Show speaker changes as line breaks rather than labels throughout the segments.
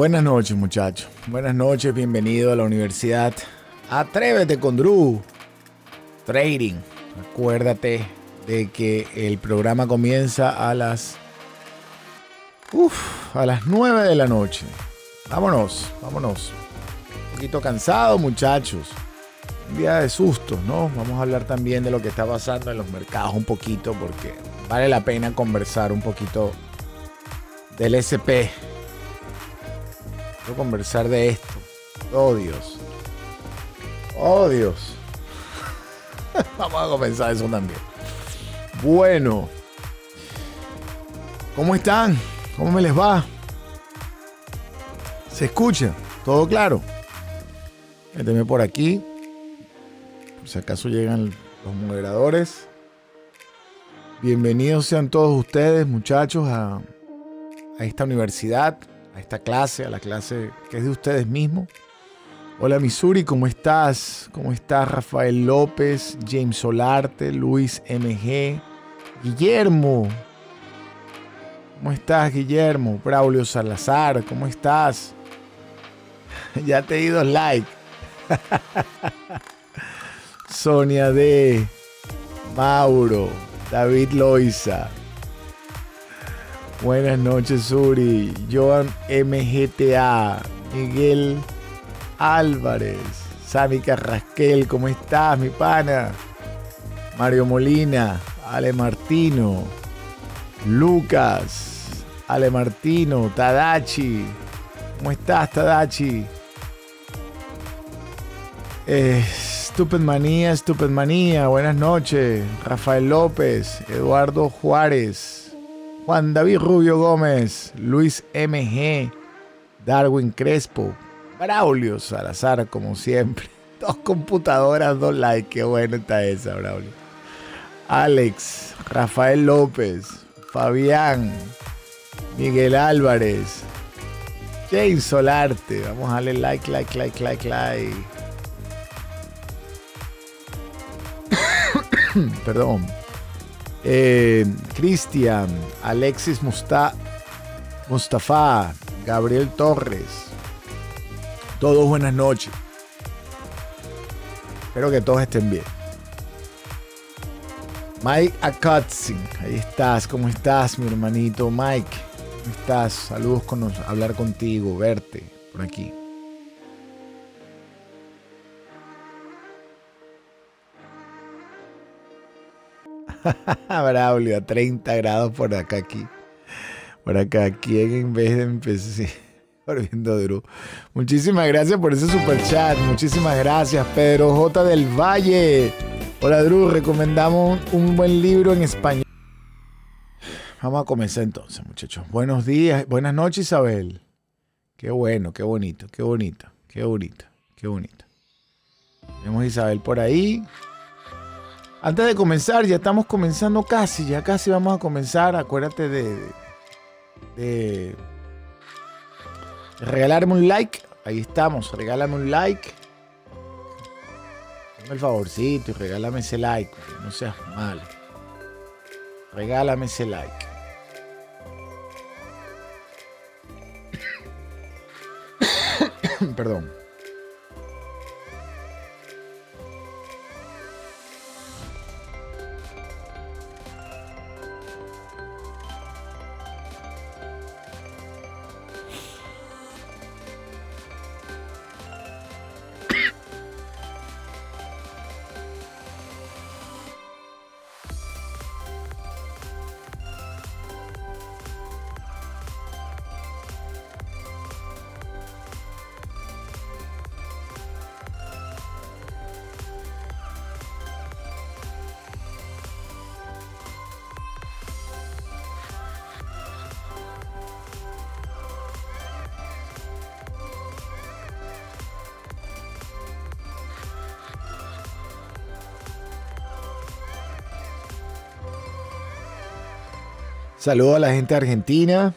buenas noches, muchachos. Buenas noches, bienvenido a la universidad. Atrévete con Drew. Trading. Acuérdate de que el programa comienza a las. a las 9 de la noche. Vámonos, vámonos. Un poquito cansado, muchachos. Un día de susto, ¿no? Vamos a hablar también de lo que está pasando en los mercados un poquito, porque vale la pena conversar un poquito del SP conversar de esto. Oh Dios. Oh Dios. Vamos a comenzar eso también. Bueno. ¿Cómo están? ¿Cómo me les va? ¿Se escucha? ¿Todo claro? Méteme por aquí. Por si acaso llegan los moderadores. Bienvenidos sean todos ustedes, muchachos, a esta universidad a esta clase, a la clase que es de ustedes mismos. Hola Missouri, ¿cómo estás? ¿Cómo estás Rafael López, James Solarte, Luis MG, Guillermo? ¿Cómo estás Guillermo? Braulio Salazar, ¿cómo estás? ya te he ido like. Sonia D, Mauro, David Loiza, Buenas noches, Uri, Joan MGTA. Miguel Álvarez. Sami Carrasquel, ¿cómo estás, mi pana? Mario Molina. Ale Martino. Lucas. Ale Martino. Tadachi. ¿Cómo estás, Tadachi? Eh, Stupid Buenas noches. Rafael López. Eduardo Juárez. Juan David Rubio Gómez, Luis MG, Darwin Crespo, Braulio Salazar, como siempre. Dos computadoras, dos likes. Qué bueno está esa, Braulio. Alex, Rafael López, Fabián, Miguel Álvarez, James Solarte. Vamos a darle like, like, like, like, like. Perdón eh, Cristian, Alexis Musta, Mustafa, Gabriel Torres. Todos buenas noches. Espero que todos estén bien. Mike Akatsin, ahí estás, ¿cómo estás, mi hermanito Mike? ¿Cómo estás? Saludos con hablar contigo, verte por aquí. Braulio, a 30 grados por acá aquí. Por acá aquí en vez de empezar viendo Drew. Muchísimas gracias por ese super chat. Muchísimas gracias, Pedro J. del Valle. Hola, Drew. Recomendamos un buen libro en español. Vamos a comenzar entonces, muchachos. Buenos días, buenas noches, Isabel. Qué bueno, qué bonito, qué bonito, qué bonito, qué bonito. Tenemos Isabel por ahí. Antes de comenzar, ya estamos comenzando casi, ya casi vamos a comenzar. Acuérdate de, de, regalarme un like. Ahí estamos, regálame un like. Dame el favorcito y regálame ese like. No seas mal. Regálame ese like. Perdón. Saludo a la gente argentina.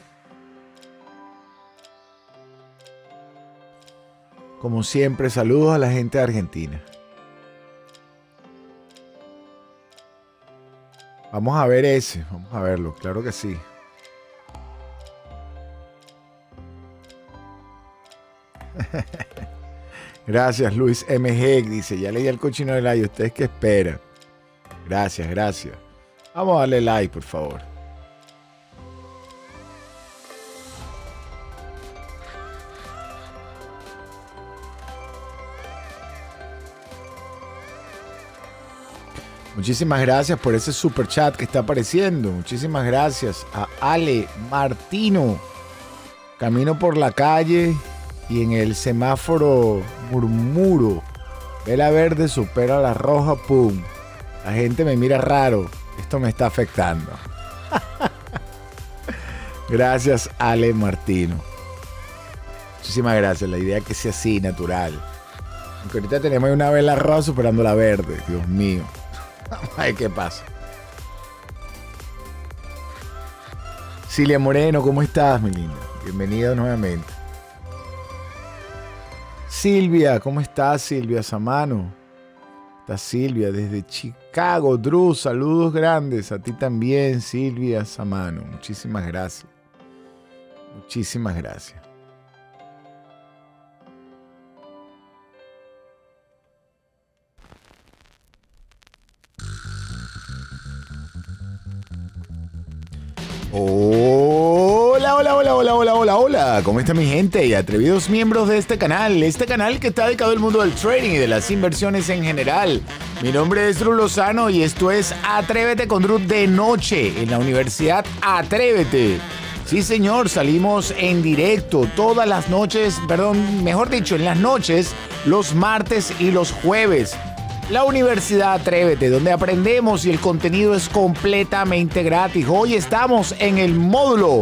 Como siempre, saludos a la gente Argentina. Vamos a ver ese, vamos a verlo, claro que sí. gracias, Luis MG, dice, ya leí el cochino del aire. ¿ustedes qué esperan? Gracias, gracias. Vamos a darle like, por favor. Muchísimas gracias por ese super chat que está apareciendo. Muchísimas gracias a Ale Martino. Camino por la calle y en el semáforo murmuro. Vela verde supera la roja, pum. La gente me mira raro. Esto me está afectando. gracias, Ale Martino. Muchísimas gracias. La idea que sea así, natural. Aunque ahorita tenemos una vela roja superando la verde. Dios mío. Ay, ¿qué pasa? Silvia Moreno, ¿cómo estás, mi linda? Bienvenida nuevamente. Silvia, ¿cómo estás, Silvia Samano? Está Silvia desde Chicago. Drew, saludos grandes. A ti también, Silvia Samano. Muchísimas gracias. Muchísimas gracias. Hola, hola, hola, hola, hola, hola, hola. ¿Cómo está mi gente y atrevidos miembros de este canal? Este canal que está dedicado al mundo del trading y de las inversiones en general. Mi nombre es Drew Lozano y esto es Atrévete con Drew de noche en la Universidad Atrévete. Sí, señor, salimos en directo todas las noches, perdón, mejor dicho, en las noches, los martes y los jueves la Universidad Atrévete, donde aprendemos y el contenido es completamente gratis. Hoy estamos en el módulo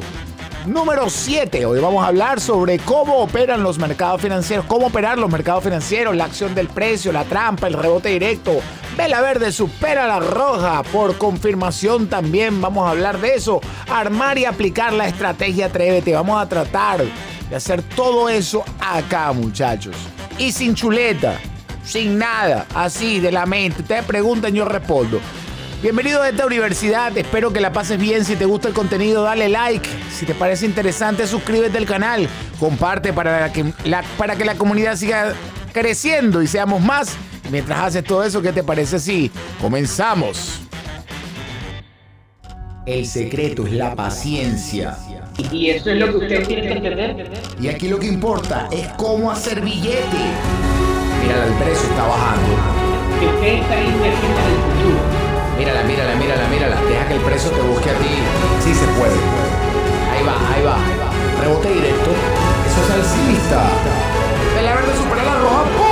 número 7. Hoy vamos a hablar sobre cómo operan los mercados financieros, cómo operar los mercados financieros, la acción del precio, la trampa, el rebote directo. Vela verde supera la roja. Por confirmación también vamos a hablar de eso. Armar y aplicar la estrategia Atrévete. Vamos a tratar de hacer todo eso acá, muchachos. Y sin chuleta sin nada, así, de la mente. Ustedes preguntan, yo respondo. Bienvenido a esta universidad, espero que la pases bien. Si te gusta el contenido, dale like. Si te parece interesante, suscríbete al canal. Comparte para que la, para que la comunidad siga creciendo y seamos más. Mientras haces todo eso, ¿qué te parece así? comenzamos? El secreto es la paciencia. Y eso es lo que ustedes tienen que entender. Y aquí lo que importa es cómo hacer billete trabajando. Que está ahí en el futuro. Mírala, mírala, mírala, mírala. Deja que el preso te busque a ti. Sí se puede. Ahí va, ahí va, ahí va. Rebote directo. Eso es alcista. El verde supera la roja.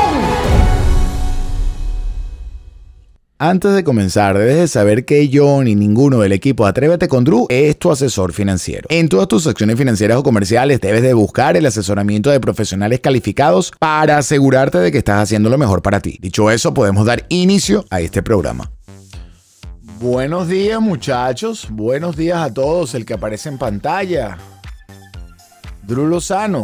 Antes de comenzar, debes de saber que yo ni ninguno del equipo Atrévete con Drew es tu asesor financiero. En todas tus acciones financieras o comerciales debes de buscar el asesoramiento de profesionales calificados para asegurarte de que estás haciendo lo mejor para ti. Dicho eso, podemos dar inicio a este programa. Buenos días muchachos, buenos días a todos, el que aparece en pantalla. Drew Lozano.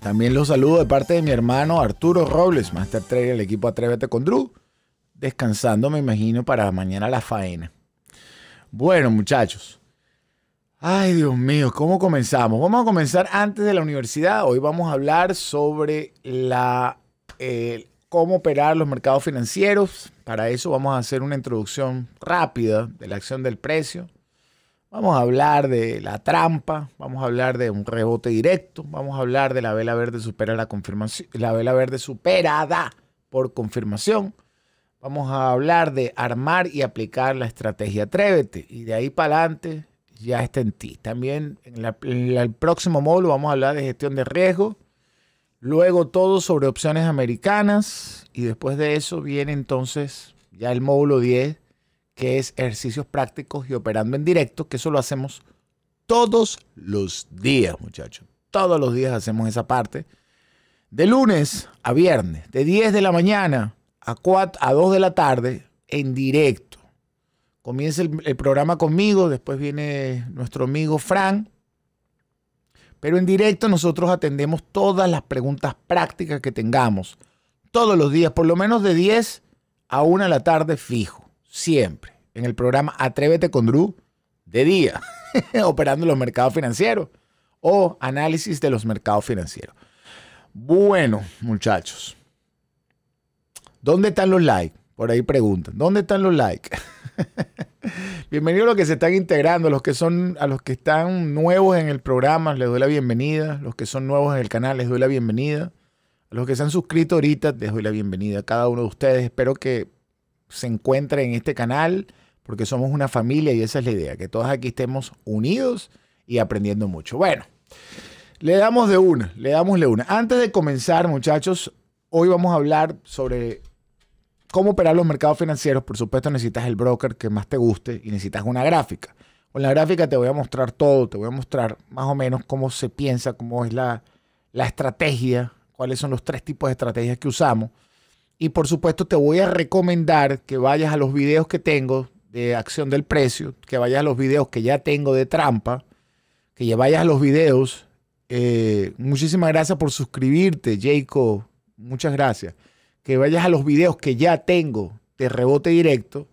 También los saludo de parte de mi hermano Arturo Robles, Master Trader del equipo Atrévete con Drew descansando, me imagino, para mañana la faena. Bueno, muchachos. Ay, Dios mío, ¿cómo comenzamos? Vamos a comenzar antes de la universidad. Hoy vamos a hablar sobre la, eh, cómo operar los mercados financieros. Para eso vamos a hacer una introducción rápida de la acción del precio. Vamos a hablar de la trampa, vamos a hablar de un rebote directo, vamos a hablar de la vela verde supera la confirmación, la vela verde superada por confirmación vamos a hablar de armar y aplicar la estrategia Atrévete. Y de ahí para adelante ya está en ti. También en, el próximo módulo vamos a hablar de gestión de riesgo. Luego todo sobre opciones americanas. Y después de eso viene entonces ya el módulo 10, que es ejercicios prácticos y operando en directo, que eso lo hacemos todos los días, muchachos. Todos los días hacemos esa parte. De lunes a viernes, de 10 de la mañana a, a 2 de la tarde en directo. Comienza el, programa conmigo, después viene nuestro amigo Fran. Pero en directo nosotros atendemos todas las preguntas prácticas que tengamos. Todos los días, por lo menos de 10 a 1 de la tarde fijo. Siempre. En el programa Atrévete con Drew de día. operando los mercados financieros. O análisis de los mercados financieros. Bueno, muchachos. ¿Dónde están los likes? Por ahí preguntan. ¿Dónde están los likes? Bienvenidos a los que se están integrando, a los que son, a los que están nuevos en el programa, les doy la bienvenida. Los que son nuevos en el canal, les doy la bienvenida. A los que se han suscrito ahorita, les doy la bienvenida a cada uno de ustedes. Espero que se encuentren en este canal, porque somos una familia y esa es la idea, que todos aquí estemos unidos y aprendiendo mucho. Bueno, le damos de una, le damos de una. Antes de comenzar, muchachos, hoy vamos a hablar sobre cómo operar los mercados financieros, por supuesto necesitas el broker que más te guste y necesitas una gráfica. Con la gráfica te voy a mostrar todo, te voy a mostrar más o menos cómo se piensa, cómo es la, estrategia, cuáles son los tres tipos de estrategias que usamos. Y por supuesto te voy a recomendar que vayas a los videos que tengo de acción del precio, que vayas a los videos que ya tengo de trampa, que ya vayas a los videos. Eh, muchísimas gracias por suscribirte, Jacob. Muchas gracias que vayas a los videos que ya tengo de rebote directo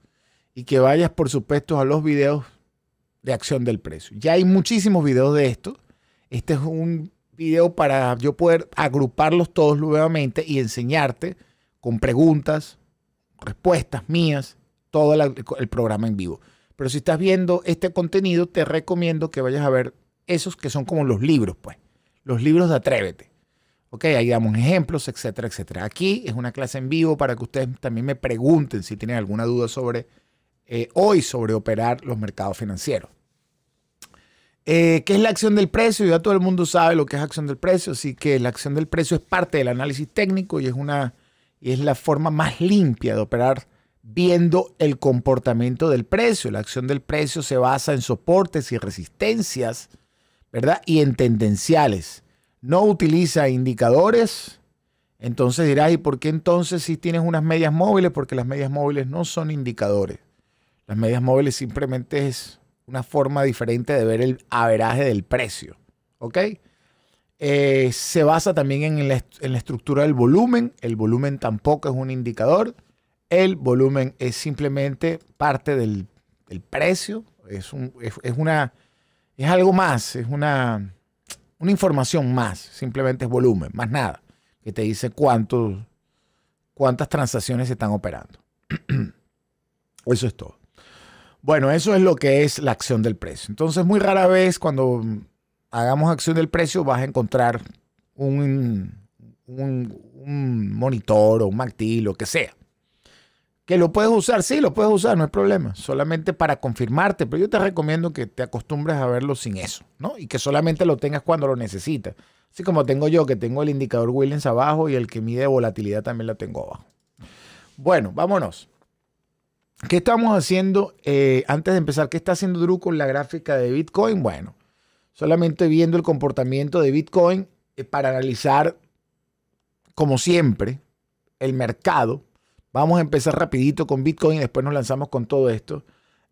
y que vayas, por supuesto, a los videos de acción del precio. Ya hay muchísimos videos de esto. Este es un video para yo poder agruparlos todos nuevamente y enseñarte con preguntas, respuestas mías, todo el programa en vivo. Pero si estás viendo este contenido, te recomiendo que vayas a ver esos que son como los libros, pues. Los libros de Atrévete. Ok, ahí damos ejemplos, etcétera, etcétera. Aquí es una clase en vivo para que ustedes también me pregunten si tienen alguna duda sobre eh, hoy sobre operar los mercados financieros. Eh, ¿Qué es la acción del precio? Ya todo el mundo sabe lo que es acción del precio, así que la acción del precio es parte del análisis técnico y es, una, y es la forma más limpia de operar viendo el comportamiento del precio. La acción del precio se basa en soportes y resistencias, ¿verdad? Y en tendenciales no utiliza indicadores, entonces dirás, ¿y por qué entonces si tienes unas medias móviles? Porque las medias móviles no son indicadores. Las medias móviles simplemente es una forma diferente de ver el averaje del precio. ¿Ok? Eh, se basa también en la, estructura del volumen. El volumen tampoco es un indicador. El volumen es simplemente parte del precio es, es, una es algo más es una una información más, simplemente es volumen, más nada, que te dice cuántos, cuántas transacciones se están operando. eso es todo. Bueno, eso es lo que es la acción del precio. Entonces, muy rara vez cuando hagamos acción del precio vas a encontrar un, monitor o un martillo, lo que sea. Que lo puedes usar, sí, lo puedes usar, no hay problema. Solamente para confirmarte, pero yo te recomiendo que te acostumbres a verlo sin eso, ¿no? Y que solamente lo tengas cuando lo necesitas. Así como tengo yo, que tengo el indicador Williams abajo y el que mide volatilidad también la tengo abajo. Bueno, vámonos. ¿Qué estamos haciendo eh, antes de empezar? ¿Qué está haciendo Drew con la gráfica de Bitcoin? Bueno, solamente viendo el comportamiento de Bitcoin eh, para analizar, como siempre, el mercado Vamos a empezar rapidito con Bitcoin, y después nos lanzamos con todo esto.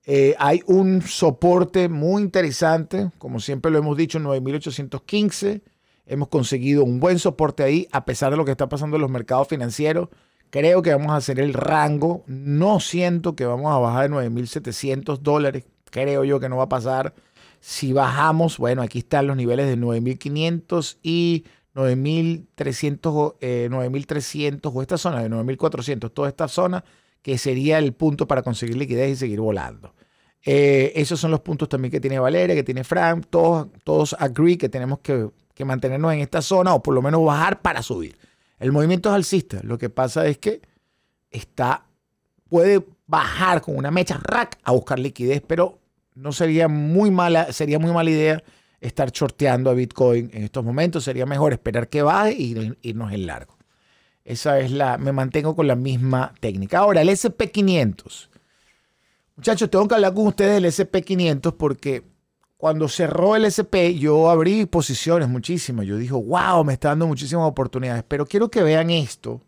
Eh, hay un soporte muy interesante, como siempre lo hemos dicho, 9815. Hemos conseguido un buen soporte ahí, a pesar de lo que está pasando en los mercados financieros. Creo que vamos a hacer el rango. No siento que vamos a bajar de 9.700 dólares. Creo yo que no va a pasar. Si bajamos, bueno, aquí están los niveles de 9.500 y 9.300 eh, 9.300 o esta zona de 9.400, toda esta zona que sería el punto para conseguir liquidez y seguir volando. Eh, esos son los puntos también que tiene Valeria, que tiene Frank. Todos, agree que tenemos que, mantenernos en esta zona o por lo menos bajar para subir. El movimiento es alcista. Lo que pasa es que está, puede bajar con una mecha rack a buscar liquidez, pero no sería muy mala, sería muy mala idea estar shorteando a Bitcoin en estos momentos. Sería mejor esperar que baje y irnos en largo. Esa es la, me mantengo con la misma técnica. Ahora, el SP500. Muchachos, tengo que hablar con ustedes del SP500 porque cuando cerró el SP, yo abrí posiciones muchísimas. Yo dije, wow, me está dando muchísimas oportunidades. Pero quiero que vean esto.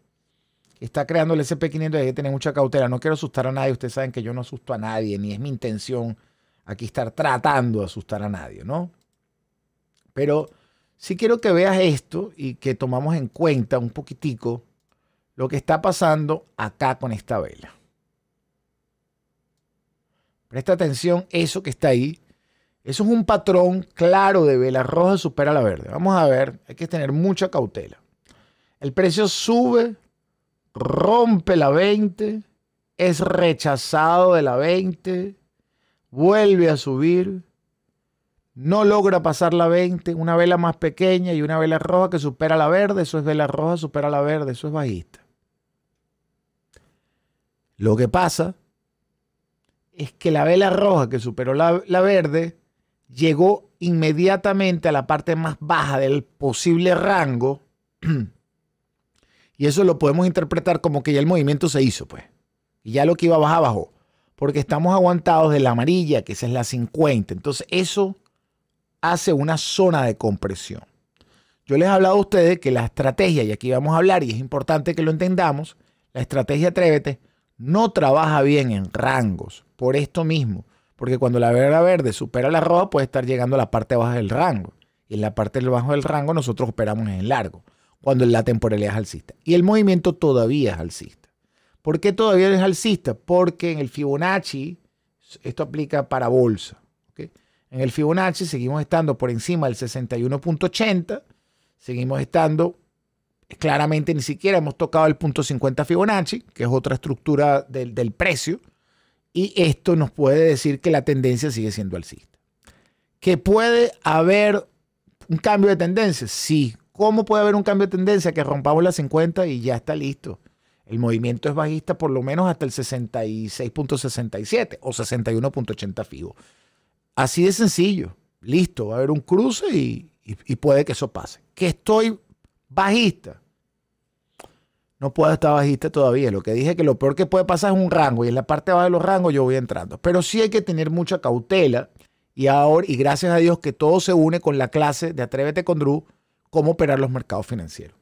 que Está creando el SP500 hay que tener mucha cautela. No quiero asustar a nadie. Ustedes saben que yo no asusto a nadie, ni es mi intención aquí estar tratando de asustar a nadie, ¿no? Pero sí quiero que veas esto y que tomamos en cuenta un poquitico lo que está pasando acá con esta vela. Presta atención eso que está ahí. Eso es un patrón claro de vela roja supera la verde. Vamos a ver, hay que tener mucha cautela. El precio sube, rompe la 20, es rechazado de la 20, vuelve a subir, no logra pasar la 20, una vela más pequeña y una vela roja que supera la verde, eso es vela roja, supera la verde, eso es bajista. Lo que pasa es que la vela roja que superó la, verde llegó inmediatamente a la parte más baja del posible rango y eso lo podemos interpretar como que ya el movimiento se hizo, pues. Y ya lo que iba a bajar Porque estamos aguantados de la amarilla, que esa es la 50. Entonces eso hace una zona de compresión. Yo les he hablado a ustedes que la estrategia, y aquí vamos a hablar, y es importante que lo entendamos, la estrategia trévete no trabaja bien en rangos, por esto mismo, porque cuando la vela verde supera la roja puede estar llegando a la parte baja del rango, y en la parte baja del rango nosotros operamos en el largo, cuando la temporalidad es alcista, y el movimiento todavía es alcista. ¿Por qué todavía es alcista? Porque en el Fibonacci, esto aplica para bolsa, en el Fibonacci seguimos estando por encima del 61.80, seguimos estando, eh, claramente ni siquiera hemos tocado el punto 50 Fibonacci, que es otra estructura del, precio, y esto nos puede decir que la tendencia sigue siendo alcista. ¿Que puede haber un cambio de tendencia? Sí. ¿Cómo puede haber un cambio de tendencia? Que rompamos la 50 y ya está listo. El movimiento es bajista por lo menos hasta el 66.67 o 61.80 Fibonacci. Así de sencillo. Listo, va a haber un cruce y, puede que eso pase. Que estoy bajista. No puedo estar bajista todavía. Lo que dije que lo peor que puede pasar es un rango y en la parte baja de los rangos yo voy entrando. Pero sí hay que tener mucha cautela y ahora, y gracias a Dios que todo se une con la clase de Atrévete con Drew, cómo operar los mercados financieros.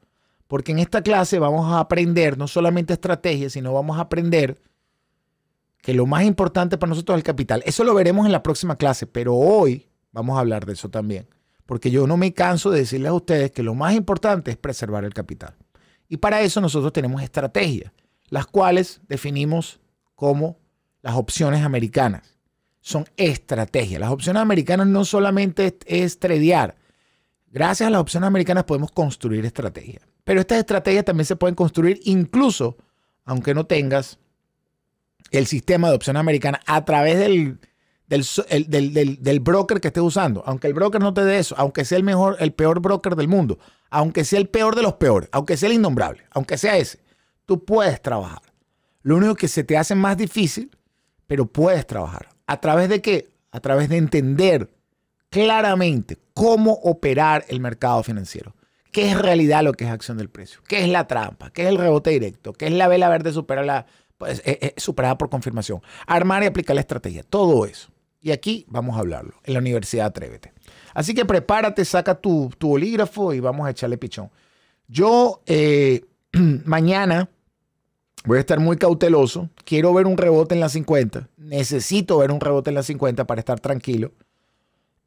Porque en esta clase vamos a aprender no solamente estrategias, sino vamos a aprender que lo más importante para nosotros es el capital. Eso lo veremos en la próxima clase, pero hoy vamos a hablar de eso también, porque yo no me canso de decirles a ustedes que lo más importante es preservar el capital. Y para eso nosotros tenemos estrategias, las cuales definimos como las opciones americanas. Son estrategias. Las opciones americanas no solamente es, Gracias a las opciones americanas podemos construir estrategias. Pero estas estrategias también se pueden construir incluso aunque no tengas el sistema de opción americana, a través del, del, broker que estés usando. Aunque el broker no te dé eso, aunque sea el mejor, el peor broker del mundo, aunque sea el peor de los peores, aunque sea el innombrable, aunque sea ese, tú puedes trabajar. Lo único que se te hace más difícil, pero puedes trabajar. ¿A través de qué? A través de entender claramente cómo operar el mercado financiero. ¿Qué es realidad lo que es acción del precio? ¿Qué es la trampa? ¿Qué es el rebote directo? ¿Qué es la vela verde superar la, pues, eh, eh, superada por confirmación. Armar y aplicar la estrategia, todo eso. Y aquí vamos a hablarlo, en la Universidad Atrévete. Así que prepárate, saca tu, tu bolígrafo y vamos a echarle pichón. Yo eh, mañana voy a estar muy cauteloso. Quiero ver un rebote en la 50. Necesito ver un rebote en la 50 para estar tranquilo.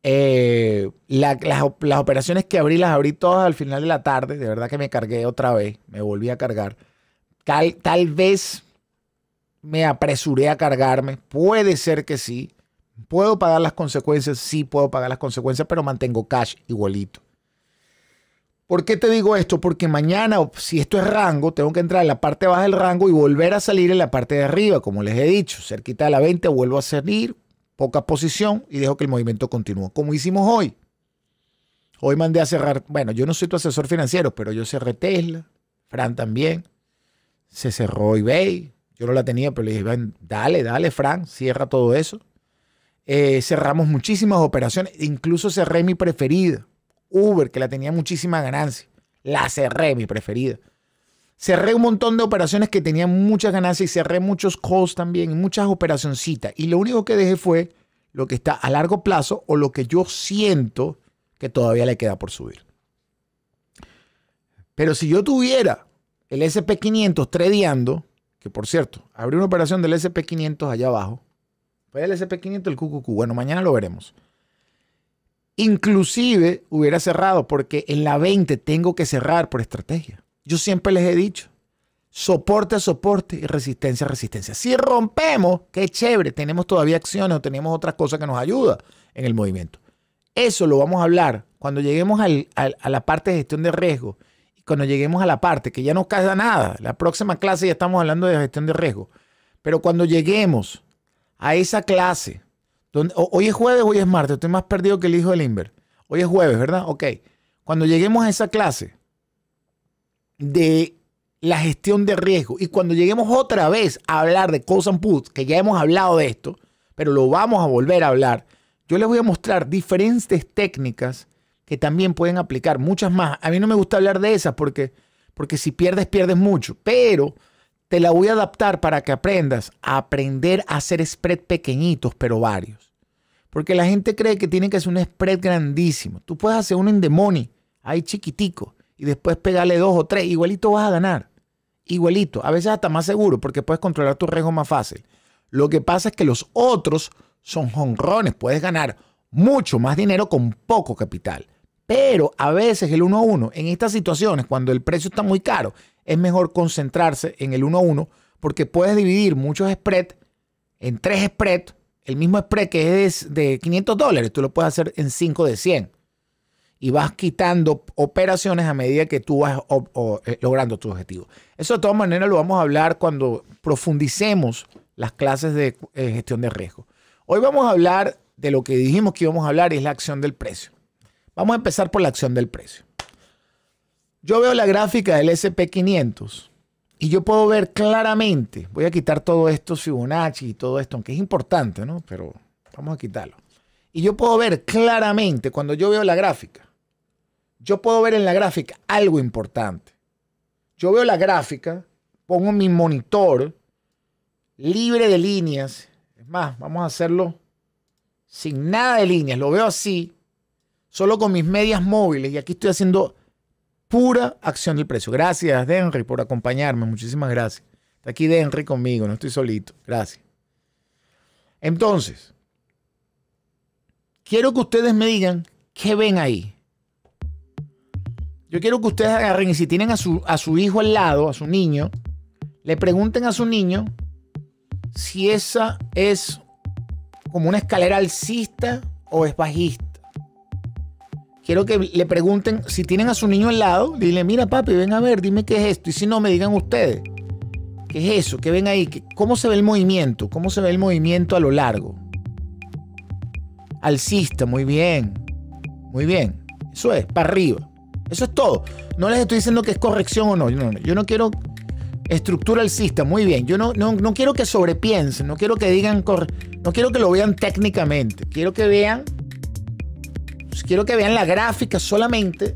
las, operaciones que abrí, las abrí todas al final de la tarde. De verdad que me cargué otra vez. Me volví a cargar. tal vez me apresuré a cargarme. Puede ser que sí. ¿Puedo pagar las consecuencias? Sí, puedo pagar las consecuencias, pero mantengo cash igualito. ¿Por qué te digo esto? Porque mañana, si esto es rango, tengo que entrar en la parte baja del rango y volver a salir en la parte de arriba, como les he dicho. Cerquita de la 20 vuelvo a salir, poca posición y dejo que el movimiento continúe, como hicimos hoy. Hoy mandé a cerrar, bueno, yo no soy tu asesor financiero, pero yo cerré Tesla, Fran también, se cerró eBay, yo no la tenía, pero le dije, dale, dale, Frank, cierra todo eso. Eh, cerramos muchísimas operaciones, incluso cerré mi preferida, Uber, que la tenía muchísima ganancia. La cerré, mi preferida. Cerré un montón de operaciones que tenían muchas ganancias y cerré muchos calls también, muchas operacioncitas. Y lo único que dejé fue lo que está a largo plazo o lo que yo siento que todavía le queda por subir. Pero si yo tuviera el SP500 tradeando, que por cierto, abrió una operación del SP500 allá abajo. Fue el SP500 el QQQ. Bueno, mañana lo veremos. Inclusive hubiera cerrado porque en la 20 tengo que cerrar por estrategia. Yo siempre les he dicho, soporte a soporte y resistencia a resistencia. Si rompemos, qué chévere, tenemos todavía acciones o tenemos otras cosa que nos ayuda en el movimiento. Eso lo vamos a hablar cuando lleguemos a la parte de gestión de riesgo cuando lleguemos a la parte, que ya no queda nada, la próxima clase ya estamos hablando de gestión de riesgo, pero cuando lleguemos a esa clase, donde, hoy es jueves, hoy es martes, estoy más perdido que el hijo del Inver. Hoy es jueves, ¿verdad? Ok. Cuando lleguemos a esa clase de la gestión de riesgo y cuando lleguemos otra vez a hablar de cosas and put, que ya hemos hablado de esto, pero lo vamos a volver a hablar, yo les voy a mostrar diferentes técnicas que también pueden aplicar, muchas más. A mí no me gusta hablar de esas porque, porque si pierdes, pierdes mucho, pero te la voy a adaptar para que aprendas a aprender a hacer spread pequeñitos, pero varios. Porque la gente cree que tiene que hacer un spread grandísimo. Tú puedes hacer uno en ahí chiquitico, y después pegarle dos o tres, igualito vas a ganar. Igualito, a veces hasta más seguro, porque puedes controlar tu riesgo más fácil. Lo que pasa es que los otros son jonrones, puedes ganar mucho más dinero con poco capital. Pero a veces el 1 1, en estas situaciones, cuando el precio está muy caro, es mejor concentrarse en el 1 1 porque puedes dividir muchos spreads en tres spreads. El mismo spread que es de 500 dólares, tú lo puedes hacer en 5 de 100. Y vas quitando operaciones a medida que tú vas eh, logrando tu objetivo. Eso de todas maneras lo vamos a hablar cuando profundicemos las clases de eh, gestión de riesgo. Hoy vamos a hablar de lo que dijimos que íbamos a hablar, y es la acción del precio. Vamos a empezar por la acción del precio. Yo veo la gráfica del SP500 y yo puedo ver claramente, voy a quitar todo esto Fibonacci y todo esto, aunque es importante, ¿no? Pero vamos a quitarlo. Y yo puedo ver claramente cuando yo veo la gráfica, yo puedo ver en la gráfica algo importante. Yo veo la gráfica, pongo mi monitor libre de líneas. Es más, vamos a hacerlo sin nada de líneas. Lo veo así, solo con mis medias móviles y aquí estoy haciendo pura acción del precio. Gracias, Denry, por acompañarme. Muchísimas gracias. Está aquí Denry conmigo, no estoy solito. Gracias. Entonces, quiero que ustedes me digan qué ven ahí. Yo quiero que ustedes agarren y si tienen a su, a su hijo al lado, a su niño, le pregunten a su niño si esa es como una escalera alcista o es bajista quiero que le pregunten, si tienen a su niño al lado, dile, mira papi, ven a ver, dime qué es esto. Y si no, me digan ustedes, ¿qué es eso? ¿Qué ven ahí? ¿Cómo se ve el movimiento? ¿Cómo se ve el movimiento a lo largo? Alcista, muy bien. Muy bien. Eso es, para arriba. Eso es todo. No les estoy diciendo que es corrección o no. Yo no quiero estructura alcista, muy bien. Yo no, no, quiero que sobrepiensen, no quiero que digan, no quiero que lo vean técnicamente, quiero que vean pues quiero que vean la gráfica solamente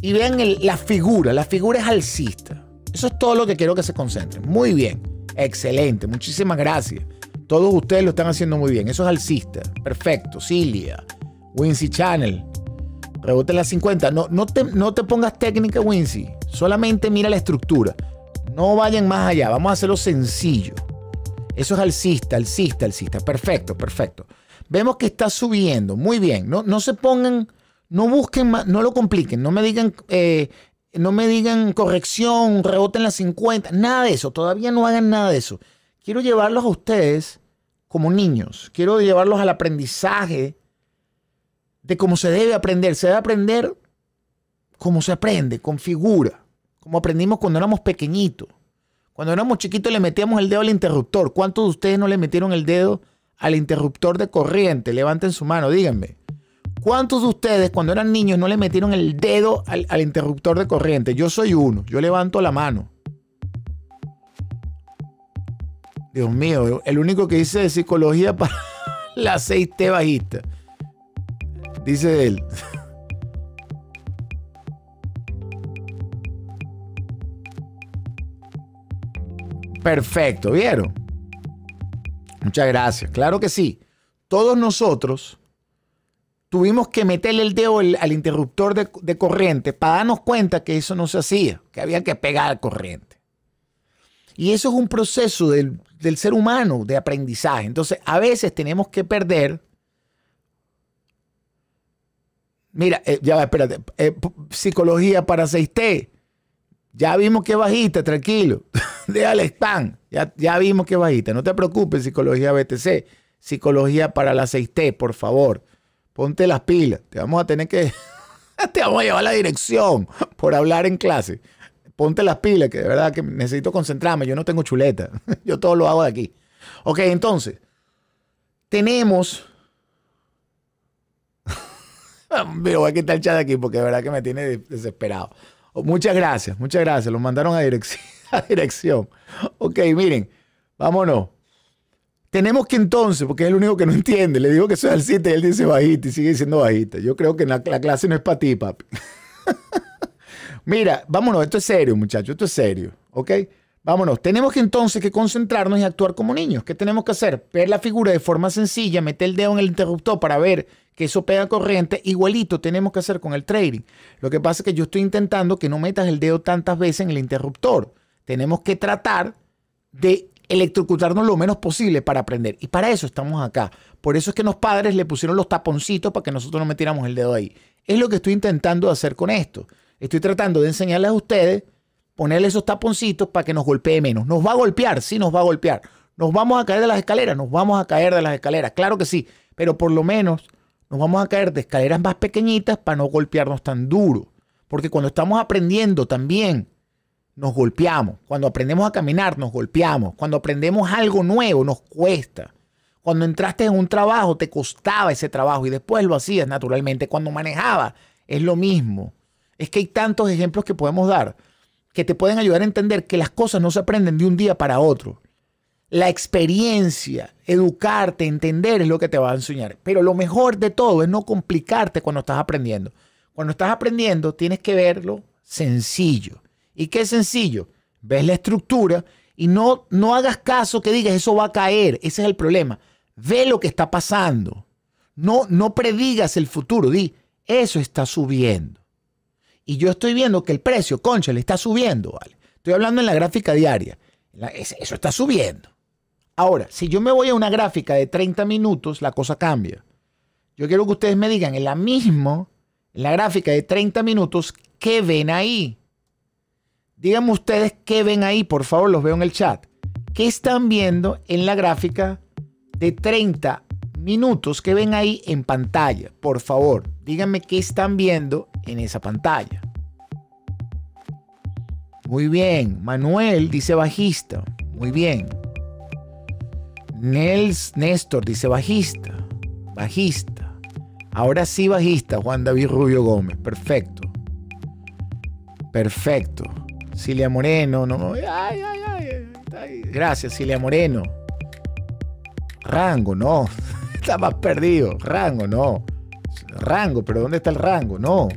y vean la figura. La figura es alcista. Eso es todo lo que quiero que se concentren. Muy bien. Excelente. Muchísimas gracias. Todos ustedes lo están haciendo muy bien. Eso es alcista. Perfecto. Cilia. Wincy Channel. Rebote en las 50. No, no, te, no te pongas técnica, Wincy. Solamente mira la estructura. No vayan más allá. Vamos a hacerlo sencillo. Eso es alcista, alcista, alcista. Perfecto, perfecto. Vemos que está subiendo. Muy bien. No, no se pongan, no busquen más, no lo compliquen. No me digan, eh, no me digan corrección, reboten las 50. Nada de eso. Todavía no hagan nada de eso. Quiero llevarlos a ustedes como niños. Quiero llevarlos al aprendizaje de cómo se debe aprender. Se debe aprender cómo se aprende, con figura. Como aprendimos cuando éramos pequeñitos. Cuando éramos chiquitos le metíamos el dedo al interruptor. ¿Cuántos de ustedes no le metieron el dedo al interruptor de corriente. Levanten su mano, díganme. ¿Cuántos de ustedes cuando eran niños no le metieron el dedo al, interruptor de corriente? Yo soy uno, yo levanto la mano. Dios mío, el único que dice de psicología para la 6T bajista. Dice él. Perfecto, ¿vieron? Muchas gracias. Claro que sí. Todos nosotros tuvimos que meterle el dedo al, interruptor de, corriente para darnos cuenta que eso no se hacía, que había que pegar corriente. Y eso es un proceso del, ser humano de aprendizaje. Entonces, a veces tenemos que perder. Mira, eh, ya va, espérate. Eh, psicología para 6T. Ya vimos que bajita, tranquilo. Déjale spam. Ya, ya vimos que bajita. No te preocupes, psicología BTC. Psicología para la 6T, por favor. Ponte las pilas. Te vamos a tener que. te vamos a llevar a la dirección por hablar en clase. Ponte las pilas, que de verdad que necesito concentrarme. Yo no tengo chuleta. Yo todo lo hago de aquí. Ok, entonces. Tenemos. Veo, voy a quitar el chat aquí porque de verdad que me tiene desesperado. Muchas gracias, muchas gracias. Lo mandaron a dirección. A dirección. Ok, miren, vámonos. Tenemos que entonces, porque es el único que no entiende, le digo que soy alcita y él dice bajita y sigue diciendo bajita. Yo creo que la, la clase no es para ti, papi. Mira, vámonos, esto es serio, muchachos, esto es serio, ¿ok? Vámonos, tenemos que entonces que concentrarnos y actuar como niños. ¿Qué tenemos que hacer? Ver la figura de forma sencilla, meter el dedo en el interruptor para ver que eso pega corriente. Igualito tenemos que hacer con el trading. Lo que pasa es que yo estoy intentando que no metas el dedo tantas veces en el interruptor. Tenemos que tratar de electrocutarnos lo menos posible para aprender. Y para eso estamos acá. Por eso es que los padres le pusieron los taponcitos para que nosotros no metiéramos el dedo ahí. Es lo que estoy intentando hacer con esto. Estoy tratando de enseñarles a ustedes ponerle esos taponcitos para que nos golpee menos. Nos va a golpear, sí nos va a golpear. Nos vamos a caer de las escaleras, nos vamos a caer de las escaleras, claro que sí, pero por lo menos nos vamos a caer de escaleras más pequeñitas para no golpearnos tan duro. Porque cuando estamos aprendiendo también, nos golpeamos. Cuando aprendemos a caminar, nos golpeamos. Cuando aprendemos algo nuevo, nos cuesta. Cuando entraste en un trabajo, te costaba ese trabajo y después lo hacías naturalmente. Cuando manejabas, es lo mismo. Es que hay tantos ejemplos que podemos dar que te pueden ayudar a entender que las cosas no se aprenden de un día para otro. La experiencia, educarte, entender es lo que te va a enseñar. Pero lo mejor de todo es no complicarte cuando estás aprendiendo. Cuando estás aprendiendo tienes que verlo sencillo. ¿Y qué es sencillo? Ves la estructura y no, no hagas caso que digas eso va a caer. Ese es el problema. Ve lo que está pasando. No, no predigas el futuro. Di, eso está subiendo y yo estoy viendo que el precio, concha, le está subiendo, Estoy hablando en la gráfica diaria. Eso está subiendo. Ahora, si yo me voy a una gráfica de 30 minutos, la cosa cambia. Yo quiero que ustedes me digan en la misma, en la gráfica de 30 minutos, ¿qué ven ahí? Díganme ustedes qué ven ahí, por favor, los veo en el chat. ¿Qué están viendo en la gráfica de 30 minutos que ven ahí en pantalla? Por favor, díganme qué están viendo en esa pantalla. Muy bien, Manuel dice bajista. Muy bien. Nels Néstor dice bajista. Bajista. Ahora sí bajista, Juan David Rubio Gómez. Perfecto. Perfecto. Cilia Moreno, no. Gracias, Cilia Moreno. Rango, no. estaba perdido. Rango, no. Rango, pero ¿dónde está el rango? No.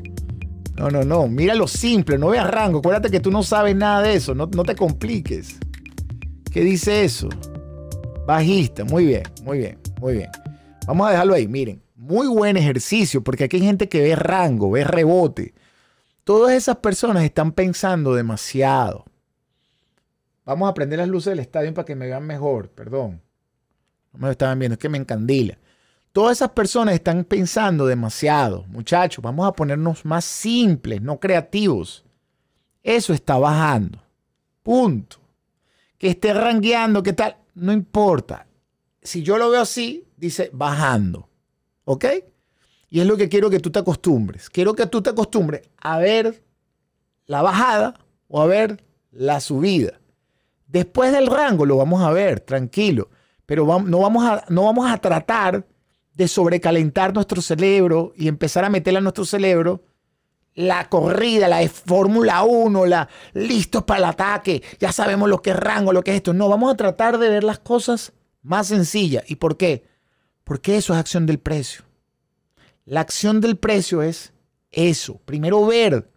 No, no, no. Mira lo simple, no veas rango. Acuérdate que tú no sabes nada de eso. No, no te compliques. ¿Qué dice eso? Bajista. Muy bien, muy bien, muy bien. Vamos a dejarlo ahí. Miren, muy buen ejercicio porque aquí hay gente que ve rango, ve rebote. Todas esas personas están pensando demasiado. Vamos a prender las luces del estadio para que me vean mejor. Perdón. No me lo estaban viendo, es que me encandila. Todas esas personas están pensando demasiado. Muchachos, vamos a ponernos más simples, no creativos. Eso está bajando. Punto. Que esté rangueando, qué tal, no importa. Si yo lo veo así, dice bajando. ¿Ok? Y es lo que quiero que tú te acostumbres. Quiero que tú te acostumbres a ver la bajada o a ver la subida. Después del rango lo vamos a ver, tranquilo. Pero no, vamos a, no vamos a tratar de sobrecalentar nuestro cerebro y empezar a meterle a nuestro cerebro la corrida, la de Fórmula 1, la listos para el ataque, ya sabemos lo que es rango, lo que es esto. No, vamos a tratar de ver las cosas más sencillas. ¿Y por qué? Porque eso es acción del precio. La acción del precio es eso. Primero ver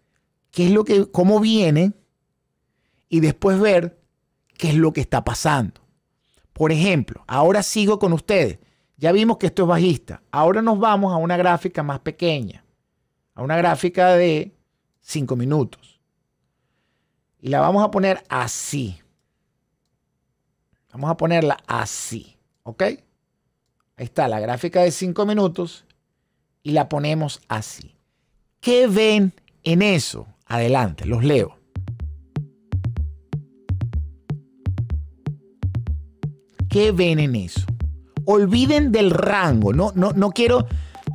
qué es lo que, cómo viene y después ver qué es lo que está pasando. Por ejemplo, ahora sigo con ustedes ya vimos que esto es bajista. Ahora nos vamos a una gráfica más pequeña, a una gráfica de 5 minutos. Y la vamos a poner así. Vamos a ponerla así, ¿ok? Ahí está la gráfica de 5 minutos y la ponemos así. ¿Qué ven en eso? Adelante, los leo. ¿Qué ven en eso? olviden del rango. No, no, no quiero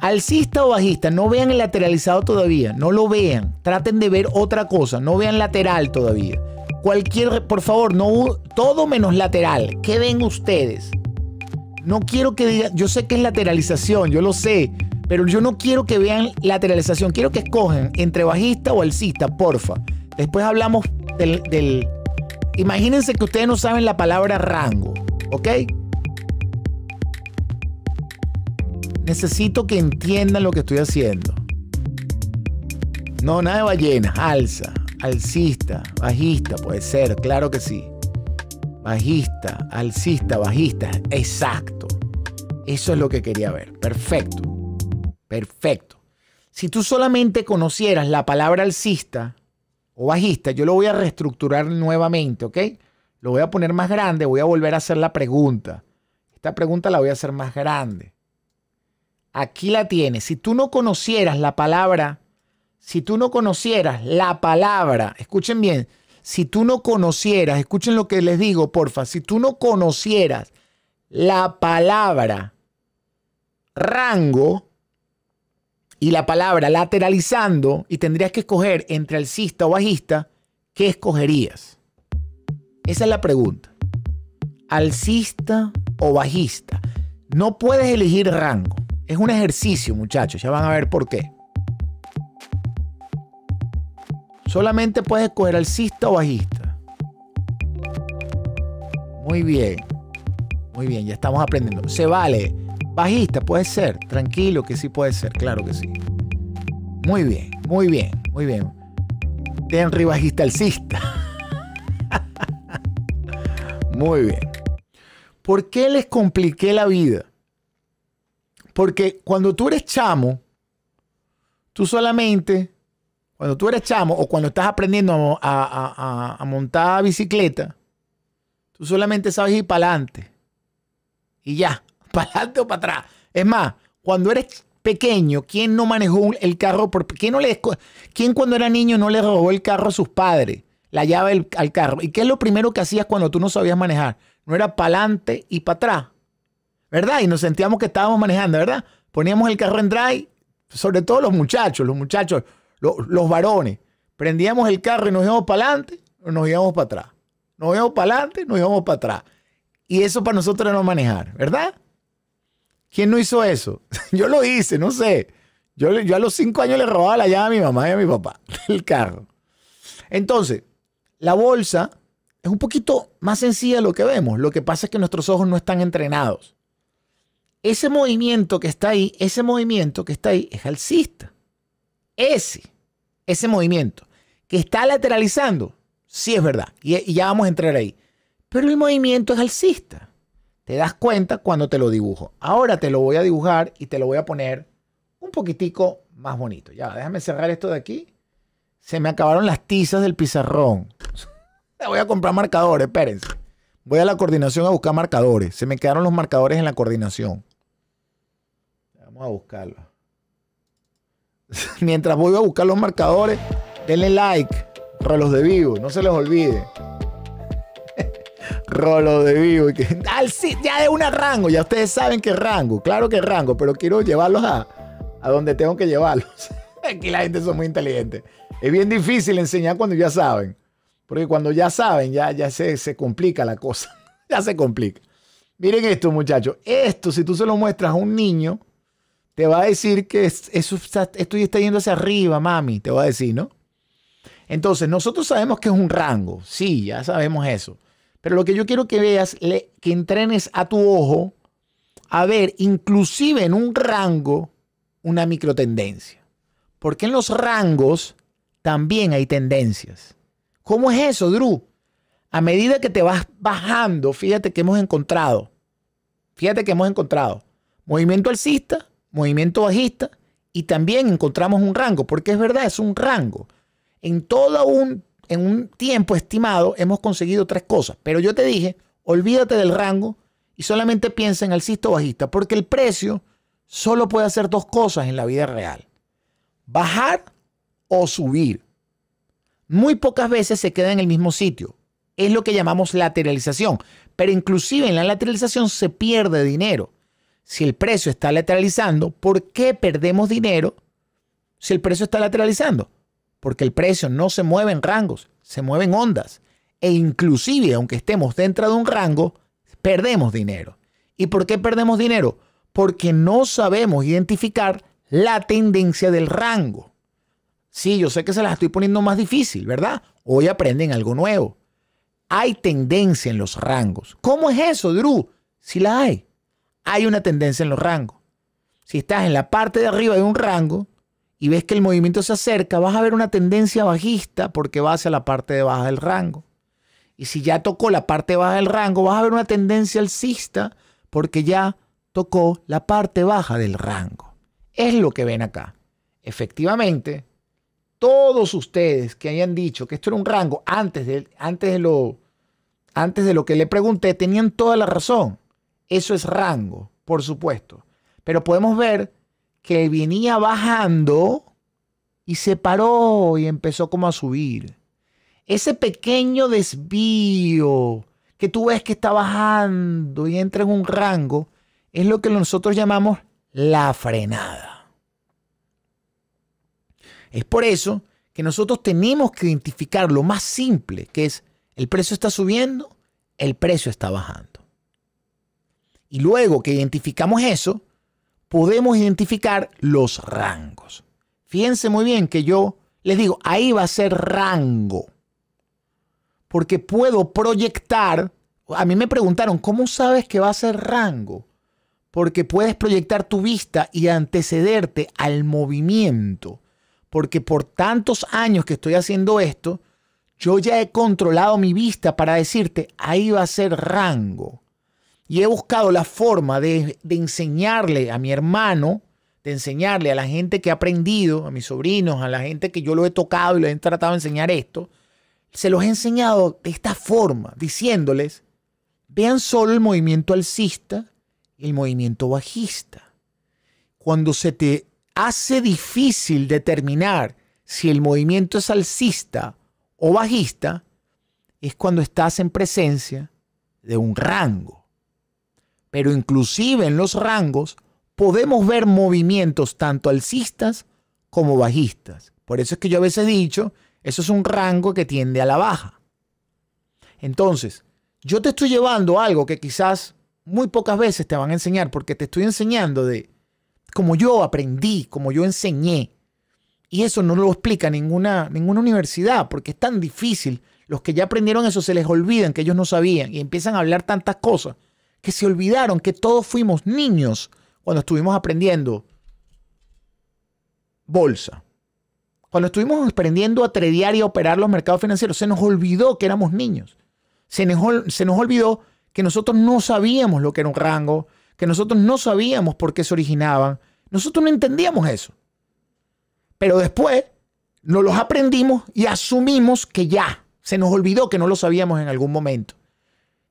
alcista o bajista. No vean el lateralizado todavía. No lo vean. Traten de ver otra cosa. No vean lateral todavía. Cualquier, por favor, no todo menos lateral. ¿Qué ven ustedes? No quiero que digan, yo sé que es lateralización, yo lo sé, pero yo no quiero que vean lateralización. Quiero que escogen... entre bajista o alcista, porfa. Después hablamos del, del Imagínense que ustedes no saben la palabra rango, ¿ok? Necesito que entiendan lo que estoy haciendo. No, nada de ballena, alza, alcista, bajista, puede ser, claro que sí. Bajista, alcista, bajista, exacto. Eso es lo que quería ver. Perfecto. Perfecto. Si tú solamente conocieras la palabra alcista o bajista, yo lo voy a reestructurar nuevamente, ¿ok? Lo voy a poner más grande, voy a volver a hacer la pregunta. Esta pregunta la voy a hacer más grande. Aquí la tienes. Si tú no conocieras la palabra, si tú no conocieras la palabra, escuchen bien, si tú no conocieras, escuchen lo que les digo, porfa, si tú no conocieras la palabra rango y la palabra lateralizando y tendrías que escoger entre alcista o bajista, ¿qué escogerías? Esa es la pregunta. ¿Alcista o bajista? No puedes elegir rango. Es un ejercicio, muchachos, ya van a ver por qué. Solamente puedes escoger alcista o bajista. Muy bien. Muy bien, ya estamos aprendiendo. Se vale. Bajista puede ser. Tranquilo que sí puede ser. Claro que sí. Muy bien, muy bien, muy bien. Tenry bajista alcista. muy bien. ¿Por qué les compliqué la vida? Porque cuando tú eres chamo, tú solamente, cuando tú eres chamo o cuando estás aprendiendo a, montar bicicleta, tú solamente sabes ir para adelante. Y ya, para adelante o para atrás. Es más, cuando eres pequeño, ¿quién no manejó el carro? ¿quién, no le, cuando era niño no le robó el carro a sus padres? La llave al carro. ¿Y qué es lo primero que hacías cuando tú no sabías manejar? No era para adelante y para atrás. ¿verdad? Y nos sentíamos que estábamos manejando, ¿verdad? Poníamos el carro en drive, sobre todo los muchachos, los muchachos, los, varones. Prendíamos el carro y nos íbamos para adelante, nos íbamos para atrás. Nos íbamos para adelante, nos íbamos para atrás. Y eso para nosotros era no manejar, ¿verdad? ¿Quién no hizo eso? Yo lo hice, no sé. Yo, a los cinco años le robaba la llave a mi mamá y a mi papá el carro. Entonces, la bolsa es un poquito más sencilla lo que vemos. Lo que pasa es que nuestros ojos no están entrenados ese movimiento que está ahí, ese movimiento que está ahí es alcista. Ese, ese movimiento que está lateralizando, sí es verdad, y, ya vamos a entrar ahí. Pero el movimiento es alcista. Te das cuenta cuando te lo dibujo. Ahora te lo voy a dibujar y te lo voy a poner un poquitico más bonito. Ya, déjame cerrar esto de aquí. Se me acabaron las tizas del pizarrón. voy a comprar marcadores, espérense. Voy a la coordinación a buscar marcadores. Se me quedaron los marcadores en la coordinación. Vamos a buscarlo. Mientras voy a buscar los marcadores, denle like. Rolos de vivo, no se les olvide. Rolos de vivo. Al, ya de una rango, ya ustedes saben que rango, claro que rango, pero quiero llevarlos a, a donde tengo que llevarlos. Aquí la gente son muy inteligente. Es bien difícil enseñar cuando ya saben. Porque cuando ya saben, ya, ya se, se complica la cosa. ya se complica. Miren esto, muchachos. Esto, si tú se lo muestras a un niño, te va a decir que es, está yendo hacia arriba, mami, te va a decir, ¿no? Entonces, nosotros sabemos que es un rango, sí, ya sabemos eso. Pero lo que yo quiero que veas, que entrenes a tu ojo a ver, inclusive en un rango, una microtendencia. Porque en los rangos también hay tendencias. ¿Cómo es eso, Drew? A medida que te vas bajando, fíjate que hemos encontrado, fíjate que hemos encontrado movimiento alcista, movimiento bajista y también encontramos un rango, porque es verdad, es un rango. En todo un, en un tiempo estimado hemos conseguido tres cosas, pero yo te dije, olvídate del rango y solamente piensa en alcista o bajista, porque el precio solo puede hacer dos cosas en la vida real, bajar o subir. Muy pocas veces se queda en el mismo sitio. Es lo que llamamos lateralización, pero inclusive en la lateralización se pierde dinero si el precio está lateralizando, ¿por qué perdemos dinero si el precio está lateralizando? Porque el precio no se mueve en rangos, se mueve en ondas. E inclusive, aunque estemos dentro de un rango, perdemos dinero. ¿Y por qué perdemos dinero? Porque no sabemos identificar la tendencia del rango. Sí, yo sé que se las estoy poniendo más difícil, ¿verdad? Hoy aprenden algo nuevo. Hay tendencia en los rangos. ¿Cómo es eso, Drew? Si la hay hay una tendencia en los rangos. Si estás en la parte de arriba de un rango y ves que el movimiento se acerca, vas a ver una tendencia bajista porque va hacia la parte de baja del rango. Y si ya tocó la parte baja del rango, vas a ver una tendencia alcista porque ya tocó la parte baja del rango. Es lo que ven acá. Efectivamente, todos ustedes que hayan dicho que esto era un rango antes de, antes de, lo, antes de lo que le pregunté, tenían toda la razón. Eso es rango, por supuesto. Pero podemos ver que venía bajando y se paró y empezó como a subir. Ese pequeño desvío que tú ves que está bajando y entra en un rango es lo que nosotros llamamos la frenada. Es por eso que nosotros tenemos que identificar lo más simple, que es el precio está subiendo, el precio está bajando. Y luego que identificamos eso, podemos identificar los rangos. Fíjense muy bien que yo les digo, ahí va a ser rango. Porque puedo proyectar, a mí me preguntaron, ¿cómo sabes que va a ser rango? Porque puedes proyectar tu vista y antecederte al movimiento. Porque por tantos años que estoy haciendo esto, yo ya he controlado mi vista para decirte, ahí va a ser rango. Y he buscado la forma de, enseñarle a mi hermano, de enseñarle a la gente que ha aprendido, a mis sobrinos, a la gente que yo lo he tocado y lo he tratado de enseñar esto, se los he enseñado de esta forma, diciéndoles, vean solo el movimiento alcista y el movimiento bajista. Cuando se te hace difícil determinar si el movimiento es alcista o bajista, es cuando estás en presencia de un rango pero inclusive en los rangos podemos ver movimientos tanto alcistas como bajistas. Por eso es que yo a veces he dicho, eso es un rango que tiende a la baja. Entonces, yo te estoy llevando algo que quizás muy pocas veces te van a enseñar, porque te estoy enseñando de como yo aprendí, como yo enseñé. Y eso no lo explica ninguna, ninguna universidad, porque es tan difícil. Los que ya aprendieron eso se les olvidan que ellos no sabían y empiezan a hablar tantas cosas que se olvidaron que todos fuimos niños cuando estuvimos aprendiendo bolsa. Cuando estuvimos aprendiendo a tradear y a operar los mercados financieros, se nos olvidó que éramos niños. Se nos, se nos olvidó que nosotros no sabíamos lo que era un rango, que nosotros no sabíamos por qué se originaban. Nosotros no entendíamos eso. Pero después nos los aprendimos y asumimos que ya. Se nos olvidó que no lo sabíamos en algún momento.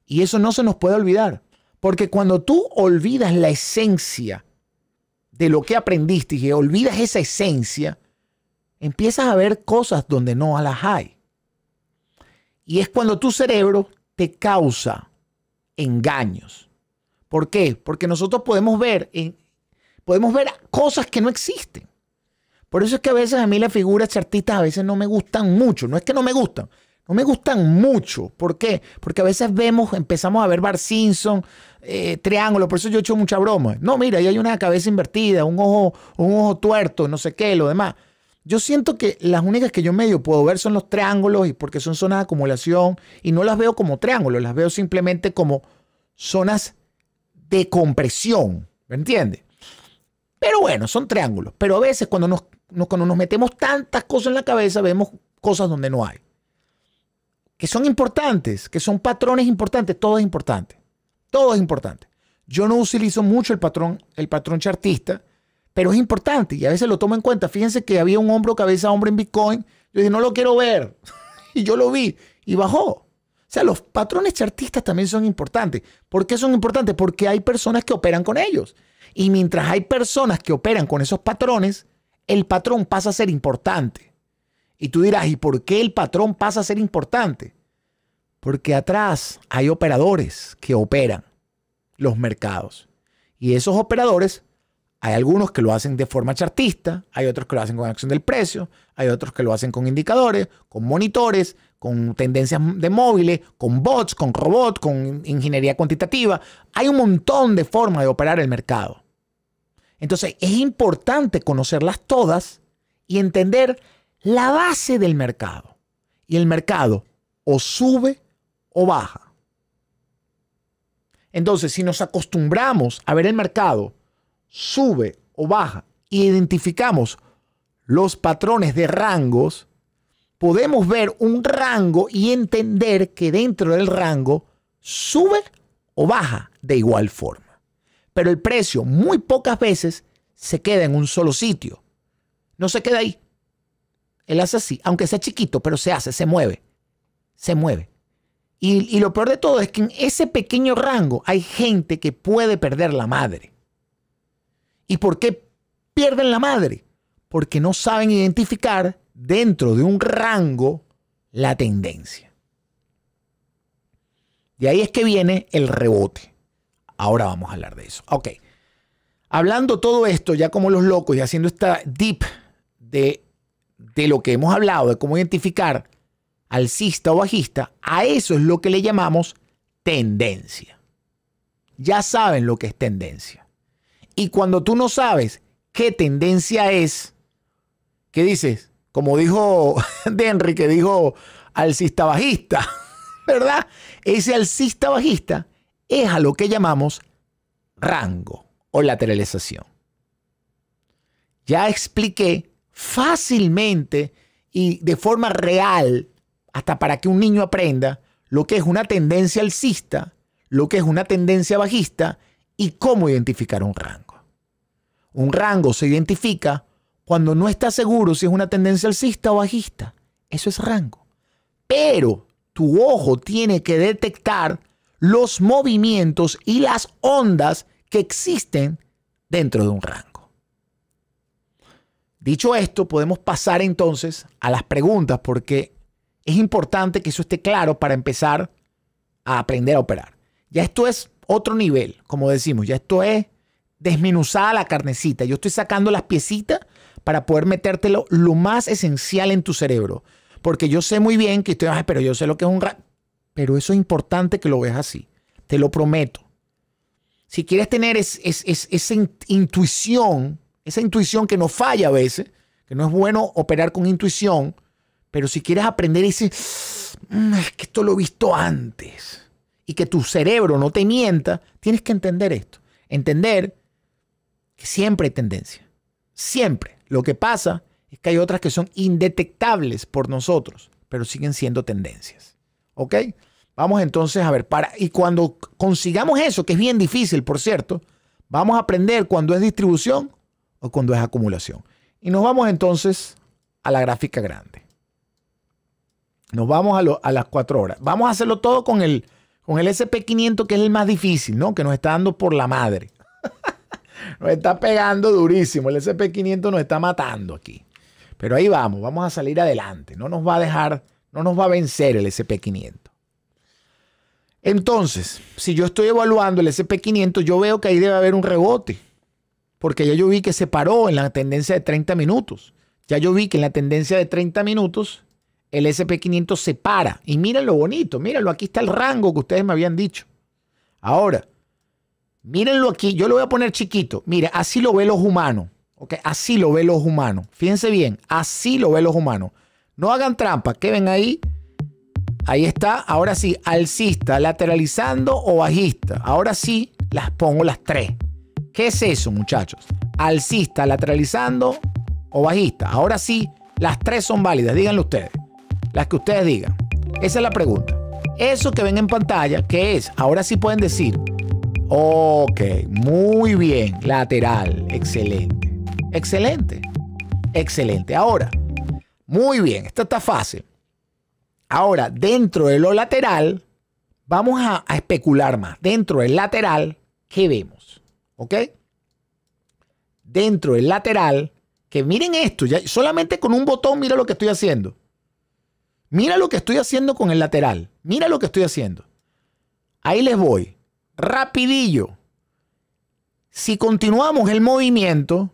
Y eso no se nos puede olvidar. Porque cuando tú olvidas la esencia de lo que aprendiste y que olvidas esa esencia, empiezas a ver cosas donde no las hay. Y es cuando tu cerebro te causa engaños. ¿Por qué? Porque nosotros podemos ver, podemos ver cosas que no existen. Por eso es que a veces a mí las figuras artistas a veces no me gustan mucho. No es que no me gustan, no me gustan mucho. ¿Por qué? Porque a veces vemos, empezamos a ver Bar Simpson, triángulos eh, triángulo, por eso yo he hecho mucha broma. No, mira, ahí hay una cabeza invertida, un ojo, un ojo tuerto, no sé qué, lo demás. Yo siento que las únicas que yo medio puedo ver son los triángulos y porque son zonas de acumulación y no las veo como triángulos, las veo simplemente como zonas de compresión, ¿me entiendes? Pero bueno, son triángulos. Pero a veces cuando nos, nos, cuando nos metemos tantas cosas en la cabeza vemos cosas donde no hay. Que son importantes, que son patrones importantes, todo es importante. Todo es importante. Yo no utilizo mucho el patrón, el patrón chartista, pero es importante y a veces lo tomo en cuenta. Fíjense que había un hombro cabeza hombre en Bitcoin. Yo dije, no lo quiero ver. y yo lo vi y bajó. O sea, los patrones chartistas también son importantes. ¿Por qué son importantes? Porque hay personas que operan con ellos. Y mientras hay personas que operan con esos patrones, el patrón pasa a ser importante. Y tú dirás, ¿y por qué el patrón pasa a ser importante? Porque atrás hay operadores que operan los mercados. Y esos operadores, hay algunos que lo hacen de forma chartista, hay otros que lo hacen con acción del precio, hay otros que lo hacen con indicadores, con monitores, con tendencias de móviles, con bots, con robots, con ingeniería cuantitativa. Hay un montón de formas de operar el mercado. Entonces es importante conocerlas todas y entender la base del mercado. Y el mercado o sube o baja. Entonces, si nos acostumbramos a ver el mercado sube o baja y identificamos los patrones de rangos, podemos ver un rango y entender que dentro del rango sube o baja de igual forma. Pero el precio muy pocas veces se queda en un solo sitio. No se queda ahí. Él hace así, aunque sea chiquito, pero se hace, se mueve. Se mueve. Y, lo peor de todo es que en ese pequeño rango hay gente que puede perder la madre. ¿Y por qué pierden la madre? Porque no saben identificar dentro de un rango la tendencia. De ahí es que viene el rebote. Ahora vamos a hablar de eso. Ok. Hablando todo esto, ya como los locos y haciendo esta dip de, de lo que hemos hablado, de cómo identificar alcista o bajista, a eso es lo que le llamamos tendencia. Ya saben lo que es tendencia. Y cuando tú no sabes qué tendencia es, ¿qué dices? Como dijo Denry, que dijo alcista bajista, ¿verdad? Ese alcista bajista es a lo que llamamos rango o lateralización. Ya expliqué fácilmente y de forma real hasta para que un niño aprenda lo que es una tendencia alcista, lo que es una tendencia bajista y cómo identificar un rango. Un rango se identifica cuando no está seguro si es una tendencia alcista o bajista. Eso es rango. Pero tu ojo tiene que detectar los movimientos y las ondas que existen dentro de un rango. Dicho esto, podemos pasar entonces a las preguntas porque es importante que eso esté claro para empezar a aprender a operar. Ya esto es otro nivel, como decimos, ya esto es desmenuzada la carnecita. Yo estoy sacando las piecitas para poder metértelo lo más esencial en tu cerebro. Porque yo sé muy bien que estoy, pero yo sé lo que es un Pero eso es importante que lo veas así. Te lo prometo. Si quieres tener esa intuición, esa intuición que no falla a veces, que no es bueno operar con intuición, pero si quieres aprender y decir, mm, es que esto lo he visto antes, y que tu cerebro no te mienta, tienes que entender esto. Entender que siempre hay tendencia. Siempre. Lo que pasa es que hay otras que son indetectables por nosotros, pero siguen siendo tendencias. ¿Ok? Vamos entonces a ver, para, y cuando consigamos eso, que es bien difícil, por cierto, vamos a aprender cuando es distribución o cuando es acumulación. Y nos vamos entonces a la gráfica grande. Nos vamos a, las 4 horas. Vamos a hacerlo todo con el, con el SP500, que es el más difícil, ¿no? Que nos está dando por la madre. nos está pegando durísimo. El SP500 nos está matando aquí. Pero ahí vamos, vamos a salir adelante. No nos va a dejar, no nos va a vencer el SP500. Entonces, si yo estoy evaluando el SP500, yo veo que ahí debe haber un rebote. Porque ya yo vi que se paró en la tendencia de 30 minutos. Ya yo vi que en la tendencia de 30 minutos el SP500 se para. Y miren lo bonito, mírenlo, aquí está el rango que ustedes me habían dicho. Ahora, mírenlo aquí, yo lo voy a poner chiquito. Mira, así lo ve los humanos. Okay, así lo ve los humanos. Fíjense bien, así lo ve los humanos. No hagan trampa, que ven ahí. Ahí está, ahora sí, alcista, lateralizando o bajista. Ahora sí, las pongo las tres. ¿Qué es eso, muchachos? Alcista, lateralizando o bajista. Ahora sí, las tres son válidas, díganlo ustedes. Las que ustedes digan. Esa es la pregunta. Eso que ven en pantalla, ¿qué es? Ahora sí pueden decir. Ok, muy bien. Lateral, excelente. Excelente. Excelente. Ahora, muy bien, esta está fácil. Ahora, dentro de lo lateral, vamos a, especular más. Dentro del lateral, ¿qué vemos? ¿Ok? Dentro del lateral, que miren esto, ya, solamente con un botón, mira lo que estoy haciendo. Mira lo que estoy haciendo con el lateral. Mira lo que estoy haciendo. Ahí les voy. Rapidillo. Si continuamos el movimiento,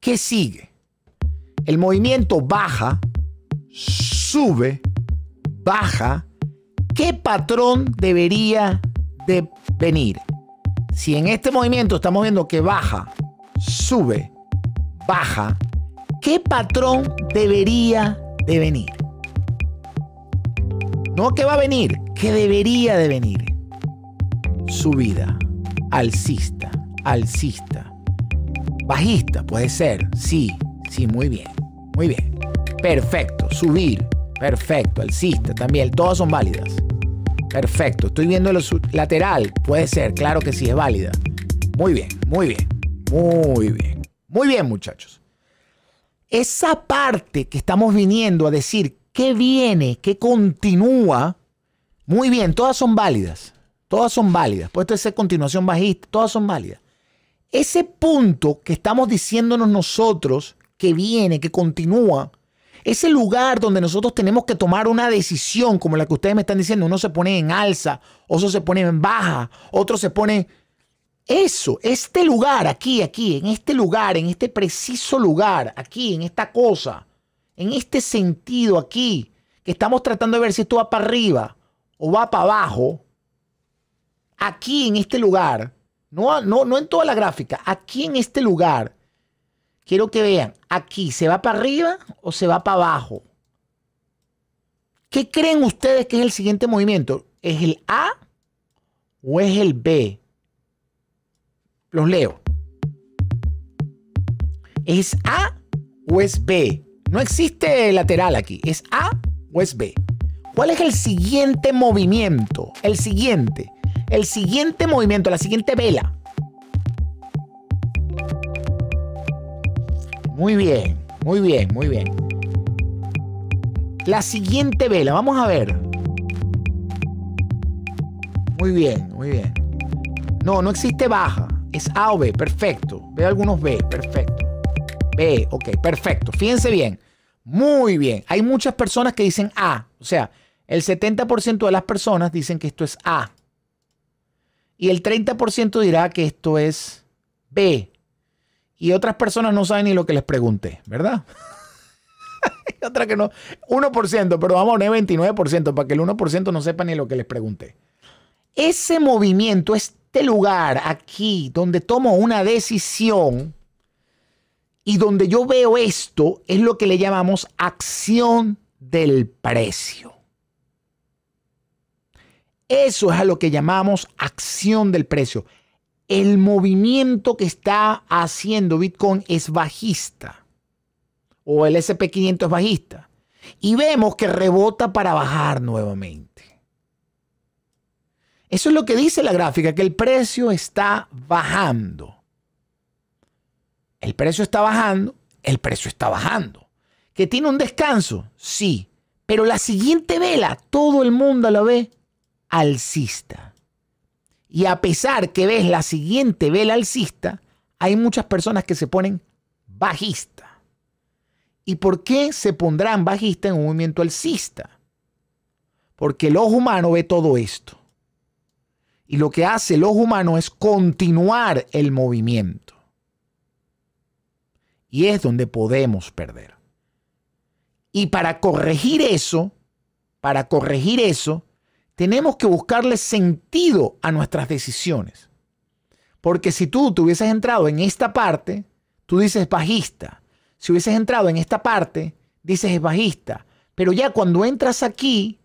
¿qué sigue? El movimiento baja, sube, baja. ¿Qué patrón debería de venir? Si en este movimiento estamos viendo que baja, sube, baja, ¿qué patrón debería de venir? No que va a venir, que debería de venir. Subida, alcista, alcista. Bajista, puede ser. Sí, sí, muy bien. Muy bien. Perfecto, subir. Perfecto, alcista también. Todas son válidas. Perfecto, estoy viendo el lateral. Puede ser, claro que sí, es válida. Muy bien, muy bien. Muy bien. Muy bien, muchachos. Esa parte que estamos viniendo a decir que viene? que continúa? Muy bien, todas son válidas. Todas son válidas. Puede ser continuación bajista, todas son válidas. Ese punto que estamos diciéndonos nosotros que viene, que continúa, ese lugar donde nosotros tenemos que tomar una decisión como la que ustedes me están diciendo, uno se pone en alza, otro se pone en baja, otro se pone... Eso, este lugar, aquí, aquí, en este lugar, en este preciso lugar, aquí, en esta cosa, en este sentido aquí, que estamos tratando de ver si esto va para arriba o va para abajo, aquí en este lugar, no, no, no en toda la gráfica, aquí en este lugar, quiero que vean, aquí, ¿se va para arriba o se va para abajo? ¿Qué creen ustedes que es el siguiente movimiento? ¿Es el A o es el B? Los leo. ¿Es A o es B? No existe lateral aquí. ¿Es A o es B? ¿Cuál es el siguiente movimiento? El siguiente. El siguiente movimiento, la siguiente vela. Muy bien, muy bien, muy bien. La siguiente vela, vamos a ver. Muy bien, muy bien. No, no existe baja. Es A o B, perfecto. Veo algunos B, perfecto. B, ok, perfecto. Fíjense bien. Muy bien. Hay muchas personas que dicen A. O sea, el 70% de las personas dicen que esto es A. Y el 30% dirá que esto es B. Y otras personas no saben ni lo que les pregunte, ¿verdad? otra que no. 1%, pero vamos a poner 29% para que el 1% no sepa ni lo que les pregunte. Ese movimiento, este lugar aquí donde tomo una decisión, y donde yo veo esto es lo que le llamamos acción del precio. Eso es a lo que llamamos acción del precio. El movimiento que está haciendo Bitcoin es bajista. O el SP500 es bajista. Y vemos que rebota para bajar nuevamente. Eso es lo que dice la gráfica, que el precio está bajando. El precio está bajando, el precio está bajando. ¿Que tiene un descanso? Sí. Pero la siguiente vela, todo el mundo la ve alcista. Y a pesar que ves la siguiente vela alcista, hay muchas personas que se ponen bajista. ¿Y por qué se pondrán bajista en un movimiento alcista? Porque el ojo humano ve todo esto. Y lo que hace el ojo humano es continuar el movimiento. Y es donde podemos perder. Y para corregir eso, para corregir eso, tenemos que buscarle sentido a nuestras decisiones. Porque si tú te hubieses entrado en esta parte, tú dices bajista. Si hubieses entrado en esta parte, dices bajista. Pero ya cuando entras aquí,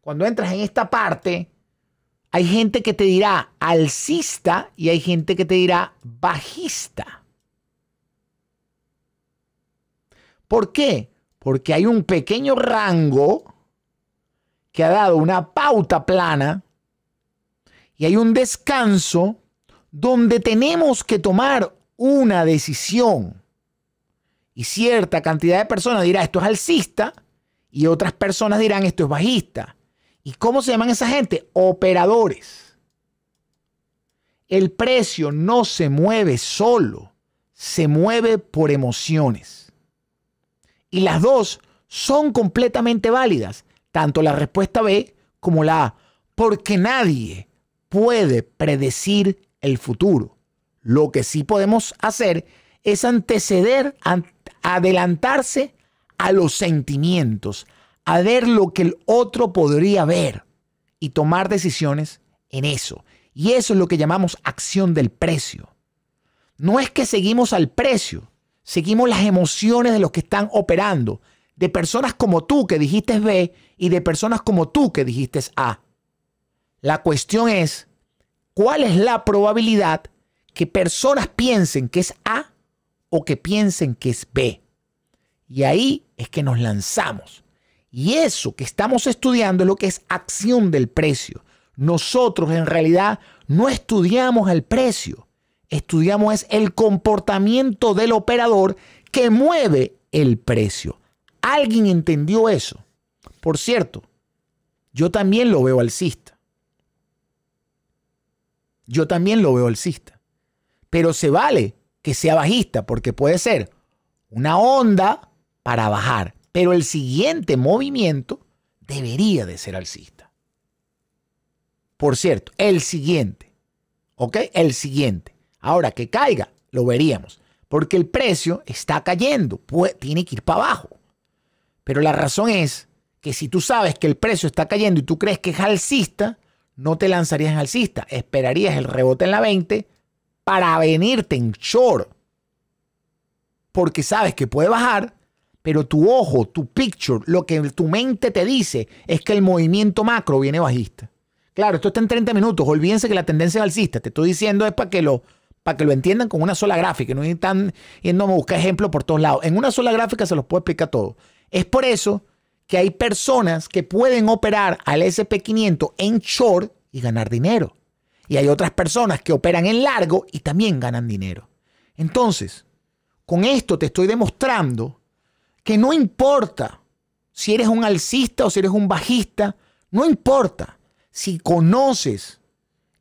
cuando entras en esta parte, hay gente que te dirá alcista y hay gente que te dirá bajista. ¿Por qué? Porque hay un pequeño rango que ha dado una pauta plana y hay un descanso donde tenemos que tomar una decisión. Y cierta cantidad de personas dirá esto es alcista y otras personas dirán esto es bajista. ¿Y cómo se llaman esa gente? Operadores. El precio no se mueve solo, se mueve por emociones. Y las dos son completamente válidas, tanto la respuesta B como la A, porque nadie puede predecir el futuro. Lo que sí podemos hacer es anteceder, adelantarse a los sentimientos, a ver lo que el otro podría ver y tomar decisiones en eso. Y eso es lo que llamamos acción del precio. No es que seguimos al precio, seguimos las emociones de los que están operando, de personas como tú que dijiste B y de personas como tú que dijiste A. La cuestión es, ¿cuál es la probabilidad que personas piensen que es A o que piensen que es B? Y ahí es que nos lanzamos. Y eso que estamos estudiando es lo que es acción del precio. Nosotros en realidad no estudiamos el precio estudiamos es el comportamiento del operador que mueve el precio. ¿Alguien entendió eso? Por cierto, yo también lo veo alcista. Yo también lo veo alcista. Pero se vale que sea bajista porque puede ser una onda para bajar. Pero el siguiente movimiento debería de ser alcista. Por cierto, el siguiente. ¿Ok? El siguiente. Ahora que caiga, lo veríamos, porque el precio está cayendo, tiene que ir para abajo. Pero la razón es que si tú sabes que el precio está cayendo y tú crees que es alcista, no te lanzarías en alcista, esperarías el rebote en la 20 para venirte en short. Porque sabes que puede bajar, pero tu ojo, tu picture, lo que tu mente te dice es que el movimiento macro viene bajista. Claro, esto está en 30 minutos, olvídense que la tendencia es alcista, te estoy diciendo es para que lo para que lo entiendan con una sola gráfica. No están yendo a buscar ejemplos por todos lados. En una sola gráfica se los puedo explicar todo. Es por eso que hay personas que pueden operar al SP500 en short y ganar dinero. Y hay otras personas que operan en largo y también ganan dinero. Entonces, con esto te estoy demostrando que no importa si eres un alcista o si eres un bajista, no importa. Si conoces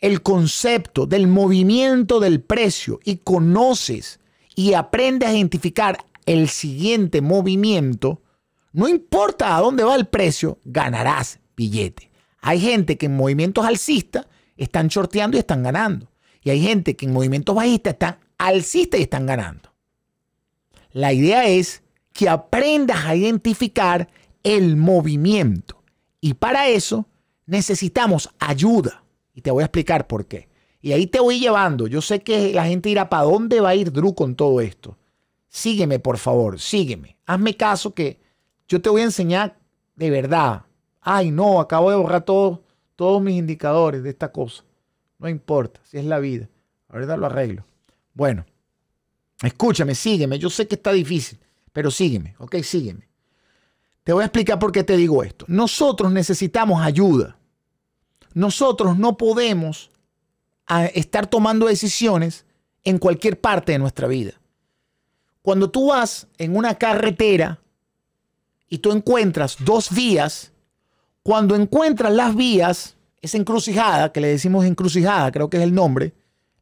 el concepto del movimiento del precio y conoces y aprendes a identificar el siguiente movimiento, no importa a dónde va el precio, ganarás billete. Hay gente que en movimientos alcistas están shorteando y están ganando. Y hay gente que en movimientos bajistas están alcistas y están ganando. La idea es que aprendas a identificar el movimiento. Y para eso necesitamos ayuda y te voy a explicar por qué. Y ahí te voy llevando. Yo sé que la gente irá ¿para dónde va a ir Drew con todo esto? Sígueme, por favor, sígueme. Hazme caso que yo te voy a enseñar de verdad. Ay, no, acabo de borrar todos, todos mis indicadores de esta cosa. No importa, si es la vida. Ahorita lo arreglo. Bueno, escúchame, sígueme. Yo sé que está difícil, pero sígueme, ¿ok? Sígueme. Te voy a explicar por qué te digo esto. Nosotros necesitamos ayuda nosotros no podemos ah, estar tomando decisiones en cualquier parte de nuestra vida. Cuando tú vas en una carretera y tú encuentras dos vías, cuando encuentras las vías, esa encrucijada, que le decimos encrucijada, creo que es el nombre,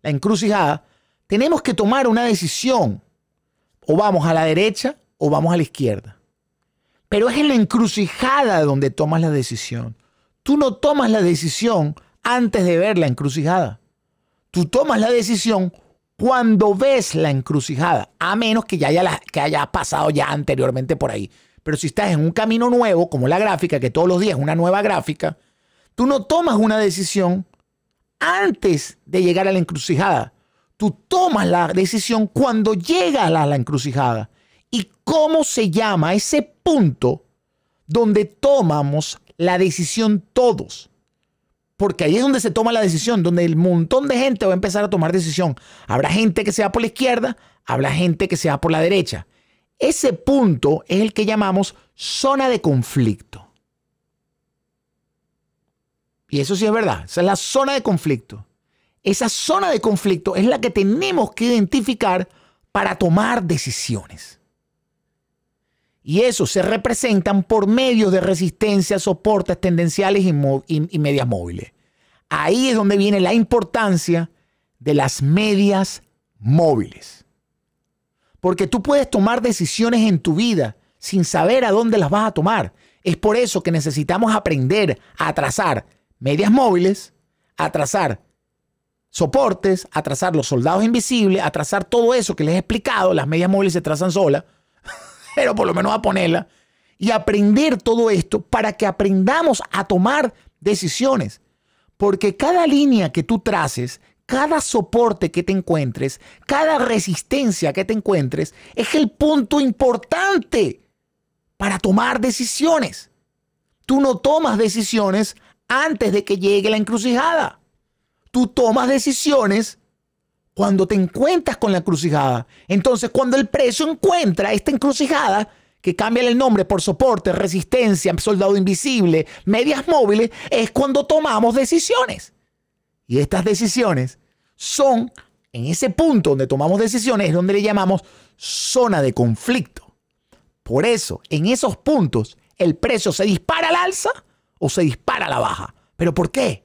la encrucijada, tenemos que tomar una decisión. O vamos a la derecha o vamos a la izquierda. Pero es en la encrucijada donde tomas la decisión. Tú no tomas la decisión antes de ver la encrucijada. Tú tomas la decisión cuando ves la encrucijada, a menos que ya haya, que haya pasado ya anteriormente por ahí. Pero si estás en un camino nuevo, como la gráfica, que todos los días es una nueva gráfica, tú no tomas una decisión antes de llegar a la encrucijada. Tú tomas la decisión cuando llegas a la, la encrucijada. ¿Y cómo se llama ese punto donde tomamos la decisión todos. Porque ahí es donde se toma la decisión, donde el montón de gente va a empezar a tomar decisión. Habrá gente que se va por la izquierda, habrá gente que se va por la derecha. Ese punto es el que llamamos zona de conflicto. Y eso sí es verdad, esa es la zona de conflicto. Esa zona de conflicto es la que tenemos que identificar para tomar decisiones. Y eso se representan por medios de resistencia, soportes tendenciales y, y medias móviles. Ahí es donde viene la importancia de las medias móviles. Porque tú puedes tomar decisiones en tu vida sin saber a dónde las vas a tomar. Es por eso que necesitamos aprender a trazar medias móviles, a trazar soportes, a trazar los soldados invisibles, a trazar todo eso que les he explicado. Las medias móviles se trazan solas pero por lo menos a ponerla y aprender todo esto para que aprendamos a tomar decisiones. Porque cada línea que tú traces, cada soporte que te encuentres, cada resistencia que te encuentres, es el punto importante para tomar decisiones. Tú no tomas decisiones antes de que llegue la encrucijada. Tú tomas decisiones cuando te encuentras con la encrucijada. Entonces, cuando el precio encuentra esta encrucijada, que cambia el nombre por soporte, resistencia, soldado invisible, medias móviles, es cuando tomamos decisiones. Y estas decisiones son, en ese punto donde tomamos decisiones, es donde le llamamos zona de conflicto. Por eso, en esos puntos, el precio se dispara al alza o se dispara a la baja. ¿Pero por qué?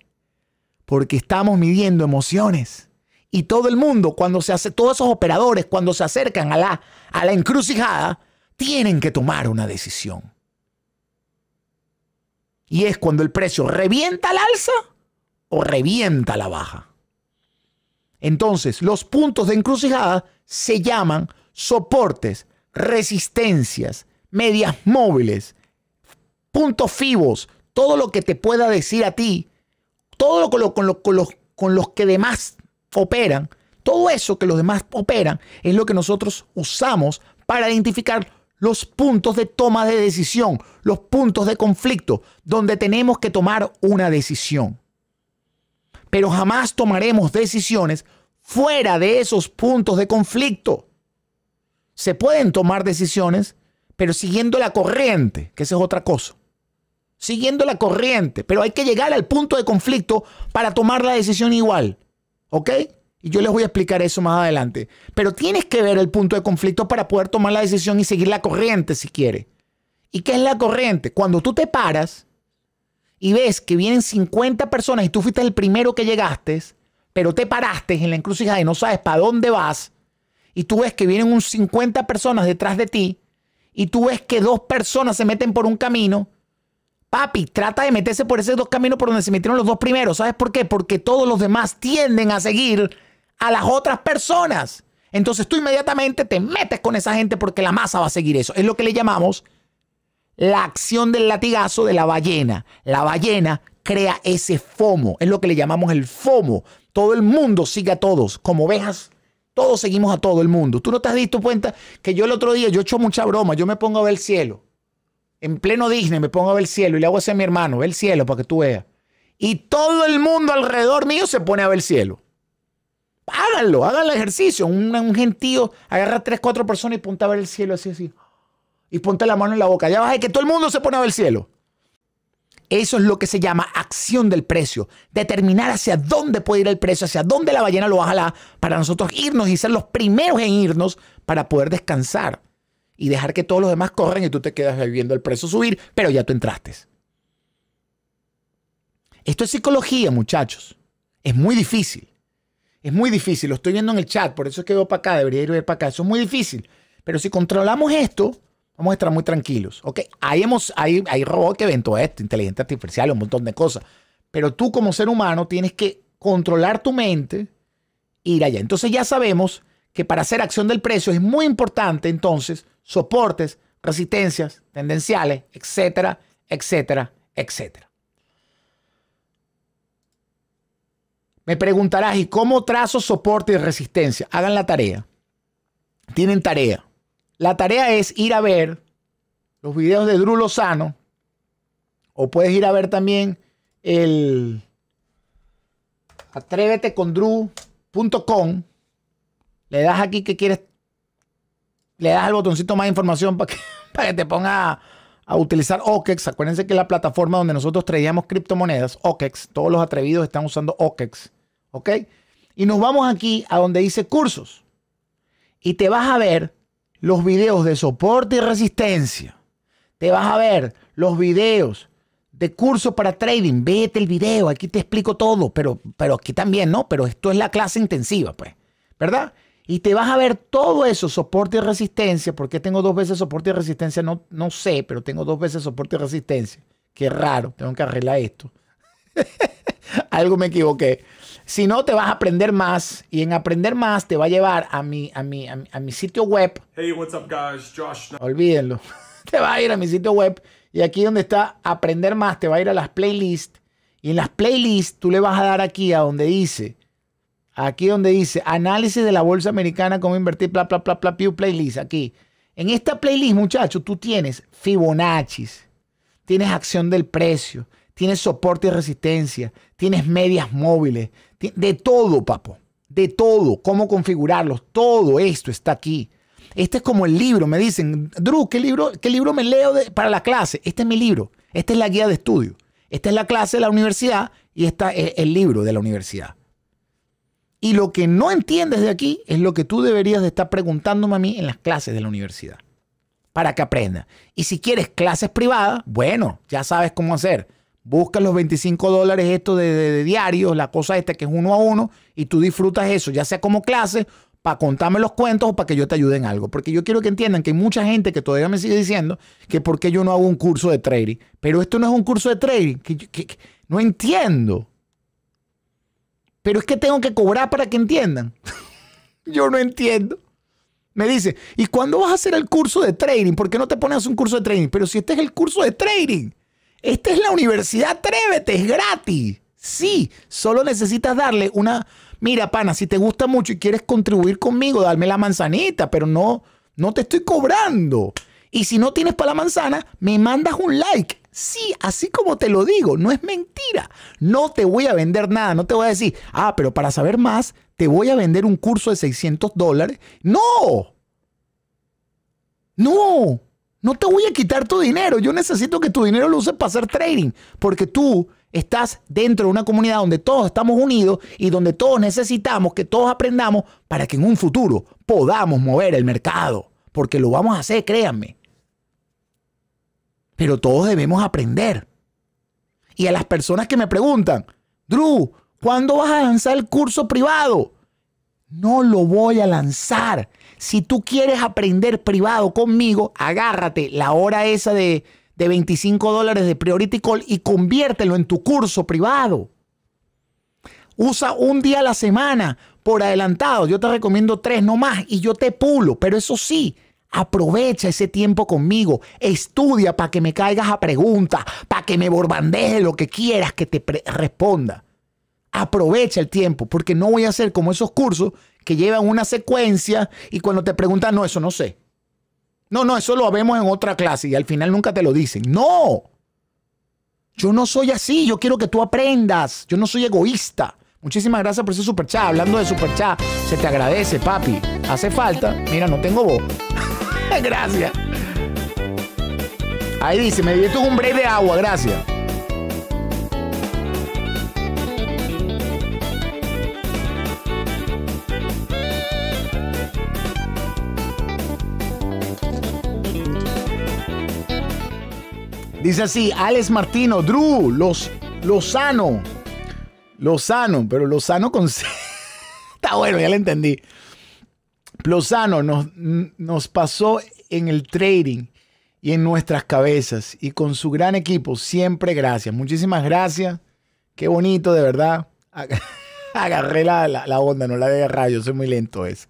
Porque estamos midiendo emociones. Y todo el mundo, cuando se hace, todos esos operadores, cuando se acercan a la, a la encrucijada, tienen que tomar una decisión. Y es cuando el precio revienta al alza o revienta la baja. Entonces, los puntos de encrucijada se llaman soportes, resistencias, medias móviles, puntos fibos, todo lo que te pueda decir a ti, todo lo, con, con, lo, con los que demás operan, todo eso que los demás operan es lo que nosotros usamos para identificar los puntos de toma de decisión, los puntos de conflicto, donde tenemos que tomar una decisión. Pero jamás tomaremos decisiones fuera de esos puntos de conflicto. Se pueden tomar decisiones, pero siguiendo la corriente, que esa es otra cosa. Siguiendo la corriente, pero hay que llegar al punto de conflicto para tomar la decisión igual. ¿Ok? Y yo les voy a explicar eso más adelante. Pero tienes que ver el punto de conflicto para poder tomar la decisión y seguir la corriente si quieres. ¿Y qué es la corriente? Cuando tú te paras y ves que vienen 50 personas y tú fuiste el primero que llegaste, pero te paraste en la encrucijada y no sabes para dónde vas, y tú ves que vienen un 50 personas detrás de ti, y tú ves que dos personas se meten por un camino, Papi, trata de meterse por esos dos caminos por donde se metieron los dos primeros. ¿Sabes por qué? Porque todos los demás tienden a seguir a las otras personas. Entonces tú inmediatamente te metes con esa gente porque la masa va a seguir eso. Es lo que le llamamos la acción del latigazo de la ballena. La ballena crea ese FOMO. Es lo que le llamamos el FOMO. Todo el mundo sigue a todos. Como ovejas, todos seguimos a todo el mundo. Tú no te has visto cuenta que yo el otro día, yo he hecho mucha broma, yo me pongo a ver el cielo en pleno Disney me pongo a ver el cielo y le hago ese a mi hermano, ve el cielo para que tú veas. Y todo el mundo alrededor mío se pone a ver el cielo. Háganlo, hagan el ejercicio. Un, gentío, agarra tres, cuatro personas y ponte a ver el cielo así, así. Y ponte la mano en la boca. Ya vas a que todo el mundo se pone a ver el cielo. Eso es lo que se llama acción del precio. Determinar hacia dónde puede ir el precio, hacia dónde la ballena lo va para nosotros irnos y ser los primeros en irnos para poder descansar y dejar que todos los demás corran y tú te quedas viendo el precio subir, pero ya tú entraste. Esto es psicología, muchachos. Es muy difícil. Es muy difícil. Lo estoy viendo en el chat, por eso es que veo para acá, debería ir para acá. Eso es muy difícil. Pero si controlamos esto, vamos a estar muy tranquilos. ¿ok? Hay, hemos, hay, hay robots que ven todo esto, inteligencia artificial, un montón de cosas. Pero tú como ser humano tienes que controlar tu mente ir allá. Entonces ya sabemos que para hacer acción del precio es muy importante entonces soportes, resistencias, tendenciales, etcétera, etcétera, etcétera. Me preguntarás, ¿y cómo trazo soporte y resistencia? Hagan la tarea. Tienen tarea. La tarea es ir a ver los videos de Drew Lozano o puedes ir a ver también el atrévete con le das aquí que quieres. Le das al botoncito más información para que, para te ponga a, utilizar OKEX. Acuérdense que es la plataforma donde nosotros traíamos criptomonedas, OKEX, todos los atrevidos están usando OKEX. ¿Ok? Y nos vamos aquí a donde dice cursos. Y te vas a ver los videos de soporte y resistencia. Te vas a ver los videos de cursos para trading. Vete el video, aquí te explico todo, pero, pero aquí también, ¿no? Pero esto es la clase intensiva, pues, ¿verdad? Y te vas a ver todo eso, soporte y resistencia. ¿Por qué tengo dos veces soporte y resistencia? No, no sé, pero tengo dos veces soporte y resistencia. Qué raro, tengo que arreglar esto. Algo me equivoqué. Si no, te vas a aprender más. Y en aprender más te va a llevar a mi, a mi, a mi, sitio web. Hey, what's up, guys? Josh. Olvídenlo. te va a ir a mi sitio web. Y aquí donde está aprender más, te va a ir a las playlists. Y en las playlists tú le vas a dar aquí a donde dice Aquí donde dice análisis de la bolsa americana, cómo invertir, bla, bla, bla, bla, Playlist. Aquí. En esta playlist, muchachos, tú tienes Fibonacci, tienes acción del precio, tienes soporte y resistencia, tienes medias móviles, de todo, papo. De todo, cómo configurarlos, todo esto está aquí. Este es como el libro, me dicen, Drew, ¿qué libro, qué libro me leo para la clase? Este es mi libro, esta es la guía de estudio, esta es la clase de la universidad y este es el libro de la universidad. Y lo que no entiendes de aquí es lo que tú deberías de estar preguntándome a mí en las clases de la universidad. Para que aprendas. Y si quieres clases privadas, bueno, ya sabes cómo hacer. Busca los 25 dólares esto de, diarios, la cosa esta que es uno a uno, y tú disfrutas eso, ya sea como clase, para contarme los cuentos o para que yo te ayude en algo. Porque yo quiero que entiendan que hay mucha gente que todavía me sigue diciendo que por qué yo no hago un curso de trading. Pero esto no es un curso de trading, no entiendo pero es que tengo que cobrar para que entiendan. Yo no entiendo. Me dice, ¿y cuándo vas a hacer el curso de trading? ¿Por qué no te pones un curso de trading? Pero si este es el curso de trading, esta es la universidad, atrévete, es gratis. Sí, solo necesitas darle una... Mira, pana, si te gusta mucho y quieres contribuir conmigo, dame la manzanita, pero no, no te estoy cobrando. Y si no tienes para la manzana, me mandas un like. Sí, así como te lo digo, no es mentira. No te voy a vender nada, no te voy a decir, ah, pero para saber más, te voy a vender un curso de 600 dólares. No, no, no te voy a quitar tu dinero. Yo necesito que tu dinero lo uses para hacer trading, porque tú estás dentro de una comunidad donde todos estamos unidos y donde todos necesitamos que todos aprendamos para que en un futuro podamos mover el mercado porque lo vamos a hacer, créanme. Pero todos debemos aprender. Y a las personas que me preguntan, Drew, ¿cuándo vas a lanzar el curso privado? No lo voy a lanzar. Si tú quieres aprender privado conmigo, agárrate la hora esa de, 25 dólares de Priority Call y conviértelo en tu curso privado. Usa un día a la semana por adelantado. Yo te recomiendo tres no más y yo te pulo. Pero eso sí, Aprovecha ese tiempo conmigo. Estudia para que me caigas a preguntas, para que me borbandeje lo que quieras que te responda. Aprovecha el tiempo, porque no voy a hacer como esos cursos que llevan una secuencia y cuando te preguntan, no, eso no sé. No, no, eso lo vemos en otra clase y al final nunca te lo dicen. No, yo no soy así, yo quiero que tú aprendas, yo no soy egoísta. Muchísimas gracias por ese super chat. Hablando de super chat, se te agradece, papi. Hace falta. Mira, no tengo voz. gracias. Ahí dice, me dio es un break de agua, gracias. Dice así, Alex Martino, Drew, los, Lozano. Lozano, pero Lozano con Está bueno, ya lo entendí. Lozano nos, nos pasó en el trading y en nuestras cabezas y con su gran equipo. Siempre gracias. Muchísimas gracias. Qué bonito, de verdad. Agarré la, onda, no la de Yo soy muy lento es.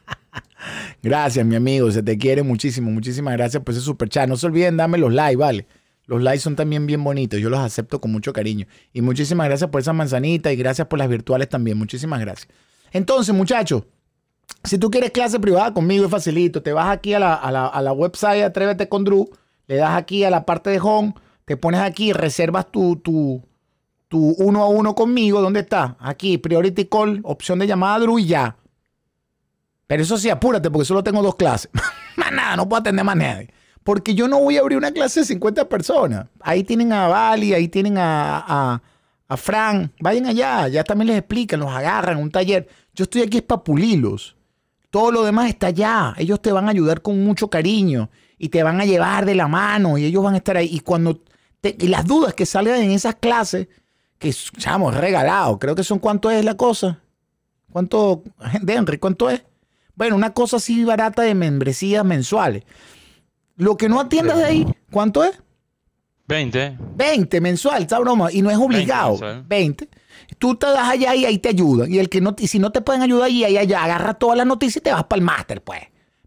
gracias, mi amigo, se te quiere muchísimo. Muchísimas gracias por ese super chat. No se olviden, dame los likes, vale. Los likes son también bien bonitos, yo los acepto con mucho cariño. Y muchísimas gracias por esa manzanita y gracias por las virtuales también. Muchísimas gracias. Entonces, muchachos, si tú quieres clase privada conmigo, es facilito. Te vas aquí a la, website Atrévete con Drew, le das aquí a la parte de home, te pones aquí, reservas tu, tu, tu uno a uno conmigo. ¿Dónde está? Aquí, Priority Call, opción de llamada Drew y ya. Pero eso sí, apúrate, porque solo tengo dos clases. más nada, no puedo atender más nadie. Porque yo no voy a abrir una clase de 50 personas. Ahí tienen a Bali, ahí tienen a, a, a Fran. Vayan allá, ya también les explican, los agarran, un taller. Yo estoy aquí es para Todo lo demás está allá. Ellos te van a ayudar con mucho cariño y te van a llevar de la mano y ellos van a estar ahí. Y cuando y las dudas que salgan en esas clases, que seamos regalados, creo que son cuánto es la cosa. ¿Cuánto, Henry, cuánto es? Bueno, una cosa así barata de membresías mensuales. Lo que no atiendas de ahí, ¿cuánto es? 20. 20 mensual, está broma. Y no es obligado. 20. 20. Tú te das allá y ahí te ayudan. Y el que no, si no te pueden ayudar allí, ahí allá, agarra toda la noticia y te vas para el máster, pues.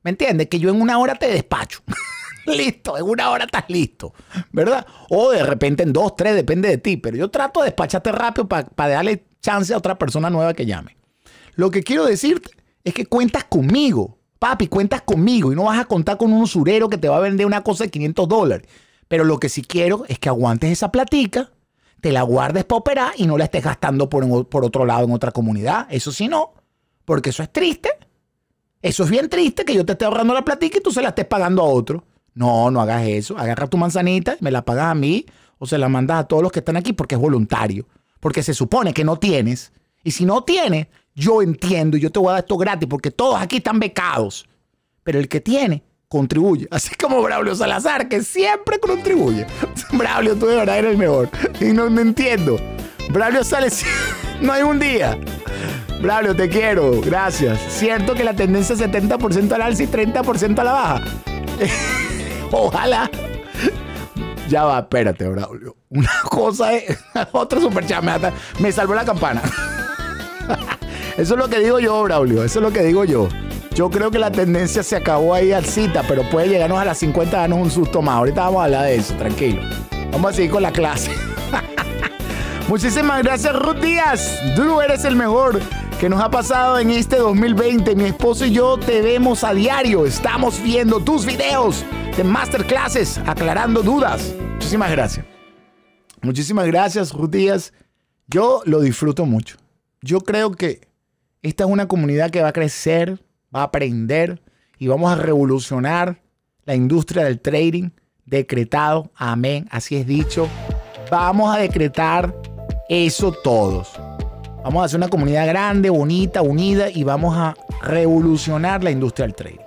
¿Me entiendes? Que yo en una hora te despacho. listo, en una hora estás listo, ¿verdad? O de repente en dos, tres, depende de ti. Pero yo trato de despacharte rápido para darle chance a otra persona nueva que llame. Lo que quiero decirte es que cuentas conmigo. Papi, cuentas conmigo y no vas a contar con un usurero que te va a vender una cosa de 500 dólares. Pero lo que sí quiero es que aguantes esa platica te la guardes para operar y no la estés gastando por, por otro lado en otra comunidad. Eso sí no, porque eso es triste. Eso es bien triste que yo te esté ahorrando la platica y tú se la estés pagando a otro. No, no hagas eso. Agarra tu manzanita y me la pagas a mí o se la mandas a todos los que están aquí porque es voluntario. Porque se supone que no tienes. Y si no tienes, yo entiendo y yo te voy a dar esto gratis porque todos aquí están becados. Pero el que tiene contribuye. Así como Braulio Salazar, que siempre contribuye. Braulio, tú de verdad eres el mejor. Y no, me entiendo. Braulio sales no hay un día. Braulio, te quiero. Gracias. siento que la tendencia es 70% al alza y 30% a la baja. Ojalá. Ya va, espérate, Braulio. Una cosa es. Otro super me salvó la campana. Eso es lo que digo yo, Braulio. Eso es lo que digo yo. Yo creo que la tendencia se acabó ahí al cita, pero puede llegarnos a las 50 darnos un susto más. Ahorita vamos a hablar de eso, tranquilo. Vamos a seguir con la clase. Muchísimas gracias, Ruth Díaz. Tú eres el mejor que nos ha pasado en este 2020. Mi esposo y yo te vemos a diario. Estamos viendo tus videos de masterclasses, aclarando dudas. Muchísimas gracias. Muchísimas gracias, Ruth Díaz. Yo lo disfruto mucho. Yo creo que esta es una comunidad que va a crecer a aprender y vamos a revolucionar la industria del trading. Decretado, amén, así es dicho. Vamos a decretar eso todos. Vamos a hacer una comunidad grande, bonita, unida y vamos a revolucionar la industria del trading.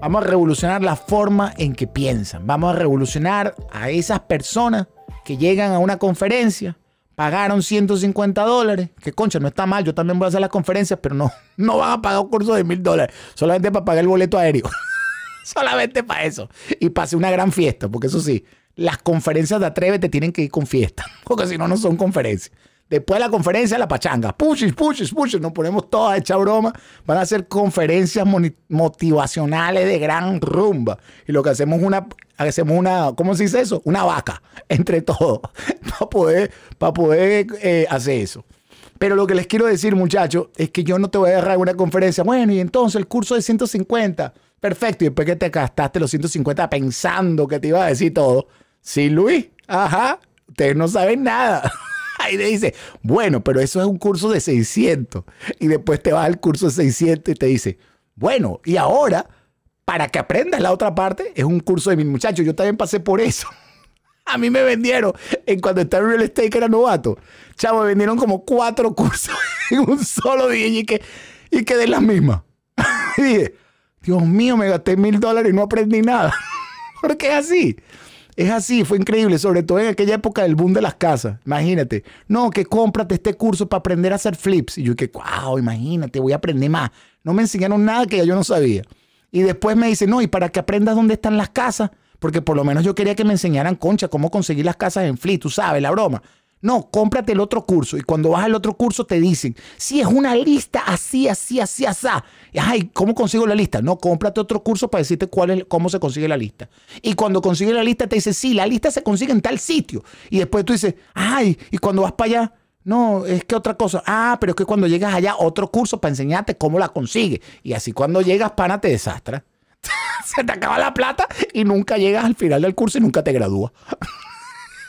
Vamos a revolucionar la forma en que piensan. Vamos a revolucionar a esas personas que llegan a una conferencia Pagaron 150 dólares, que concha, no está mal, yo también voy a hacer las conferencias, pero no, no van a pagar un curso de mil dólares, solamente para pagar el boleto aéreo, solamente para eso. Y para hacer una gran fiesta, porque eso sí, las conferencias de Atrévete tienen que ir con fiesta, porque si no, no son conferencias. Después de la conferencia, la pachanga. Push, push, pushes. Nos ponemos toda hecha broma. Van a ser conferencias motivacionales de gran rumba. Y lo que hacemos una, hacemos una, ¿cómo se dice eso? Una vaca entre todos para poder, para poder eh, hacer eso. Pero lo que les quiero decir, muchachos, es que yo no te voy a agarrar una conferencia. Bueno, y entonces el curso de 150. Perfecto. Y después que te gastaste los 150 pensando que te iba a decir todo. Sí, Luis. Ajá. Ustedes no saben nada. y le dice, bueno, pero eso es un curso de 600. Y después te va al curso de 600 y te dice, bueno, y ahora, para que aprendas la otra parte, es un curso de mil muchachos. Yo también pasé por eso. A mí me vendieron, en cuando estaba en real estate, que era novato, chavo, me vendieron como cuatro cursos en un solo día y, que, y quedé en las mismas. y dije, Dios mío, me gasté mil dólares y no aprendí nada. Porque es así. Es así, fue increíble, sobre todo en aquella época del boom de las casas. Imagínate, no, que cómprate este curso para aprender a hacer flips. Y yo que, wow, imagínate, voy a aprender más. No me enseñaron nada que yo no sabía. Y después me dice, no, y para que aprendas dónde están las casas, porque por lo menos yo quería que me enseñaran, concha, cómo conseguir las casas en flip, tú sabes, la broma. No, cómprate el otro curso. Y cuando vas al otro curso te dicen, si es una lista así, así, así, así. Ay, ¿cómo consigo la lista? No, cómprate otro curso para decirte cuál es, cómo se consigue la lista. Y cuando consigues la lista te dicen, sí, la lista se consigue en tal sitio. Y después tú dices, ay, y cuando vas para allá, no, es que otra cosa. Ah, pero es que cuando llegas allá, otro curso para enseñarte cómo la consigue Y así cuando llegas, pana, te desastra. se te acaba la plata y nunca llegas al final del curso y nunca te gradúas.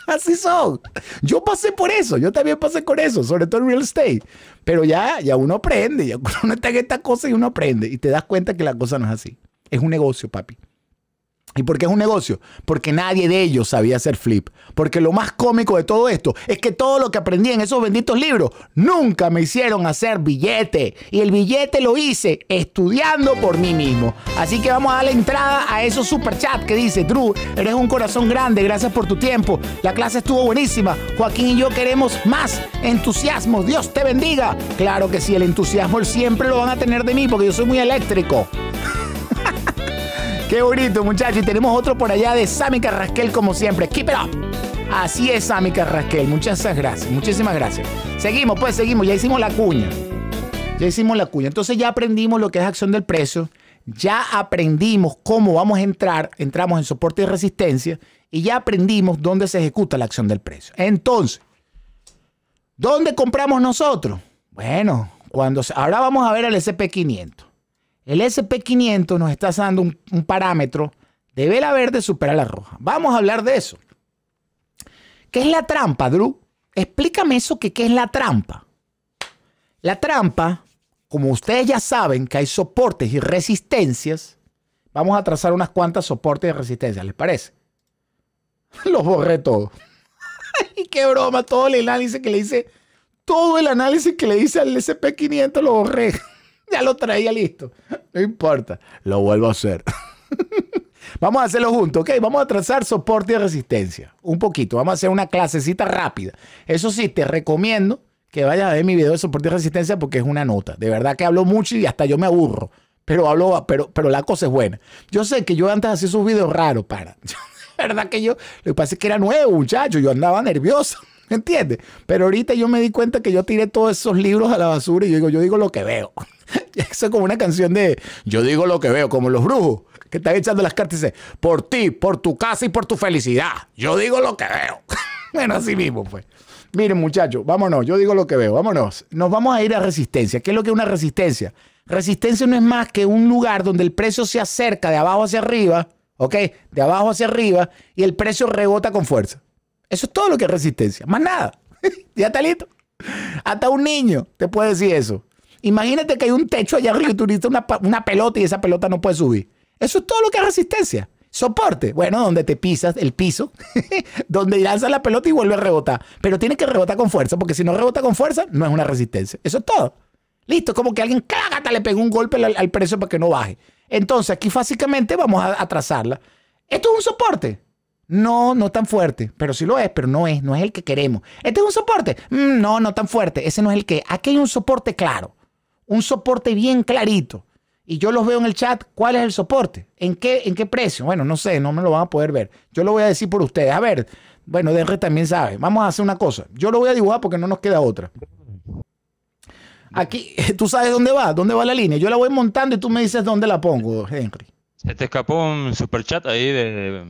Así son. Yo pasé por eso, yo también pasé por eso, sobre todo en real estate. Pero ya, ya uno aprende, ya uno está en esta cosa y uno aprende y te das cuenta que la cosa no es así. Es un negocio, papi. ¿Y por qué es un negocio? Porque nadie de ellos sabía hacer flip. Porque lo más cómico de todo esto es que todo lo que aprendí en esos benditos libros nunca me hicieron hacer billete. Y el billete lo hice estudiando por mí mismo. Así que vamos a la entrada a esos superchats que dice, Drew, eres un corazón grande, gracias por tu tiempo. La clase estuvo buenísima. Joaquín y yo queremos más entusiasmo. Dios te bendiga. Claro que sí, el entusiasmo siempre lo van a tener de mí porque yo soy muy eléctrico. Qué bonito, muchachos. Y tenemos otro por allá de Sammy Carrasquel, como siempre. Keep it up. Así es, Sammy Carrasquel. Muchas gracias. Muchísimas gracias. Seguimos, pues seguimos. Ya hicimos la cuña. Ya hicimos la cuña. Entonces ya aprendimos lo que es acción del precio. Ya aprendimos cómo vamos a entrar. Entramos en soporte y resistencia. Y ya aprendimos dónde se ejecuta la acción del precio. Entonces, ¿dónde compramos nosotros? Bueno, cuando ahora vamos a ver el SP500. El SP500 nos está dando un, parámetro de vela verde supera la roja. Vamos a hablar de eso. ¿Qué es la trampa, Drew? Explícame eso que qué es la trampa. La trampa, como ustedes ya saben que hay soportes y resistencias, vamos a trazar unas cuantas soportes y resistencias, ¿les parece? Los borré todo. y qué broma, todo el análisis que le hice, todo el análisis que le hice al SP500 lo borré. ya lo traía listo. No importa, lo vuelvo a hacer. Vamos a hacerlo juntos, ¿ok? Vamos a trazar soporte y resistencia. Un poquito. Vamos a hacer una clasecita rápida. Eso sí, te recomiendo que vayas a ver mi video de soporte y resistencia porque es una nota. De verdad que hablo mucho y hasta yo me aburro. Pero hablo, pero, pero la cosa es buena. Yo sé que yo antes hacía sus videos raros, para. De verdad que yo, lo que pasa es que era nuevo, muchacho. Yo andaba nervioso. ¿Me ¿Entiendes? Pero ahorita yo me di cuenta que yo tiré todos esos libros a la basura y yo digo, yo digo lo que veo. Eso es como una canción de yo digo lo que veo, como los brujos que están echando las cartas y dicen, por ti, por tu casa y por tu felicidad. Yo digo lo que veo. bueno, así mismo pues. Miren muchachos, vámonos, yo digo lo que veo, vámonos. Nos vamos a ir a resistencia. ¿Qué es lo que es una resistencia? Resistencia no es más que un lugar donde el precio se acerca de abajo hacia arriba, ¿ok? De abajo hacia arriba y el precio rebota con fuerza. Eso es todo lo que es resistencia, más nada. ya está listo. Hasta un niño te puede decir eso. Imagínate que hay un techo allá arriba y tú necesitas una, pelota y esa pelota no puede subir. Eso es todo lo que es resistencia. Soporte, bueno, donde te pisas el piso, donde lanzas la pelota y vuelve a rebotar. Pero tiene que rebotar con fuerza, porque si no rebota con fuerza, no es una resistencia. Eso es todo. Listo, como que alguien cagata le pegó un golpe al, precio para que no baje. Entonces, aquí básicamente vamos a, a trazarla. Esto es un soporte. No, no tan fuerte, pero sí lo es, pero no es, no es el que queremos. Este es un soporte. Mm, no, no tan fuerte, ese no es el que. Aquí hay un soporte claro, un soporte bien clarito. Y yo los veo en el chat, ¿cuál es el soporte? ¿En qué, ¿En qué precio? Bueno, no sé, no me lo van a poder ver. Yo lo voy a decir por ustedes. A ver, bueno, Henry también sabe. Vamos a hacer una cosa. Yo lo voy a dibujar porque no nos queda otra. Aquí, tú sabes dónde va, dónde va la línea. Yo la voy montando y tú me dices dónde la pongo, Henry. Se te escapó un superchat ahí de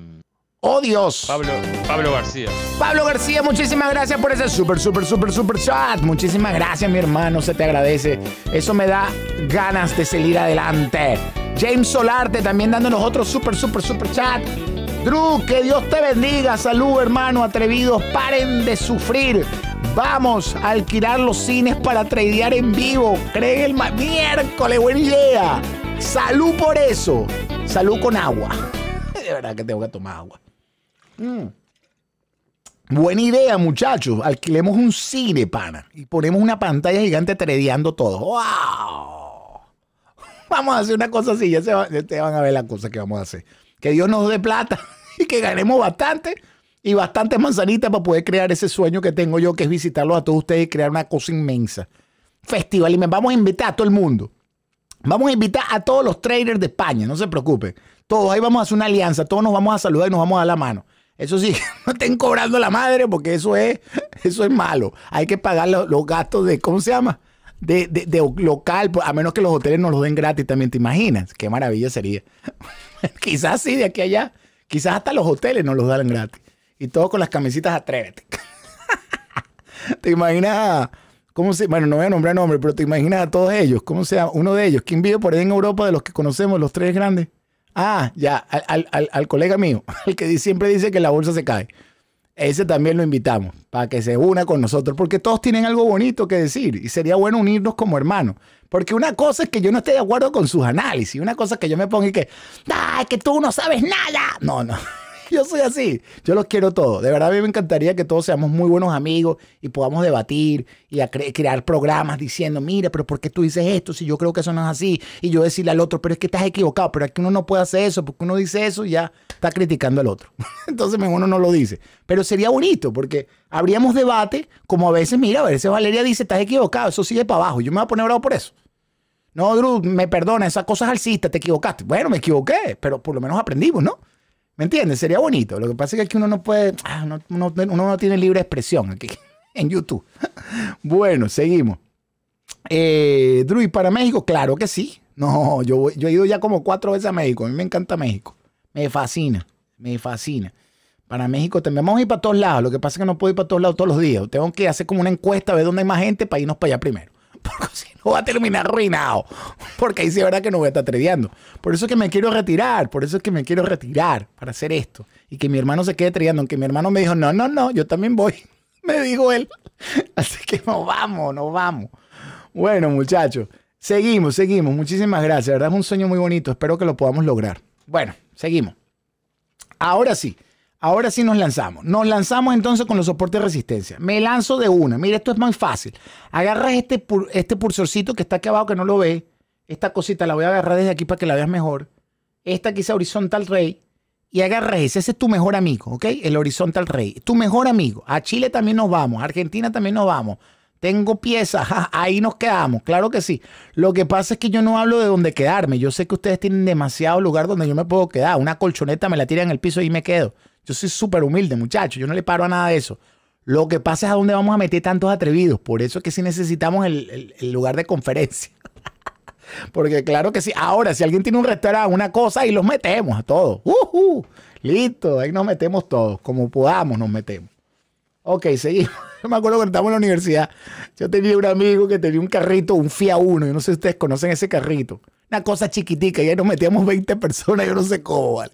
Oh Dios. Pablo, Pablo García. Pablo García, muchísimas gracias por ese super, super, super, super chat. Muchísimas gracias, mi hermano. Se te agradece. Eso me da ganas de salir adelante. James Solarte también dándonos otro super, super, super chat. Drew, que Dios te bendiga. Salud, hermano. Atrevidos, paren de sufrir. Vamos a alquilar los cines para tradear en vivo. Creen el miércoles, buena idea. Salud por eso. Salud con agua. De verdad que tengo que tomar agua. Mm. Buena idea, muchachos. Alquilemos un cine, pana. Y ponemos una pantalla gigante tredeando todo. Vamos a hacer una cosa así. Ya, se van a ver la cosa que vamos a hacer. Que Dios nos dé plata y que ganemos bastante y bastantes manzanitas para poder crear ese sueño que tengo yo, que es visitarlos a todos ustedes y crear una cosa inmensa. Festival. Y me vamos a invitar a todo el mundo. Vamos a invitar a todos los traders de España. No se preocupen. Todos ahí vamos a hacer una alianza. Todos nos vamos a saludar y nos vamos a dar la mano. Eso sí, no estén cobrando la madre porque eso es, eso es malo. Hay que pagar los, gastos de, ¿cómo se llama? De, de, de, local, pues, a menos que los hoteles nos los den gratis también, ¿te imaginas? Qué maravilla sería. Quizás sí, de aquí allá. Quizás hasta los hoteles nos los dan gratis. Y todo con las camisetas Atrévete. ¿Te imaginas? ¿Cómo se, bueno, no voy a nombrar nombres, pero te imaginas a todos ellos. ¿Cómo sea? Uno de ellos. ¿Quién vive por ahí en Europa de los que conocemos, los tres grandes? Ah, ya, al, colega mío, el que siempre dice que la bolsa se cae. Ese también lo invitamos para que se una con nosotros, porque todos tienen algo bonito que decir y sería bueno unirnos como hermanos. Porque una cosa es que yo no esté de acuerdo con sus análisis, una cosa es que yo me ponga y que, ¡ay, que tú no sabes nada! No, no, yo soy así. Yo los quiero todos. De verdad, a mí me encantaría que todos seamos muy buenos amigos y podamos debatir y crear programas diciendo, mira, pero ¿por qué tú dices esto? Si yo creo que eso no es así. Y yo decirle al otro, pero es que estás equivocado, pero es que uno no puede hacer eso, porque uno dice eso y ya está criticando al otro. Entonces, uno no lo dice. Pero sería bonito, porque habríamos debate, como a veces, mira, a veces Valeria dice, estás equivocado, eso sigue para abajo. Yo me voy a poner bravo por eso. No, Drew, me perdona, esas cosas es te equivocaste. Bueno, me equivoqué, pero por lo menos aprendimos, ¿no? ¿Me entiendes? Sería bonito. Lo que pasa es que aquí uno no puede, ah, uno, no tiene libre expresión aquí en YouTube. Bueno, seguimos. Eh, Drew, para México? Claro que sí. No, yo, yo he ido ya como cuatro veces a México. A mí me encanta México. Me fascina, me fascina. Para México también vamos a ir para todos lados. Lo que pasa es que no puedo ir para todos lados todos los días. Tengo que hacer como una encuesta, ver dónde hay más gente para irnos para allá primero porque si no va a terminar arruinado, porque ahí sí verdad que no voy a estar Por eso es que me quiero retirar, por eso es que me quiero retirar para hacer esto y que mi hermano se quede tradeando, aunque mi hermano me dijo, no, no, no, yo también voy, me dijo él. Así que nos vamos, nos vamos. Bueno, muchachos, seguimos, seguimos. Muchísimas gracias, la verdad es un sueño muy bonito, espero que lo podamos lograr. Bueno, seguimos. Ahora sí, Ahora sí nos lanzamos. Nos lanzamos entonces con los soportes de resistencia. Me lanzo de una. Mira, esto es muy fácil. Agarras este, este pulsorcito que está aquí abajo que no lo ve. Esta cosita la voy a agarrar desde aquí para que la veas mejor. Esta quizá es horizontal rey. Y agarras ese. Ese es tu mejor amigo, ¿ok? El horizontal rey. Tu mejor amigo. A Chile también nos vamos. A Argentina también nos vamos. Tengo piezas. ahí nos quedamos. Claro que sí. Lo que pasa es que yo no hablo de dónde quedarme. Yo sé que ustedes tienen demasiado lugar donde yo me puedo quedar. Una colchoneta me la tiran en el piso y me quedo. Yo soy súper humilde, muchacho. Yo no le paro a nada de eso. Lo que pasa es a dónde vamos a meter tantos atrevidos. Por eso es que sí necesitamos el, lugar de conferencia. Porque claro que sí. Ahora, si alguien tiene un restaurante, una cosa, y los metemos a todos. Uh Listo, ahí nos metemos todos. Como podamos, nos metemos. Ok, seguimos. Yo me acuerdo cuando estábamos en la universidad, yo tenía un amigo que tenía un carrito, un FIA 1. Yo no sé si ustedes conocen ese carrito. Una cosa chiquitica, y ahí nos metíamos 20 personas, yo no sé cómo, ¿vale?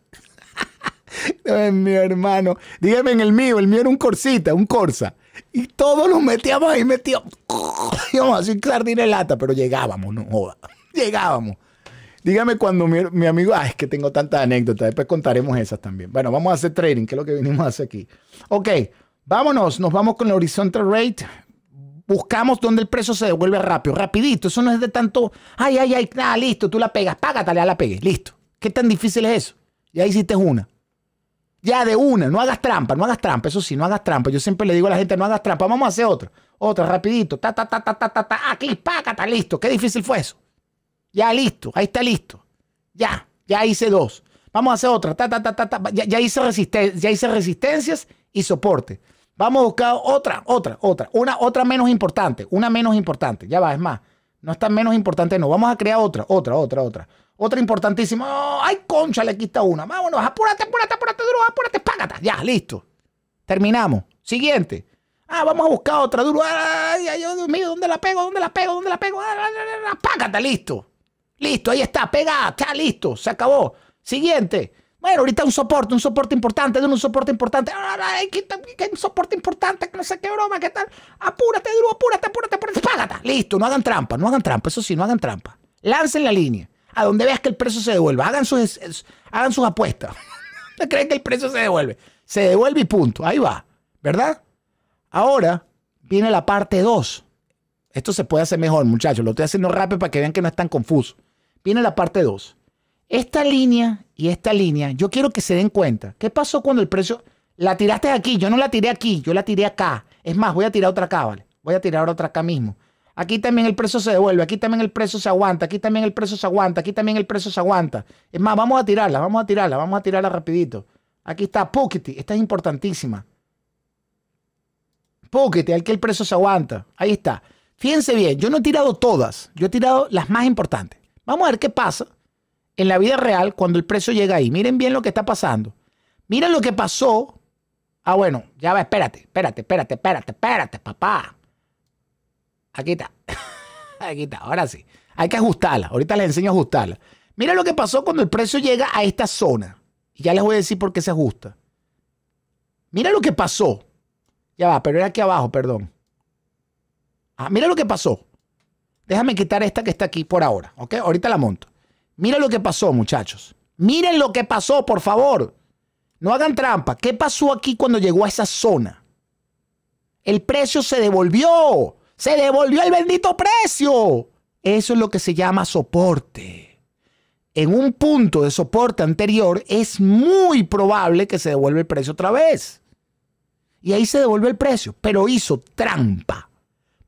mi hermano. Dígame en el mío, el mío era un corsita, un corsa. Y todos los metíamos ahí metíamos Íbamos así sardina en lata, pero llegábamos, no joda. Llegábamos. Dígame cuando mi, amigo, ay, ah, es que tengo tantas anécdotas, después contaremos esas también. Bueno, vamos a hacer trading, que es lo que vinimos a hacer aquí. Ok, vámonos, nos vamos con el horizontal rate. Buscamos donde el precio se devuelve rápido, rapidito. Eso no es de tanto, ay, ay, ay, nada, listo, tú la pegas, págatale, a la pegué, listo. ¿Qué tan difícil es eso? ya hiciste una. Ya de una, no hagas trampa, no hagas trampa, eso sí, no hagas trampa. Yo siempre le digo a la gente, no hagas trampa, vamos a hacer otra, otra, rapidito, ta, ta, ta, ta, ta, ta, ta, ah, aquí, paca, está listo. Qué difícil fue eso. Ya listo, ahí está listo. Ya, ya hice dos. Vamos a hacer otra, ta, ta, ta, ta, ta. Ya, hice resisten ya hice resistencias y soporte. Vamos a buscar otra, otra, otra, una, otra menos importante, una menos importante. Ya va, es más, no está menos importante, no. Vamos a crear otra, otra, otra, otra. Otra importantísima. Oh, ¡Ay, concha! Le quita una. Vámonos, apúrate, apúrate, apúrate, duro, apúrate, págata. Ya, listo. Terminamos. Siguiente. Ah, vamos a buscar otra duro. Ah, ay, ay, Dios mío, ¿dónde la pego? ¿Dónde la pego? ¿Dónde la pego? Ah, ah, págata, listo. Listo, ahí está, pegada, ¡Ya, listo, se acabó. Siguiente. Bueno, ahorita un soporte, un soporte importante, un soporte importante. Ay, un soporte importante, no sé qué broma, qué tal. Apúrate, duro, apúrate, apúrate, apúrate, Listo, no hagan trampa, no hagan trampa, eso sí, no hagan trampa. Lancen la línea a donde veas que el precio se devuelva. Hagan sus, hagan sus apuestas. no creen que el precio se devuelve. Se devuelve y punto. Ahí va. ¿Verdad? Ahora viene la parte 2. Esto se puede hacer mejor, muchachos. Lo estoy haciendo rápido para que vean que no es tan confuso. Viene la parte 2. Esta línea y esta línea, yo quiero que se den cuenta. ¿Qué pasó cuando el precio... La tiraste aquí, yo no la tiré aquí, yo la tiré acá. Es más, voy a tirar otra acá, ¿vale? Voy a tirar otra acá mismo. Aquí también el precio se devuelve, aquí también el precio se aguanta, aquí también el precio se aguanta, aquí también el precio se aguanta. Es más, vamos a tirarla, vamos a tirarla, vamos a tirarla rapidito. Aquí está Pukiti, esta es importantísima. Pukiti, al que el precio se aguanta. Ahí está. Fíjense bien, yo no he tirado todas, yo he tirado las más importantes. Vamos a ver qué pasa en la vida real cuando el precio llega ahí. Miren bien lo que está pasando. Miren lo que pasó. Ah, bueno, ya va, espérate, espérate, espérate, espérate, espérate, papá. Aquí está. Aquí está. Ahora sí. Hay que ajustarla. Ahorita les enseño a ajustarla. Mira lo que pasó cuando el precio llega a esta zona. Y ya les voy a decir por qué se ajusta. Mira lo que pasó. Ya va, pero era aquí abajo, perdón. Ah, mira lo que pasó. Déjame quitar esta que está aquí por ahora, ¿ok? Ahorita la monto. Mira lo que pasó, muchachos. Miren lo que pasó, por favor. No hagan trampa. ¿Qué pasó aquí cuando llegó a esa zona? El precio se devolvió. Se devolvió el bendito precio. Eso es lo que se llama soporte. En un punto de soporte anterior es muy probable que se devuelva el precio otra vez. Y ahí se devuelve el precio, pero hizo trampa.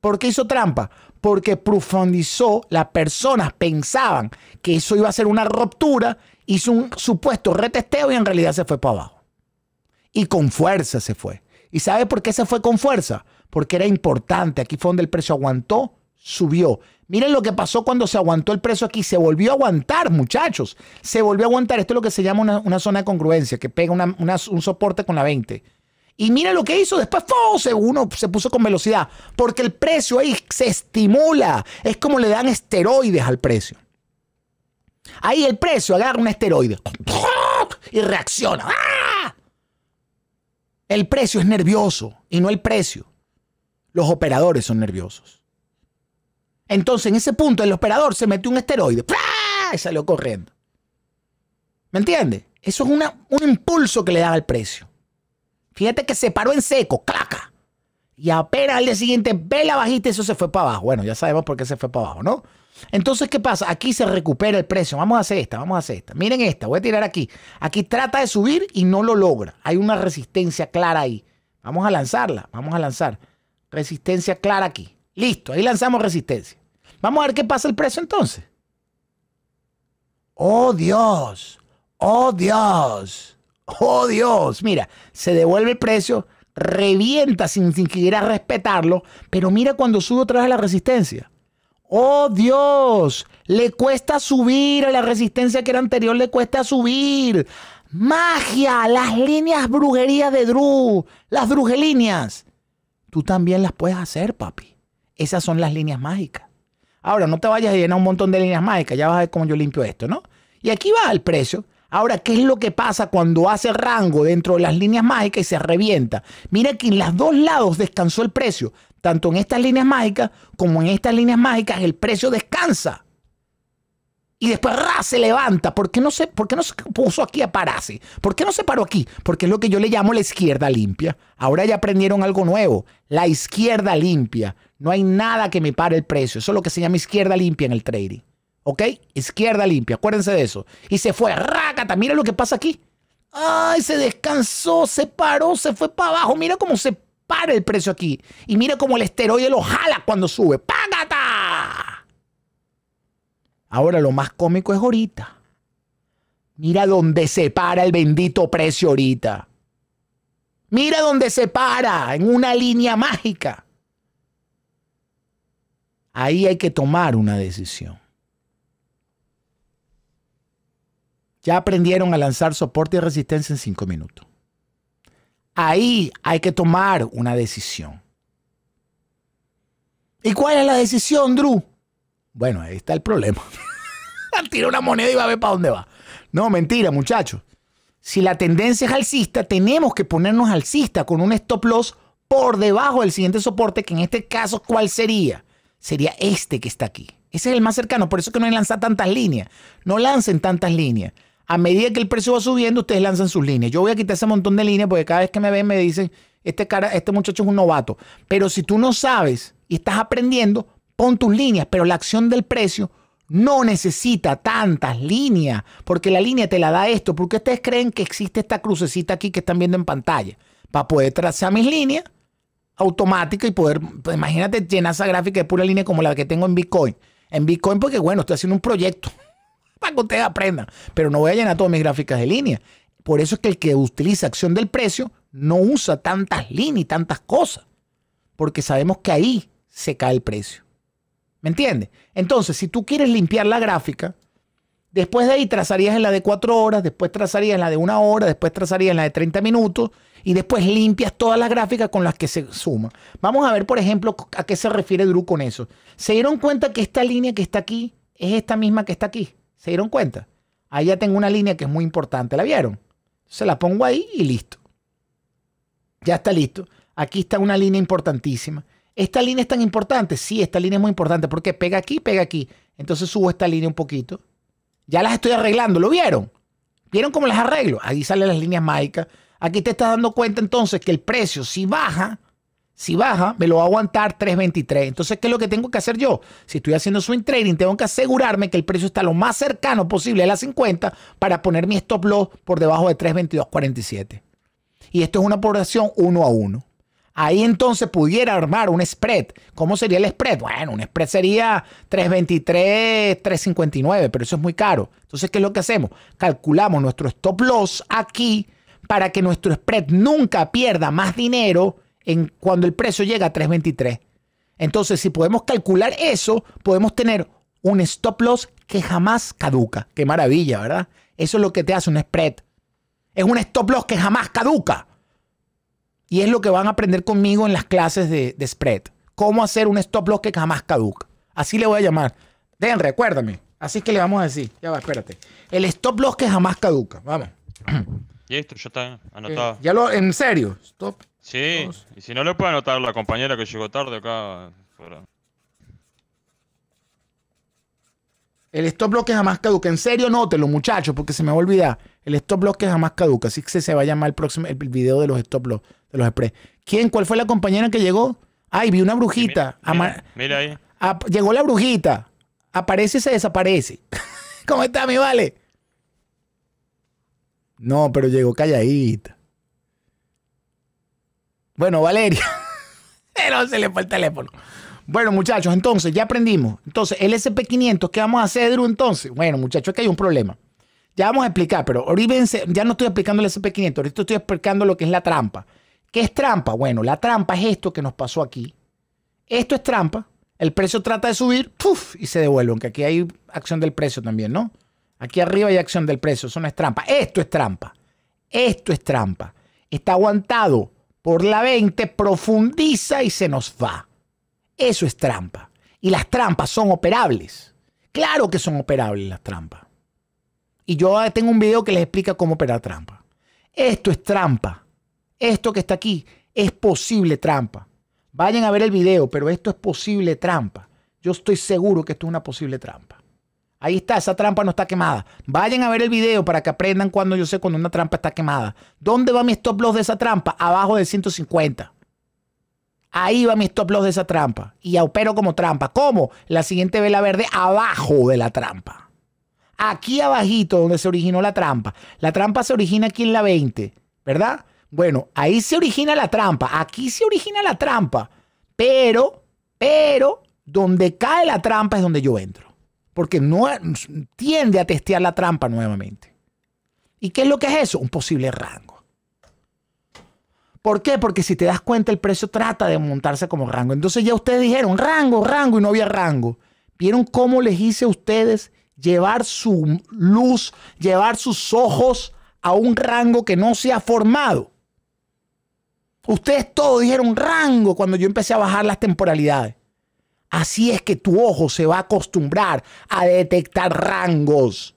¿Por qué hizo trampa? Porque profundizó, las personas pensaban que eso iba a ser una ruptura, hizo un supuesto retesteo y en realidad se fue para abajo. Y con fuerza se fue. ¿Y sabe por qué se fue con fuerza? porque era importante. Aquí fue donde el precio aguantó, subió. Miren lo que pasó cuando se aguantó el precio aquí. Se volvió a aguantar, muchachos. Se volvió a aguantar. Esto es lo que se llama una, zona de congruencia, que pega un soporte con la 20. Y miren lo que hizo. Después, Se, uno se puso con velocidad. Porque el precio ahí se estimula. Es como le dan esteroides al precio. Ahí el precio agarra un esteroide. Y reacciona. ¡Ah! El precio es nervioso y no el precio. Los operadores son nerviosos. Entonces, en ese punto, el operador se metió un esteroide y salió corriendo. ¿Me entiendes? Eso es una, un impulso que le da al precio. Fíjate que se paró en seco, claca. Y apenas al día siguiente ve la bajita y eso se fue para abajo. Bueno, ya sabemos por qué se fue para abajo, ¿no? Entonces, ¿qué pasa? Aquí se recupera el precio. Vamos a hacer esta, vamos a hacer esta. Miren esta, voy a tirar aquí. Aquí trata de subir y no lo logra. Hay una resistencia clara ahí. Vamos a lanzarla, vamos a lanzar. Resistencia clara aquí. Listo, ahí lanzamos resistencia. Vamos a ver qué pasa el precio entonces. Oh Dios, oh Dios, oh Dios. Mira, se devuelve el precio, revienta sin, siquiera respetarlo, pero mira cuando sube otra vez la resistencia. Oh Dios, le cuesta subir a la resistencia que era anterior, le cuesta subir. Magia, las líneas brujería de Drew, las brugelíneas tú también las puedes hacer, papi. Esas son las líneas mágicas. Ahora, no te vayas a llenar un montón de líneas mágicas, ya vas a ver cómo yo limpio esto, ¿no? Y aquí va el precio. Ahora, ¿qué es lo que pasa cuando hace rango dentro de las líneas mágicas y se revienta? Mira que en los dos lados descansó el precio. Tanto en estas líneas mágicas como en estas líneas mágicas el precio descansa y después se levanta. ¿Por qué, no se, ¿Por qué no puso aquí a pararse? ¿Por qué no se paró aquí? Porque es lo que yo le llamo la izquierda limpia. Ahora ya aprendieron algo nuevo. La izquierda limpia. No hay nada que me pare el precio. Eso es lo que se llama izquierda limpia en el trading. ¿Ok? Izquierda limpia. Acuérdense de eso. Y se fue. ¡Rácata! Mira lo que pasa aquí. ¡Ay! Se descansó, se paró, se fue para abajo. Mira cómo se para el precio aquí. Y mira cómo el esteroide lo jala cuando sube.
¡Págata!
Ahora lo más cómico es ahorita. Mira dónde se para el bendito precio ahorita. Mira dónde se para, en una línea mágica. Ahí hay que tomar una decisión. Ya aprendieron a lanzar soporte y resistencia en cinco minutos. Ahí hay que tomar una decisión. ¿Y cuál es la decisión, Drew? Bueno, ahí está el problema. Tira una moneda y va a ver para dónde va. No, mentira, muchachos. Si la tendencia es alcista, tenemos que ponernos alcista con un stop loss por debajo del siguiente soporte, que en este caso, ¿cuál sería? Sería este que está aquí. Ese es el más cercano, por eso es que no hay lanzar tantas líneas. No lancen tantas líneas. A medida que el precio va subiendo, ustedes lanzan sus líneas. Yo voy a quitar ese montón de líneas porque cada vez que me ven me dicen, este, cara, este muchacho es un novato. Pero si tú no sabes y estás aprendiendo, con tus líneas, pero la acción del precio no necesita tantas líneas, porque la línea te la da esto, porque ustedes creen que existe esta crucecita aquí que están viendo en pantalla, para poder trazar mis líneas automáticas y poder, pues, imagínate llenar esa gráfica de pura línea como la que tengo en Bitcoin. En Bitcoin porque bueno, estoy haciendo un proyecto para que ustedes aprendan, pero no voy a llenar todas mis gráficas de línea. Por eso es que el que utiliza acción del precio no usa tantas líneas y tantas cosas, porque sabemos que ahí se cae el precio. ¿Me entiendes? Entonces, si tú quieres limpiar la gráfica, después de ahí trazarías en la de cuatro horas, después trazarías en la de una hora, después trazarías en la de 30 minutos y después limpias todas las gráficas con las que se suma. Vamos a ver, por ejemplo, a qué se refiere Drew con eso. ¿Se dieron cuenta que esta línea que está aquí es esta misma que está aquí? ¿Se dieron cuenta? Ahí ya tengo una línea que es muy importante. ¿La vieron? Se la pongo ahí y listo. Ya está listo. Aquí está una línea importantísima. ¿Esta línea es tan importante? Sí, esta línea es muy importante porque pega aquí, pega aquí. Entonces subo esta línea un poquito. Ya las estoy arreglando, ¿lo vieron? ¿Vieron cómo las arreglo? Ahí salen las líneas mágicas. Aquí te estás dando cuenta entonces que el precio, si baja, si baja, me lo va a aguantar 3.23. Entonces, ¿qué es lo que tengo que hacer yo? Si estoy haciendo swing trading, tengo que asegurarme que el precio está lo más cercano posible a las 50 para poner mi stop loss por debajo de 3.22.47. Y esto es una población uno a uno. Ahí entonces pudiera armar un spread. ¿Cómo sería el spread? Bueno, un spread sería 323, 359, pero eso es muy caro. Entonces, ¿qué es lo que hacemos? Calculamos nuestro stop loss aquí para que nuestro spread nunca pierda más dinero en cuando el precio llega a 323. Entonces, si podemos calcular eso, podemos tener un stop loss que jamás caduca. Qué maravilla, ¿verdad? Eso es lo que te hace un spread. Es un stop loss que jamás caduca. Y es lo que van a aprender conmigo en las clases de, spread. Cómo hacer un stop loss que jamás caduca. Así le voy a llamar. Den, recuérdame. Así que le vamos a decir. Ya va, espérate. El stop loss que jamás caduca. Vamos.
esto ya está anotado. Eh,
ya lo, en serio. Stop.
Sí, y si no lo puede anotar la compañera que llegó tarde acá.
El stop loss que jamás caduca. En serio, nótelo, muchachos, porque se me va a olvidar. El stop loss que jamás caduca. Así que se va a llamar el próximo el video de los stop loss los ¿Quién? ¿Cuál fue la compañera que llegó? Ay, vi una brujita. Mira, ahí. llegó la brujita. Aparece y se desaparece. ¿Cómo está, mi vale? No, pero llegó calladita. Bueno, Valeria. pero se le fue el teléfono. Bueno, muchachos, entonces ya aprendimos. Entonces, el SP500, ¿qué vamos a hacer, entonces? Bueno, muchachos, es que hay un problema. Ya vamos a explicar, pero ahorita ya no estoy explicando el SP500, ahorita estoy explicando lo que es la trampa. ¿Qué es trampa? Bueno, la trampa es esto que nos pasó aquí. Esto es trampa. El precio trata de subir y se devuelve, aunque aquí hay acción del precio también, ¿no? Aquí arriba hay acción del precio, eso no es trampa. Esto es trampa. Esto es trampa. Está aguantado por la 20, profundiza y se nos va. Eso es trampa. Y las trampas son operables. Claro que son operables las trampas. Y yo tengo un video que les explica cómo operar trampa. Esto es trampa. Esto que está aquí es posible trampa. Vayan a ver el video, pero esto es posible trampa. Yo estoy seguro que esto es una posible trampa. Ahí está, esa trampa no está quemada. Vayan a ver el video para que aprendan cuando yo sé cuando una trampa está quemada. ¿Dónde va mi stop loss de esa trampa? Abajo de 150. Ahí va mi stop loss de esa trampa. Y opero como trampa. ¿Cómo? La siguiente vela verde abajo de la trampa. Aquí abajito donde se originó la trampa. La trampa se origina aquí en la 20, ¿verdad? Bueno, ahí se origina la trampa, aquí se origina la trampa, pero, pero, donde cae la trampa es donde yo entro, porque no, tiende a testear la trampa nuevamente. ¿Y qué es lo que es eso? Un posible rango. ¿Por qué? Porque si te das cuenta, el precio trata de montarse como rango. Entonces ya ustedes dijeron rango, rango y no había rango. ¿Vieron cómo les hice a ustedes llevar su luz, llevar sus ojos a un rango que no se ha formado? Ustedes todos dijeron rango cuando yo empecé a bajar las temporalidades. Así es que tu ojo se va a acostumbrar a detectar rangos,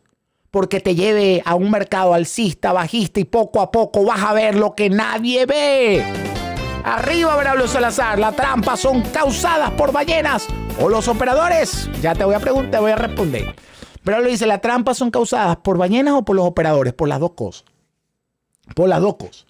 porque te lleve a un mercado alcista, bajista y poco a poco vas a ver lo que nadie ve. Arriba, Braulio Salazar, las trampas son causadas por ballenas o los operadores. Ya te voy a preguntar, te voy a responder. Braulio dice, las trampas son causadas por ballenas o por los operadores, por las dos cosas. Por las dos cosas.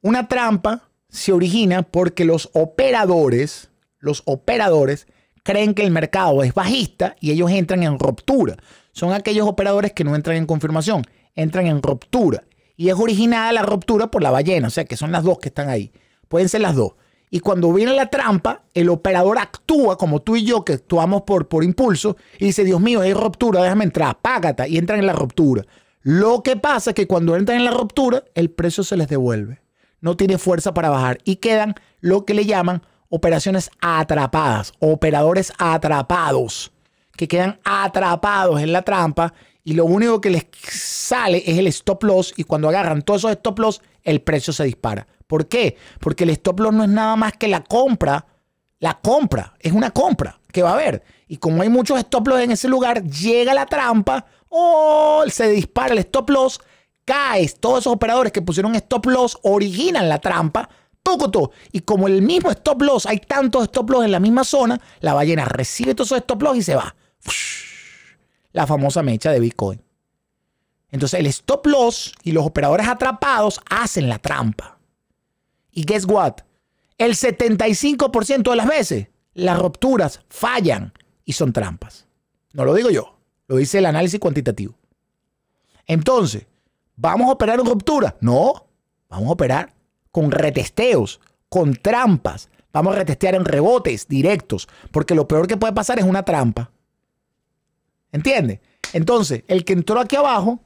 Una trampa se origina porque los operadores, los operadores creen que el mercado es bajista y ellos entran en ruptura. Son aquellos operadores que no entran en confirmación, entran en ruptura. Y es originada la ruptura por la ballena, o sea que son las dos que están ahí. Pueden ser las dos. Y cuando viene la trampa, el operador actúa como tú y yo que actuamos por, por impulso y dice, Dios mío, hay ruptura, déjame entrar, págata, y entran en la ruptura. Lo que pasa es que cuando entran en la ruptura, el precio se les devuelve no tiene fuerza para bajar y quedan lo que le llaman operaciones atrapadas, operadores atrapados, que quedan atrapados en la trampa y lo único que les sale es el stop loss y cuando agarran todos esos stop loss, el precio se dispara. ¿Por qué? Porque el stop loss no es nada más que la compra, la compra, es una compra que va a haber. Y como hay muchos stop loss en ese lugar, llega la trampa, oh, se dispara el stop loss, CAES, todos esos operadores que pusieron stop loss originan la trampa. Y como el mismo stop loss, hay tantos stop loss en la misma zona, la ballena recibe todos esos stop loss y se va. La famosa mecha de Bitcoin. Entonces el stop loss y los operadores atrapados hacen la trampa. Y guess what? El 75% de las veces las rupturas fallan y son trampas. No lo digo yo, lo dice el análisis cuantitativo. Entonces, ¿Vamos a operar en ruptura? No, vamos a operar con retesteos, con trampas. Vamos a retestear en rebotes directos, porque lo peor que puede pasar es una trampa. ¿Entiendes? Entonces, el que entró aquí abajo,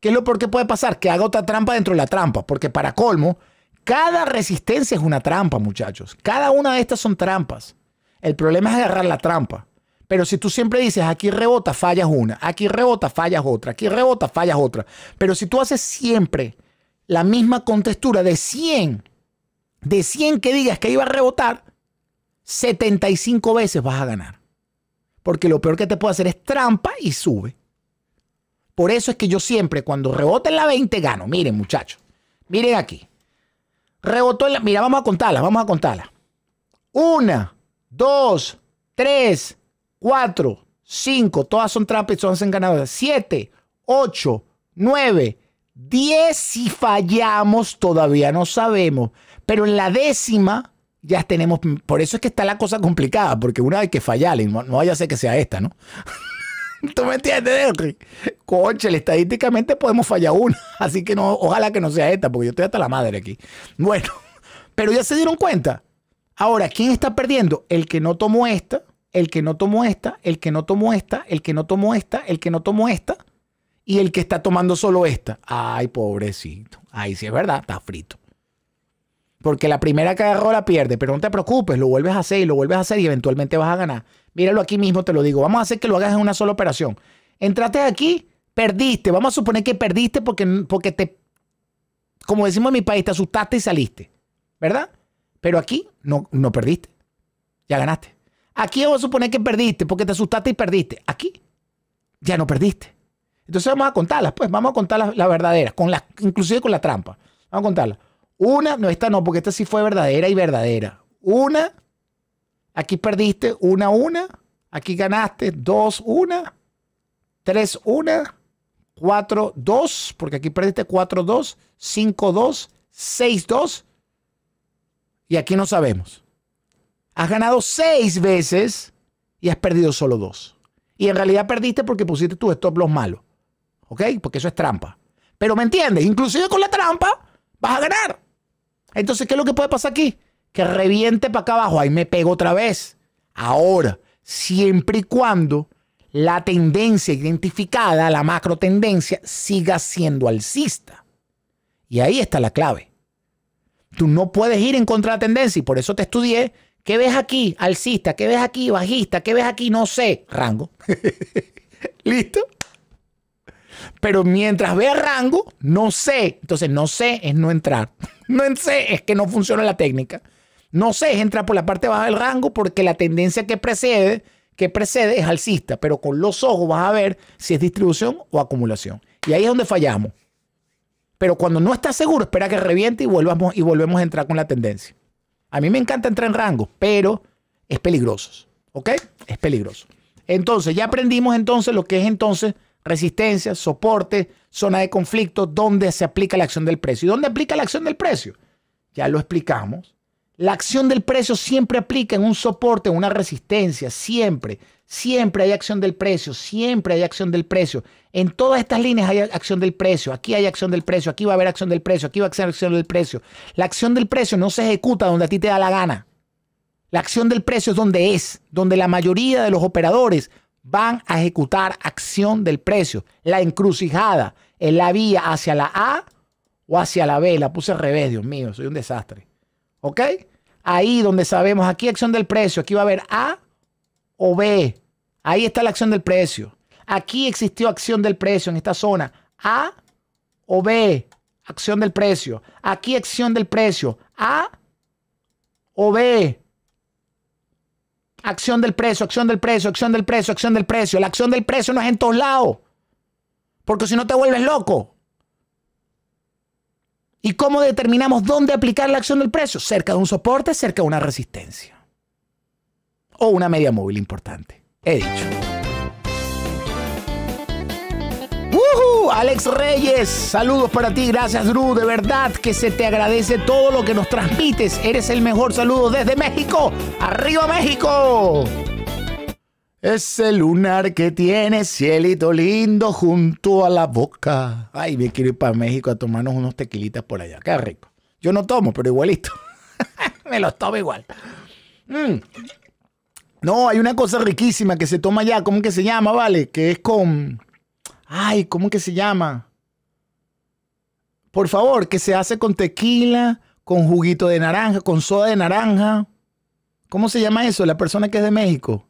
¿qué es lo peor que puede pasar? Que haga otra trampa dentro de la trampa, porque para colmo, cada resistencia es una trampa, muchachos. Cada una de estas son trampas. El problema es agarrar la trampa. Pero si tú siempre dices, aquí rebota, fallas una, aquí rebota, fallas otra, aquí rebota, fallas otra. Pero si tú haces siempre la misma contextura de 100, de 100 que digas que iba a rebotar, 75 veces vas a ganar. Porque lo peor que te puede hacer es trampa y sube. Por eso es que yo siempre, cuando rebota en la 20, gano. Miren, muchachos. Miren aquí. Rebotó en la. Mira, vamos a contarla, vamos a contarla. Una, dos, tres, 4, 5, todas son trampas y todas son ganadoras. 7, 8, 9, 10 si fallamos, todavía no sabemos. Pero en la décima ya tenemos, por eso es que está la cosa complicada, porque una hay que fallar, no, vaya a ser que sea esta, ¿no? ¿Tú me entiendes, Henry? Coche, estadísticamente podemos fallar una, así que no, ojalá que no sea esta, porque yo estoy hasta la madre aquí. Bueno, pero ya se dieron cuenta. Ahora, ¿quién está perdiendo? El que no tomó esta el que no tomó esta, el que no tomó esta, el que no tomó esta, el que no tomó esta y el que está tomando solo esta. Ay, pobrecito. Ay, sí es verdad, está frito. Porque la primera que agarró la pierde, pero no te preocupes, lo vuelves a hacer y lo vuelves a hacer y eventualmente vas a ganar. Míralo aquí mismo, te lo digo. Vamos a hacer que lo hagas en una sola operación. Entraste aquí, perdiste. Vamos a suponer que perdiste porque, porque te, como decimos en mi país, te asustaste y saliste. ¿Verdad? Pero aquí no, no perdiste. Ya ganaste. Aquí vamos a suponer que perdiste porque te asustaste y perdiste. Aquí ya no perdiste. Entonces vamos a contarlas, pues vamos a contar las, verdaderas, con inclusive con la trampa. Vamos a contarlas. Una, no, esta no, porque esta sí fue verdadera y verdadera. Una, aquí perdiste una, una. Aquí ganaste dos, una. Tres, una. Cuatro, dos. porque aquí perdiste Cuatro, dos. Cinco, dos. Seis, dos. y aquí no sabemos. Has ganado seis veces y has perdido solo dos. Y en realidad perdiste porque pusiste tus stop los malos. ¿Ok? Porque eso es trampa. Pero me entiendes, inclusive con la trampa vas a ganar. Entonces, ¿qué es lo que puede pasar aquí? Que reviente para acá abajo. Ahí me pego otra vez. Ahora, siempre y cuando la tendencia identificada, la macro tendencia, siga siendo alcista. Y ahí está la clave. Tú no puedes ir en contra de la tendencia y por eso te estudié ¿Qué ves aquí, alcista? ¿Qué ves aquí, bajista? ¿Qué ves aquí? No sé. Rango. ¿Listo? Pero mientras vea rango, no sé. Entonces, no sé es no entrar. No sé es que no funciona la técnica. No sé es entrar por la parte baja del rango porque la tendencia que precede, que precede es alcista. Pero con los ojos vas a ver si es distribución o acumulación. Y ahí es donde fallamos. Pero cuando no estás seguro, espera que reviente y, y volvemos a entrar con la tendencia. A mí me encanta entrar en rango, pero es peligroso. ¿Ok? Es peligroso. Entonces, ya aprendimos entonces lo que es entonces resistencia, soporte, zona de conflicto, donde se aplica la acción del precio. ¿Y dónde aplica la acción del precio? Ya lo explicamos la acción del precio siempre aplica en un soporte, en una resistencia, siempre. Siempre hay acción del precio, siempre hay acción del precio. En todas estas líneas hay acción del precio. Aquí hay acción del precio, aquí va a haber acción del precio, aquí va a ser acción del precio. La acción del precio no se ejecuta donde a ti te da la gana. La acción del precio es donde es, donde la mayoría de los operadores van a ejecutar acción del precio. La encrucijada en la vía hacia la A o hacia la B. La puse al revés, Dios mío, soy un desastre. ¿Ok? Ahí donde sabemos, aquí acción del precio, aquí va a haber A o B. Ahí está la acción del precio. Aquí existió acción del precio en esta zona. A o B, acción del precio. Aquí acción del precio. A o B. Acción del precio, acción del precio, acción del precio, acción del precio. La acción del precio no es en todos lados. Porque si no te vuelves loco. ¿Y cómo determinamos dónde aplicar la acción del precio? Cerca de un soporte, cerca de una resistencia. O una media móvil importante. He dicho. ¡Woohoo! Alex Reyes, saludos para ti, gracias Drew, de verdad que se te agradece todo lo que nos transmites, eres el mejor saludo desde México, arriba México. Ese lunar que tiene cielito lindo junto a la boca. Ay, me quiero ir para México a tomarnos unos tequilitas por allá. Qué rico. Yo no tomo, pero igualito. me los tomo igual. Mm. No, hay una cosa riquísima que se toma allá. ¿Cómo que se llama, vale? Que es con... Ay, ¿cómo que se llama? Por favor, que se hace con tequila, con juguito de naranja, con soda de naranja. ¿Cómo se llama eso? La persona que es de México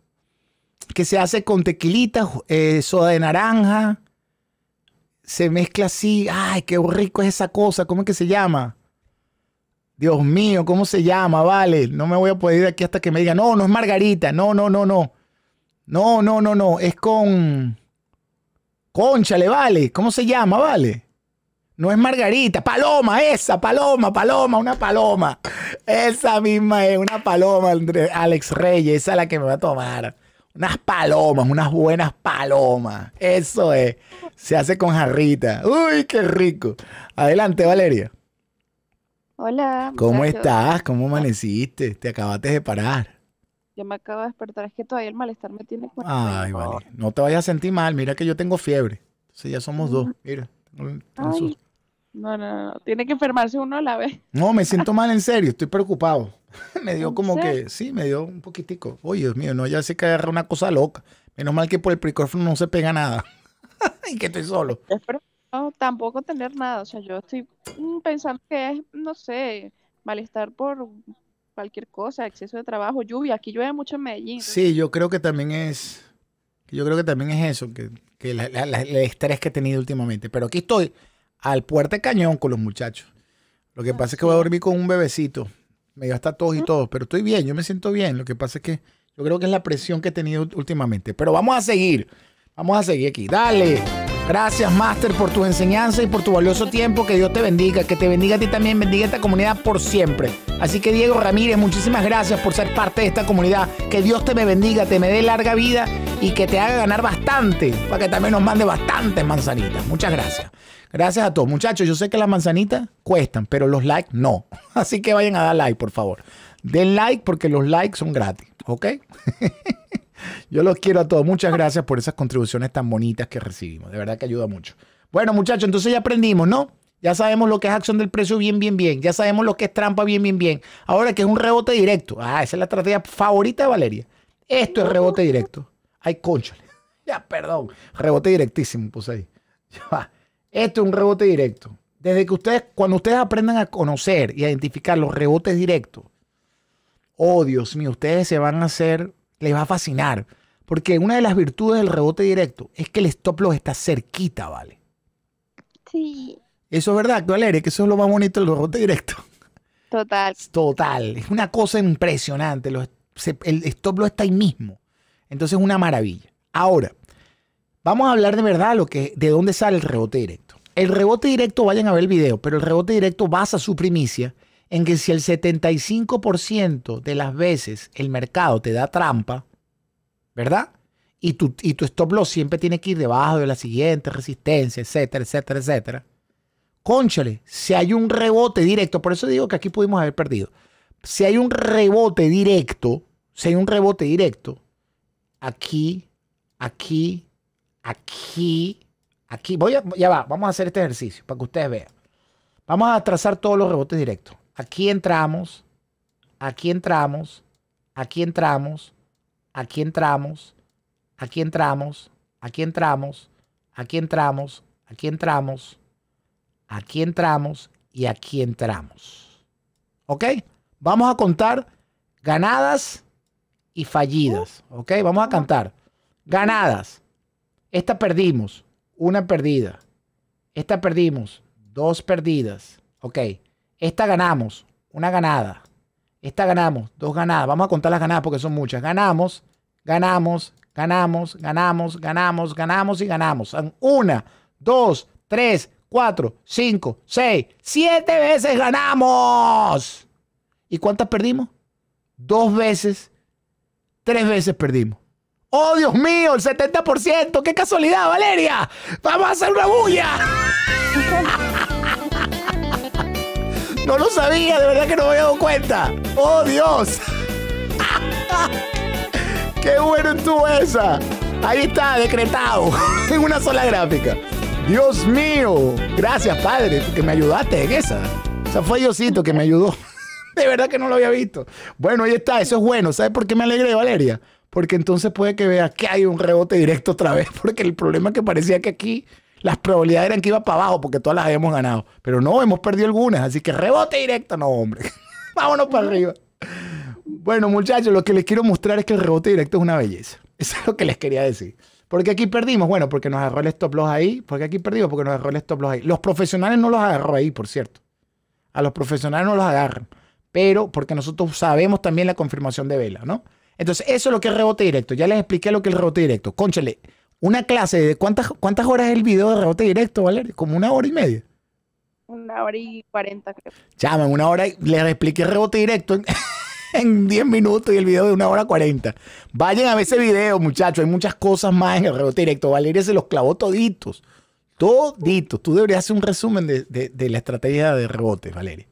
que se hace con tequilita, eh, soda de naranja. Se mezcla así. Ay, qué rico es esa cosa. ¿Cómo es que se llama? Dios mío, ¿cómo se llama? Vale, no me voy a poder ir aquí hasta que me digan, no, no es margarita. No, no, no, no. No, no, no, no. Es con... Conchale, vale. ¿Cómo se llama, vale? No es Margarita, paloma, esa, paloma, paloma, una paloma. Esa misma es una paloma, Alex Reyes, esa es la que me va a tomar. Unas palomas, unas buenas palomas. Eso es. Se hace con jarrita. Uy, qué rico. Adelante, Valeria.
Hola. ¿Cómo estás?
¿Cómo ah. amaneciste? Te acabaste de parar.
Ya me acabo de despertar. Es que todavía el malestar me tiene. Ay,
vale. No te vayas a sentir mal. Mira que yo tengo fiebre. Entonces ya somos dos. Mira. Ay,
no, no, tiene que enfermarse uno a la vez.
No, me siento mal en serio, estoy preocupado. me dio como que, sí, me dio un poquitico. Oye, Dios mío, no, ya sé que agarra una cosa loca. Menos mal que por el precórfono no se pega nada. y que estoy solo. Pero
tampoco tener nada, o sea, yo estoy mm, pensando que es, no sé, malestar por cualquier cosa, exceso de trabajo, lluvia, aquí llueve mucho en Medellín.
Sí, yo creo que también es, yo creo que también es eso, que, el estrés que he tenido últimamente. Pero aquí estoy al puerto cañón con los muchachos. Lo que pasa es que voy a dormir con un bebecito. Me dio hasta todos y todos, pero estoy bien, yo me siento bien. Lo que pasa es que yo creo que es la presión que he tenido últimamente. Pero vamos a seguir. Vamos a seguir aquí. Dale. Gracias, Master, por tu enseñanza y por tu valioso tiempo. Que Dios te bendiga. Que te bendiga a ti también. Bendiga a esta comunidad por siempre. Así que, Diego Ramírez, muchísimas gracias por ser parte de esta comunidad. Que Dios te me bendiga, te me dé larga vida y que te haga ganar bastante. Para que también nos mande bastantes manzanitas. Muchas gracias. Gracias a todos. Muchachos, yo sé que las manzanitas cuestan, pero los likes no. Así que vayan a dar like, por favor. Den like porque los likes son gratis, ¿ok? yo los quiero a todos. Muchas gracias por esas contribuciones tan bonitas que recibimos. De verdad que ayuda mucho. Bueno, muchachos, entonces ya aprendimos, ¿no? Ya sabemos lo que es acción del precio bien, bien, bien. Ya sabemos lo que es trampa bien, bien, bien. Ahora que es un rebote directo. Ah, esa es la estrategia favorita de Valeria. Esto es rebote directo. Ay, conchale. Ya, perdón. Rebote directísimo, pues ahí. Ya va. Esto es un rebote directo. Desde que ustedes, cuando ustedes aprendan a conocer y a identificar los rebotes directos, oh Dios mío, ustedes se van a hacer, les va a fascinar. Porque una de las virtudes del rebote directo es que el stop loss está cerquita, ¿vale? Sí. Eso es verdad, Valeria, que eso es lo más bonito del rebote directo. Total. Total. Es una cosa impresionante. el stop loss está ahí mismo. Entonces es una maravilla. Ahora, Vamos a hablar de verdad lo que, de dónde sale el rebote directo. El rebote directo, vayan a ver el video, pero el rebote directo basa su primicia en que si el 75% de las veces el mercado te da trampa, ¿verdad? Y tu, y stop loss siempre tiene que ir debajo de la siguiente resistencia, etcétera, etcétera, etcétera. Cónchale, si hay un rebote directo, por eso digo que aquí pudimos haber perdido. Si hay un rebote directo, si hay un rebote directo, aquí, aquí, aquí, aquí, voy a, ya va, vamos a hacer este ejercicio para que ustedes vean. Vamos a trazar todos los rebotes directos. Aquí entramos, aquí entramos, aquí entramos, aquí entramos, aquí entramos, aquí entramos, aquí entramos, aquí entramos, aquí entramos y aquí entramos. ¿Ok? Vamos a contar ganadas y fallidas. ¿Ok? Vamos a cantar. Ganadas. Esta perdimos, una perdida. Esta perdimos, dos perdidas. Ok, esta ganamos, una ganada. Esta ganamos, dos ganadas. Vamos a contar las ganadas porque son muchas. Ganamos, ganamos, ganamos, ganamos, ganamos, ganamos y ganamos. una, dos, tres, cuatro, cinco, seis, siete veces ganamos. ¿Y cuántas perdimos? Dos veces, tres veces perdimos. ¡Oh, Dios mío! ¡El 70%! ¡Qué casualidad, Valeria! ¡Vamos a hacer una bulla! No lo sabía, de verdad que no me había dado cuenta. ¡Oh, Dios! ¡Qué bueno estuvo esa! Ahí está, decretado, en una sola gráfica. Dios mío, gracias Padre, que me ayudaste en esa. O fue Diosito que me ayudó. De verdad que no lo había visto. Bueno, ahí está, eso es bueno. ¿Sabes por qué me alegré, Valeria? porque entonces puede que vea que hay un rebote directo otra vez, porque el problema es que parecía que aquí las probabilidades eran que iba para abajo, porque todas las habíamos ganado, pero no, hemos perdido algunas, así que rebote directo, no, hombre, vámonos para arriba. Bueno, muchachos, lo que les quiero mostrar es que el rebote directo es una belleza. Eso es lo que les quería decir. Porque aquí perdimos, bueno, porque nos agarró el stop loss ahí, porque aquí perdimos, porque nos agarró el stop loss ahí. Los profesionales no los agarró ahí, por cierto. A los profesionales no los agarran, pero porque nosotros sabemos también la confirmación de vela, ¿no? Entonces, eso es lo que es rebote directo. Ya les expliqué lo que es rebote directo. Cónchale, una clase de cuántas, cuántas horas es el video de rebote directo, Valeria? Como una hora y media.
Una hora y cuarenta, creo.
Llaman, una hora les expliqué rebote directo en, diez minutos y el video de una hora cuarenta. Vayan a ver ese video, muchachos. Hay muchas cosas más en el rebote directo. Valeria se los clavó toditos. Toditos. Tú deberías hacer un resumen de, la estrategia de rebote, Valeria.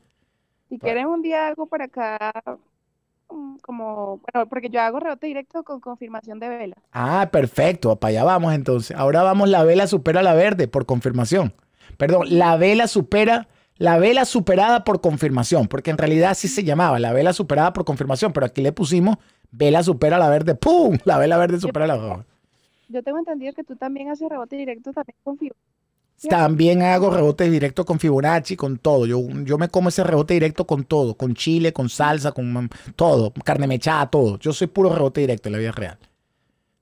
Si quieres un día algo para acá, como, bueno, porque yo hago rebote directo con confirmación de vela.
Ah, perfecto, para allá vamos entonces. Ahora vamos, la vela supera la verde por confirmación. Perdón, la vela supera, la vela superada por confirmación, porque en realidad así se llamaba, la vela superada por confirmación, pero aquí le pusimos vela supera la verde, ¡pum! La vela verde supera la verde.
Yo tengo entendido que tú también haces rebote directo también con
también hago rebote directo con Fibonacci, con todo. Yo, yo me como ese rebote directo con todo, con chile, con salsa, con todo, carne mechada, todo. Yo soy puro rebote directo en la vida real.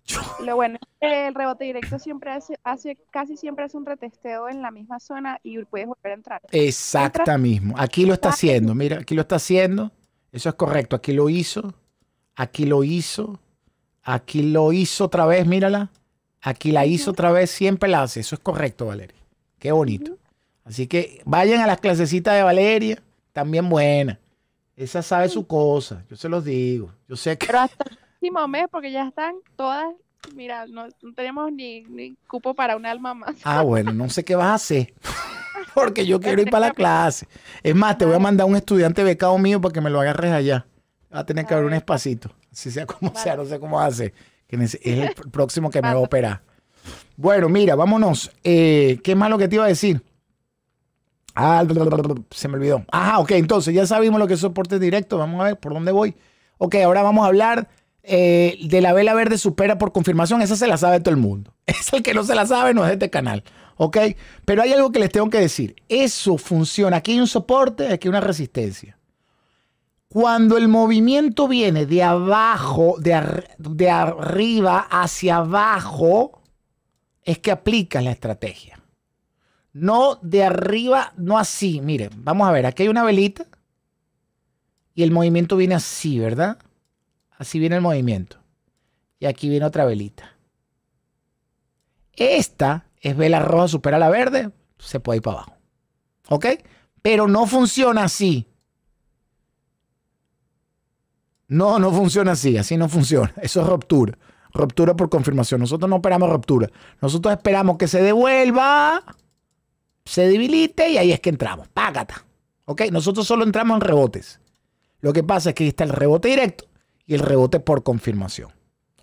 Lo bueno es que el rebote directo siempre hace, casi siempre hace un retesteo en la misma zona y puedes volver a entrar.
Exacta mismo. Aquí lo está haciendo, mira, aquí lo está haciendo. Eso es correcto. Aquí lo hizo, aquí lo hizo, aquí lo hizo otra vez, mírala. Aquí la hizo otra vez, siempre la hace. Eso es correcto, Valeria. Qué bonito. Así que vayan a las clasecitas de Valeria, también buena. Esa sabe su cosa, yo se los digo. Yo sé que... Pero hasta
el mes, porque ya están todas, mira, no, tenemos ni, cupo para un alma más.
Ah, bueno, no sé qué vas a hacer, porque yo quiero ir para la clase. Es más, te voy a mandar un estudiante becado mío para que me lo agarres allá. Va a tener que haber un espacito, si sea como sea, no sé cómo hace. Que es el próximo que me va a operar. Bueno, mira, vámonos. Eh, ¿Qué más lo que te iba a decir? Ah, se me olvidó. Ajá, ok, entonces ya sabemos lo que es soporte directo. Vamos a ver por dónde voy. Ok, ahora vamos a hablar eh, de la vela verde supera por confirmación. Esa se la sabe todo el mundo. Es el que no se la sabe, no es de este canal. Ok, pero hay algo que les tengo que decir. Eso funciona. Aquí hay un soporte, aquí hay una resistencia. Cuando el movimiento viene de abajo, de arriba hacia abajo, es que aplicas la estrategia. No de arriba, no así. Miren, vamos a ver, aquí hay una velita y el movimiento viene así, ¿verdad? Así viene el movimiento. Y aquí viene otra velita. Esta es vela roja supera la verde, se puede ir para abajo. ¿Ok? Pero no funciona así. No, no funciona así, así no funciona. Eso es ruptura. Ruptura por confirmación. Nosotros no esperamos ruptura. Nosotros esperamos que se devuelva, se debilite y ahí es que entramos. Págata. ¿Ok? Nosotros solo entramos en rebotes. Lo que pasa es que está el rebote directo y el rebote por confirmación.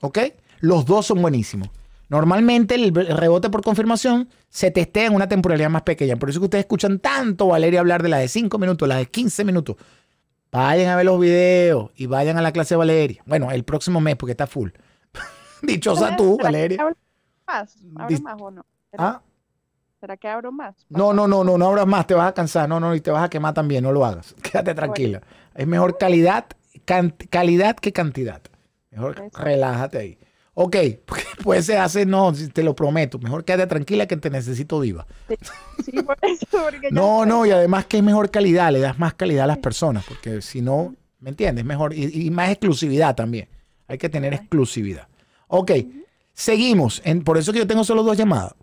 ¿Ok? Los dos son buenísimos. Normalmente el rebote por confirmación se testea en una temporalidad más pequeña. Por eso que ustedes escuchan tanto Valeria hablar de la de 5 minutos, las de 15 minutos. Vayan a ver los videos y vayan a la clase de Valeria. Bueno, el próximo mes porque está full. Dichosa tú, Valeria. ¿Abro
más? ¿Abro más o no? ¿Ah? ¿Será que abro más?
No, no, no, no, no abras más, te vas a cansar, no, no, y te vas a quemar también, no lo hagas. Quédate tranquila. Es mejor calidad, calidad que cantidad. Mejor relájate ahí. Ok, pues se hace, no, te lo prometo. Mejor quédate tranquila que te necesito viva. no, no, y además que es mejor calidad, le das más calidad a las personas, porque si no, ¿me entiendes? Mejor, y más exclusividad también. Hay que tener exclusividad. Ok, seguimos. por eso que yo tengo solo dos llamadas.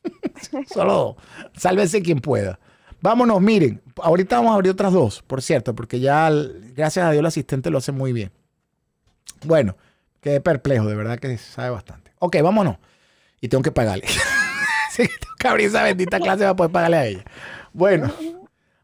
solo dos. Sálvese quien pueda. Vámonos, miren. Ahorita vamos a abrir otras dos, por cierto, porque ya, gracias a Dios, el asistente lo hace muy bien. Bueno, quedé perplejo, de verdad que sabe bastante. Ok, vámonos. Y tengo que pagarle. sí, tengo que abrir esa bendita clase para poder pagarle a ella. Bueno,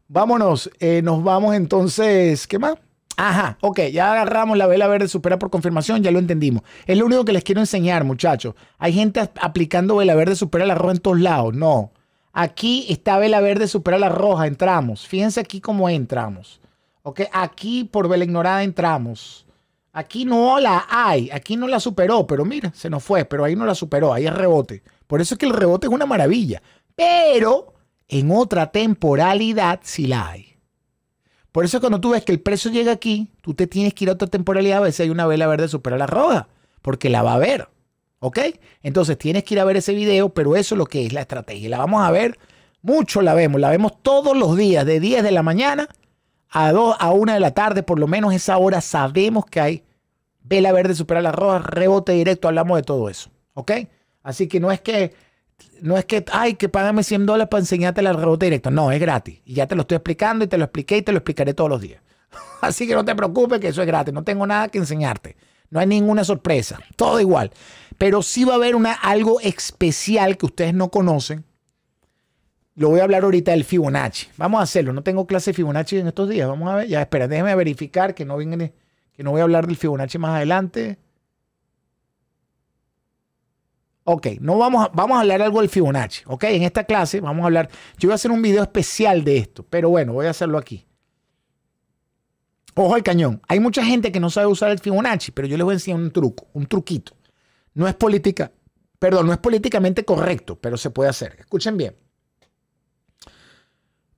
vámonos. Eh, nos vamos entonces. ¿Qué más? Ajá, ok, ya agarramos la vela verde supera por confirmación, ya lo entendimos. Es lo único que les quiero enseñar, muchachos. Hay gente aplicando vela verde supera la roja en todos lados. No. Aquí está vela verde supera la roja, entramos. Fíjense aquí cómo entramos. Ok, aquí por vela ignorada entramos. Aquí no la hay, aquí no la superó, pero mira, se nos fue, pero ahí no la superó, ahí es rebote. Por eso es que el rebote es una maravilla. Pero en otra temporalidad sí la hay. Por eso cuando tú ves que el precio llega aquí, tú te tienes que ir a otra temporalidad a ver si hay una vela verde supera la roja, porque la va a ver. ¿Ok? Entonces tienes que ir a ver ese video, pero eso es lo que es la estrategia. La vamos a ver mucho, la vemos, la vemos todos los días, de 10 de la mañana a 2, a 1 de la tarde, por lo menos esa hora sabemos que hay vela verde supera la roja, rebote directo, hablamos de todo eso. ¿Ok? Así que no es que no es que, ay, que pagarme 100 dólares para enseñarte la ruta directo. No, es gratis. Y ya te lo estoy explicando y te lo expliqué y te lo explicaré todos los días. Así que no te preocupes que eso es gratis. No tengo nada que enseñarte. No hay ninguna sorpresa. Todo igual. Pero sí va a haber una, algo especial que ustedes no conocen. Lo voy a hablar ahorita del Fibonacci. Vamos a hacerlo. No tengo clase de Fibonacci en estos días. Vamos a ver. Ya, espera, déjeme verificar que no, viene, que no voy a hablar del Fibonacci más adelante. Ok, no vamos a, vamos a hablar algo del Fibonacci. Ok, en esta clase vamos a hablar. Yo voy a hacer un video especial de esto, pero bueno, voy a hacerlo aquí. Ojo al cañón. Hay mucha gente que no sabe usar el Fibonacci, pero yo les voy a enseñar un truco, un truquito. No es política, perdón, no es políticamente correcto, pero se puede hacer. Escuchen bien.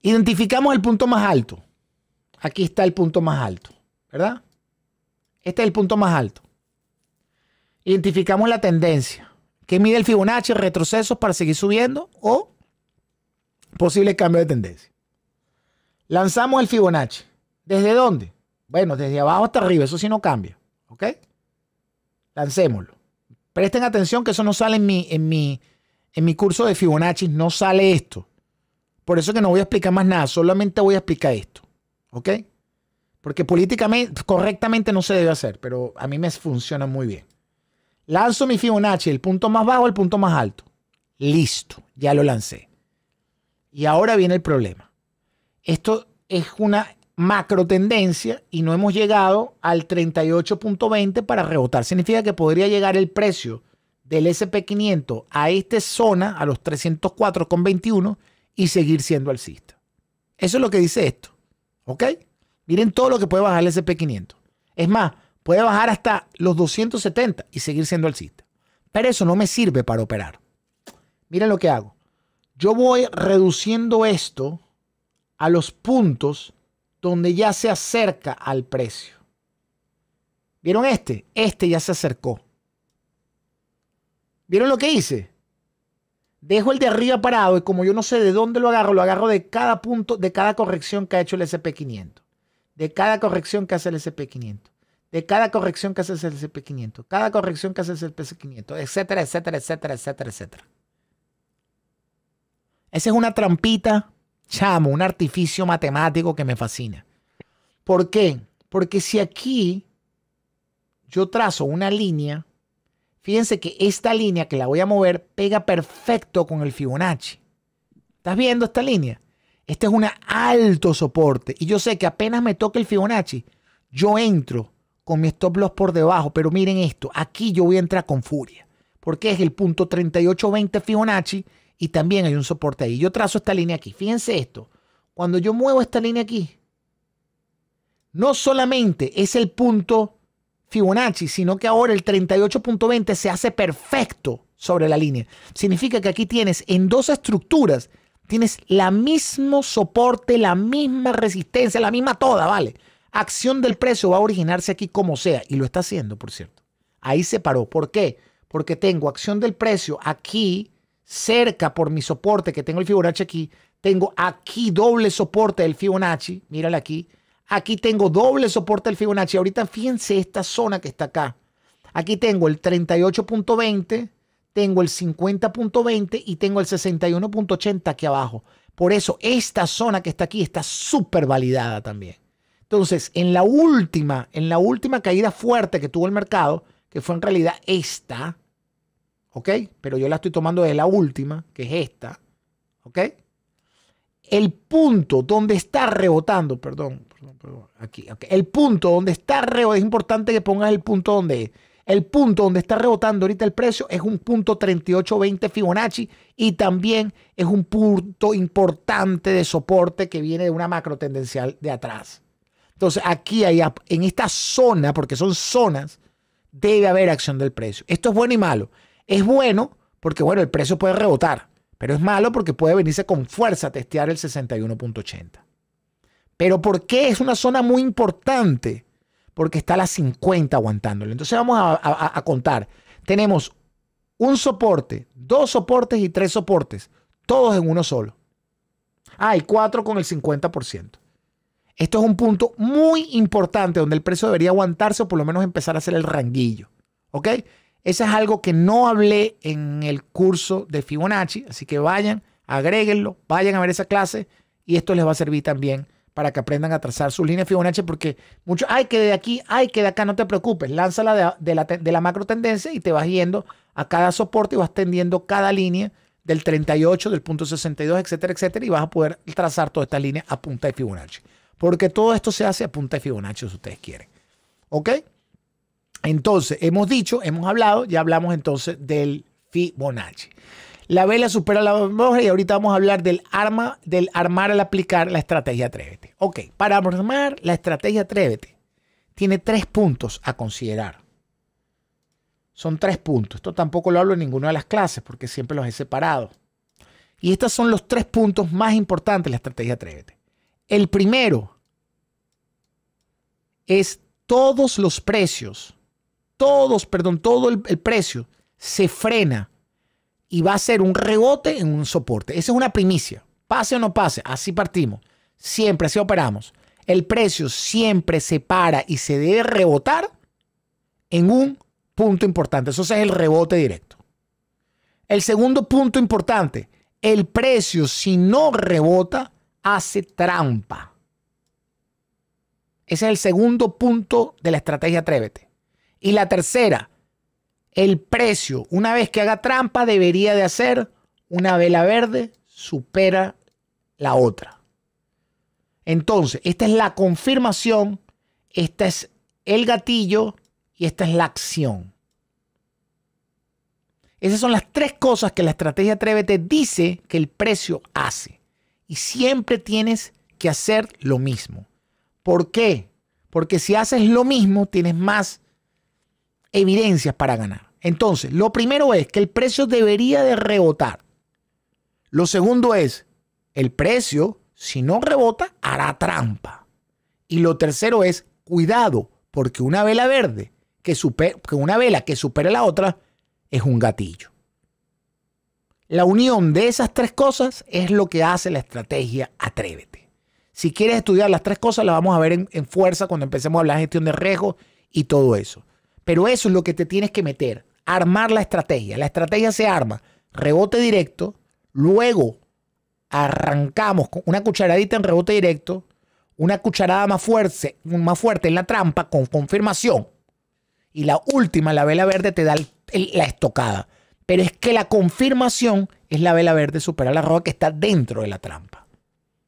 Identificamos el punto más alto. Aquí está el punto más alto, ¿verdad? Este es el punto más alto. Identificamos la tendencia. ¿Qué mide el Fibonacci, retrocesos para seguir subiendo o posible cambio de tendencia. Lanzamos el Fibonacci. ¿Desde dónde? Bueno, desde abajo hasta arriba, eso sí no cambia. ¿Ok? Lancémoslo. Presten atención que eso no sale en mi, en mi, en mi curso de Fibonacci, no sale esto. Por eso que no voy a explicar más nada, solamente voy a explicar esto. ¿Ok? Porque políticamente, correctamente no se debe hacer, pero a mí me funciona muy bien. Lanzo mi Fibonacci, el punto más bajo, el punto más alto. Listo, ya lo lancé. Y ahora viene el problema. Esto es una macro tendencia y no hemos llegado al 38.20 para rebotar. Significa que podría llegar el precio del SP500 a esta zona, a los 304.21 y seguir siendo alcista. Eso es lo que dice esto. ¿Ok? Miren todo lo que puede bajar el SP500. Es más, puede bajar hasta los 270 y seguir siendo alcista. Pero eso no me sirve para operar. Miren lo que hago. Yo voy reduciendo esto a los puntos donde ya se acerca al precio. ¿Vieron este? Este ya se acercó. ¿Vieron lo que hice? Dejo el de arriba parado y como yo no sé de dónde lo agarro, lo agarro de cada punto, de cada corrección que ha hecho el SP500. De cada corrección que hace el SP500 de cada corrección que haces el CP500, cada corrección que haces el PC500, etcétera, etcétera, etcétera, etcétera, etcétera. Esa es una trampita, chamo, un artificio matemático que me fascina. ¿Por qué? Porque si aquí yo trazo una línea, fíjense que esta línea que la voy a mover pega perfecto con el Fibonacci. ¿Estás viendo esta línea? Este es un alto soporte y yo sé que apenas me toque el Fibonacci, yo entro con mi stop loss por debajo, pero miren esto, aquí yo voy a entrar con furia, porque es el punto 3820 Fibonacci y también hay un soporte ahí. Yo trazo esta línea aquí, fíjense esto, cuando yo muevo esta línea aquí, no solamente es el punto Fibonacci, sino que ahora el 38.20 se hace perfecto sobre la línea. Significa que aquí tienes en dos estructuras, tienes la mismo soporte, la misma resistencia, la misma toda, ¿vale? acción del precio va a originarse aquí como sea, y lo está haciendo, por cierto. Ahí se paró. ¿Por qué? Porque tengo acción del precio aquí, cerca por mi soporte, que tengo el Fibonacci aquí. Tengo aquí doble soporte del Fibonacci, Mírale aquí. Aquí tengo doble soporte del Fibonacci. Ahorita fíjense esta zona que está acá. Aquí tengo el 38.20, tengo el 50.20 y tengo el 61.80 aquí abajo. Por eso esta zona que está aquí está súper validada también. Entonces, en la última, en la última caída fuerte que tuvo el mercado, que fue en realidad esta, ¿ok? Pero yo la estoy tomando de la última, que es esta, ¿ok? El punto donde está rebotando, perdón, perdón, perdón aquí, el punto donde está rebotando, es importante que pongas el punto donde es. El punto donde está rebotando ahorita el precio es un punto 3820 Fibonacci y también es un punto importante de soporte que viene de una macro tendencial de atrás. Entonces, aquí hay, en esta zona, porque son zonas, debe haber acción del precio. Esto es bueno y malo. Es bueno porque, bueno, el precio puede rebotar, pero es malo porque puede venirse con fuerza a testear el 61.80. Pero ¿por qué es una zona muy importante? Porque está a las 50 aguantándolo. Entonces vamos a, contar. Tenemos un soporte, dos soportes y tres soportes, todos en uno solo. Ah, y cuatro con el 50%. Esto es un punto muy importante donde el precio debería aguantarse o por lo menos empezar a hacer el ranguillo. ¿Ok? Eso es algo que no hablé en el curso de Fibonacci, así que vayan, agréguenlo, vayan a ver esa clase y esto les va a servir también para que aprendan a trazar sus líneas Fibonacci porque muchos, ay, que de aquí, ay, que de acá, no te preocupes, lánzala de, la, de la macro tendencia y te vas yendo a cada soporte y vas tendiendo cada línea del 38, del punto 62, etcétera, etcétera, y vas a poder trazar todas estas líneas a punta de Fibonacci. Porque todo esto se hace a punta de Fibonacci, si ustedes quieren. ¿Ok? Entonces, hemos dicho, hemos hablado, ya hablamos entonces del Fibonacci. La vela supera la moja y ahorita vamos a hablar del arma, del armar al aplicar la estrategia trévete. Ok, para armar la estrategia trévete, tiene tres puntos a considerar. Son tres puntos. Esto tampoco lo hablo en ninguna de las clases porque siempre los he separado. Y estos son los tres puntos más importantes de la estrategia trévete. El primero es todos los precios, todos, perdón, todo el, precio se frena y va a ser un rebote en un soporte. Esa es una primicia. Pase o no pase, así partimos. Siempre así operamos. El precio siempre se para y se debe rebotar en un punto importante. Eso es el rebote directo. El segundo punto importante, el precio si no rebota, hace trampa. Ese es el segundo punto de la estrategia Atrévete. Y la tercera, el precio, una vez que haga trampa, debería de hacer una vela verde, supera la otra. Entonces, esta es la confirmación, esta es el gatillo y esta es la acción. Esas son las tres cosas que la estrategia Atrévete dice que el precio hace y siempre tienes que hacer lo mismo. ¿Por qué? Porque si haces lo mismo, tienes más evidencias para ganar. Entonces, lo primero es que el precio debería de rebotar. Lo segundo es, el precio, si no rebota, hará trampa. Y lo tercero es, cuidado, porque una vela verde, que, super, que una vela que supere la otra, es un gatillo. La unión de esas tres cosas es lo que hace la estrategia Atrévete. Si quieres estudiar las tres cosas, las vamos a ver en, fuerza cuando empecemos a hablar de gestión de riesgo y todo eso. Pero eso es lo que te tienes que meter, armar la estrategia. La estrategia se arma, rebote directo, luego arrancamos con una cucharadita en rebote directo, una cucharada más fuerte, más fuerte en la trampa con confirmación. Y la última, la vela verde, te da la estocada. Pero es que la confirmación es la vela verde superar la roja que está dentro de la trampa.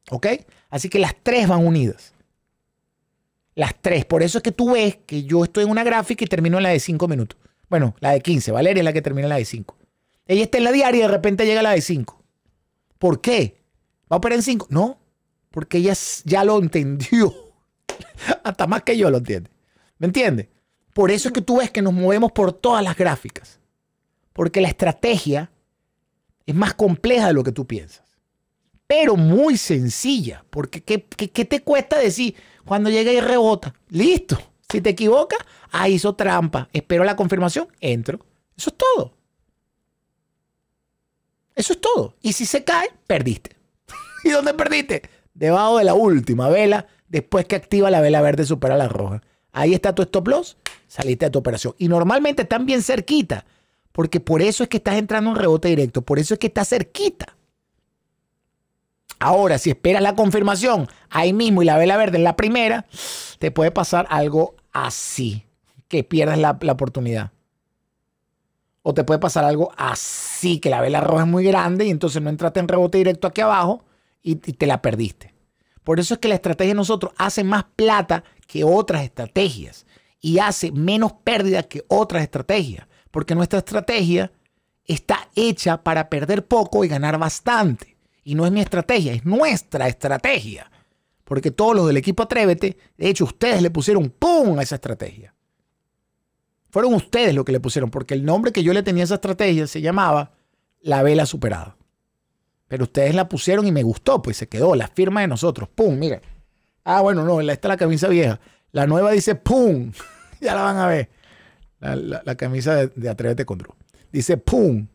¿Ok? Así que las tres van unidas. Las tres. Por eso es que tú ves que yo estoy en una gráfica y termino en la de 5 minutos. Bueno, la de 15. Valeria es la que termina en la de 5. Ella está en la diaria y de repente llega a la de 5. ¿Por qué? ¿Va a operar en 5? No, porque ella ya lo entendió. Hasta más que yo lo entiende. ¿Me entiendes? Por eso es que tú ves que nos movemos por todas las gráficas porque la estrategia es más compleja de lo que tú piensas, pero muy sencilla, porque ¿qué, te cuesta decir cuando llega y rebota? Listo, si te equivocas, ahí hizo trampa, espero la confirmación, entro. Eso es todo. Eso es todo. Y si se cae, perdiste. ¿Y dónde perdiste? Debajo de la última vela, después que activa la vela verde supera la roja. Ahí está tu stop loss, saliste de tu operación. Y normalmente están bien cerquita. Porque por eso es que estás entrando en rebote directo, por eso es que estás cerquita. Ahora, si esperas la confirmación ahí mismo y la vela verde en la primera, te puede pasar algo así, que pierdas la, oportunidad. O te puede pasar algo así, que la vela roja es muy grande y entonces no entraste en rebote directo aquí abajo y, te la perdiste. Por eso es que la estrategia de nosotros hace más plata que otras estrategias y hace menos pérdida que otras estrategias porque nuestra estrategia está hecha para perder poco y ganar bastante. Y no es mi estrategia, es nuestra estrategia. Porque todos los del equipo Atrévete, de hecho ustedes le pusieron ¡pum! a esa estrategia. Fueron ustedes los que le pusieron, porque el nombre que yo le tenía a esa estrategia se llamaba La Vela Superada. Pero ustedes la pusieron y me gustó, pues se quedó la firma de nosotros. ¡Pum! Mira. Ah, bueno, no, esta es la camisa vieja. La nueva dice ¡pum! ya la van a ver. La, camisa de, Atrévete con Dice, ¡pum!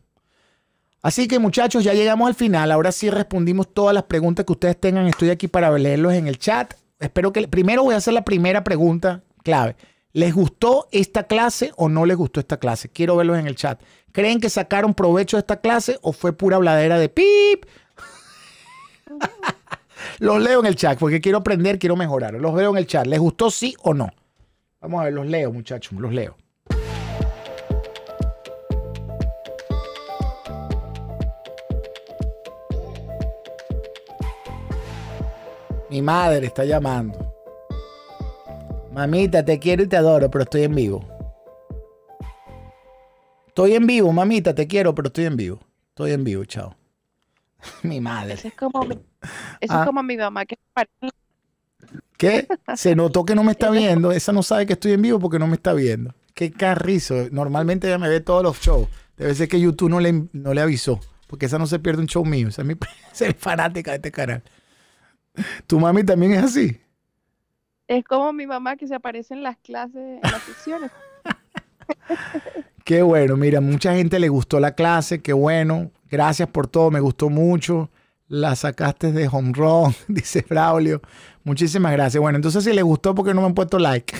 Así que muchachos, ya llegamos al final. Ahora sí respondimos todas las preguntas que ustedes tengan. Estoy aquí para leerlos en el chat. Espero que... Primero voy a hacer la primera pregunta clave. ¿Les gustó esta clase o no les gustó esta clase? Quiero verlos en el chat. ¿Creen que sacaron provecho de esta clase o fue pura bladera de pip? los leo en el chat porque quiero aprender, quiero mejorar. Los veo en el chat. ¿Les gustó sí o no? Vamos a ver, los leo, muchachos, los leo. Mi madre está llamando. Mamita, te quiero y te adoro, pero estoy en vivo. Estoy en vivo, mamita, te quiero, pero estoy en vivo. Estoy en vivo, chao. mi madre. Eso
es como mi, ah. como mi mamá
¿Qué? Se notó que no me está viendo. Esa no sabe que estoy en vivo porque no me está viendo. Qué carrizo. Normalmente ella me ve todos los shows. Debe ser que YouTube no le, no le avisó. Porque esa no se pierde un show mío. Esa es mi es fanática de este canal. ¿Tu mami también es así?
Es como mi mamá que se aparece en las clases, en las sesiones.
qué bueno, mira, mucha gente le gustó la clase, qué bueno. Gracias por todo, me gustó mucho. La sacaste de home run, dice Braulio. Muchísimas gracias. Bueno, entonces si les gustó, ¿por qué no me han puesto like?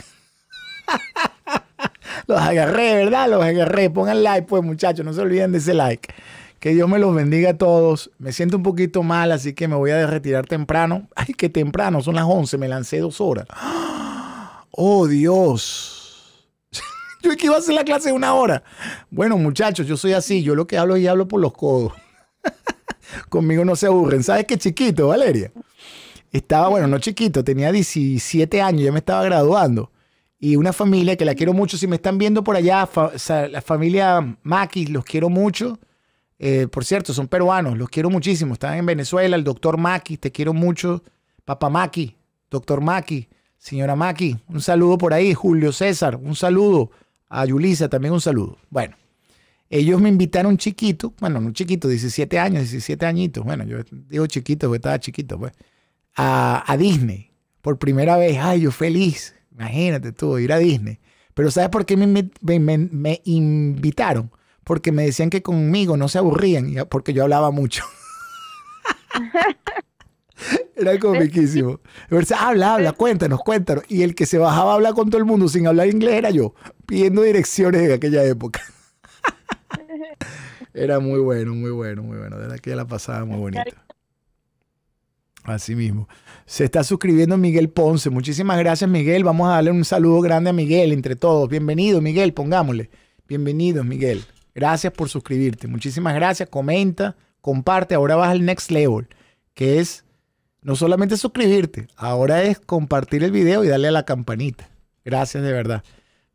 Los agarré, ¿verdad? Los agarré. Pongan like, pues muchachos, no se olviden de ese like. Que Dios me los bendiga a todos. Me siento un poquito mal, así que me voy a retirar temprano. Ay, qué temprano, son las 11, me lancé dos horas. Oh, Dios. yo es que iba a hacer la clase de una hora. Bueno, muchachos, yo soy así. Yo lo que hablo y hablo por los codos. Conmigo no se aburren. ¿Sabes qué chiquito, Valeria? Estaba, bueno, no chiquito, tenía 17 años, ya me estaba graduando y una familia que la quiero mucho. Si me están viendo por allá, la familia Maki, los quiero mucho. Eh, por cierto, son peruanos, los quiero muchísimo. Están en Venezuela, el doctor Maki, te quiero mucho. Papá Maki, doctor Maki, señora Maki, un saludo por ahí. Julio César, un saludo. A Yulisa también un saludo. Bueno, ellos me invitaron chiquito, bueno, no chiquito, 17 años, 17 añitos. Bueno, yo digo chiquito porque estaba chiquito, pues. A, Disney, por primera vez. Ay, yo feliz. Imagínate tú, ir a Disney. Pero ¿sabes por qué me invitaron? porque me decían que conmigo no se aburrían porque yo hablaba mucho. Era comiquísimo. habla, habla, cuéntanos, cuéntanos. Y el que se bajaba a hablar con todo el mundo sin hablar inglés era yo, pidiendo direcciones de aquella época. Era muy bueno, muy bueno, muy bueno. De la que la pasaba muy bonita. Así mismo. Se está suscribiendo Miguel Ponce. Muchísimas gracias, Miguel. Vamos a darle un saludo grande a Miguel entre todos. Bienvenido, Miguel, pongámosle. Bienvenido, Miguel. Gracias por suscribirte. Muchísimas gracias. Comenta, comparte. Ahora vas al next level, que es no solamente suscribirte, ahora es compartir el video y darle a la campanita. Gracias de verdad.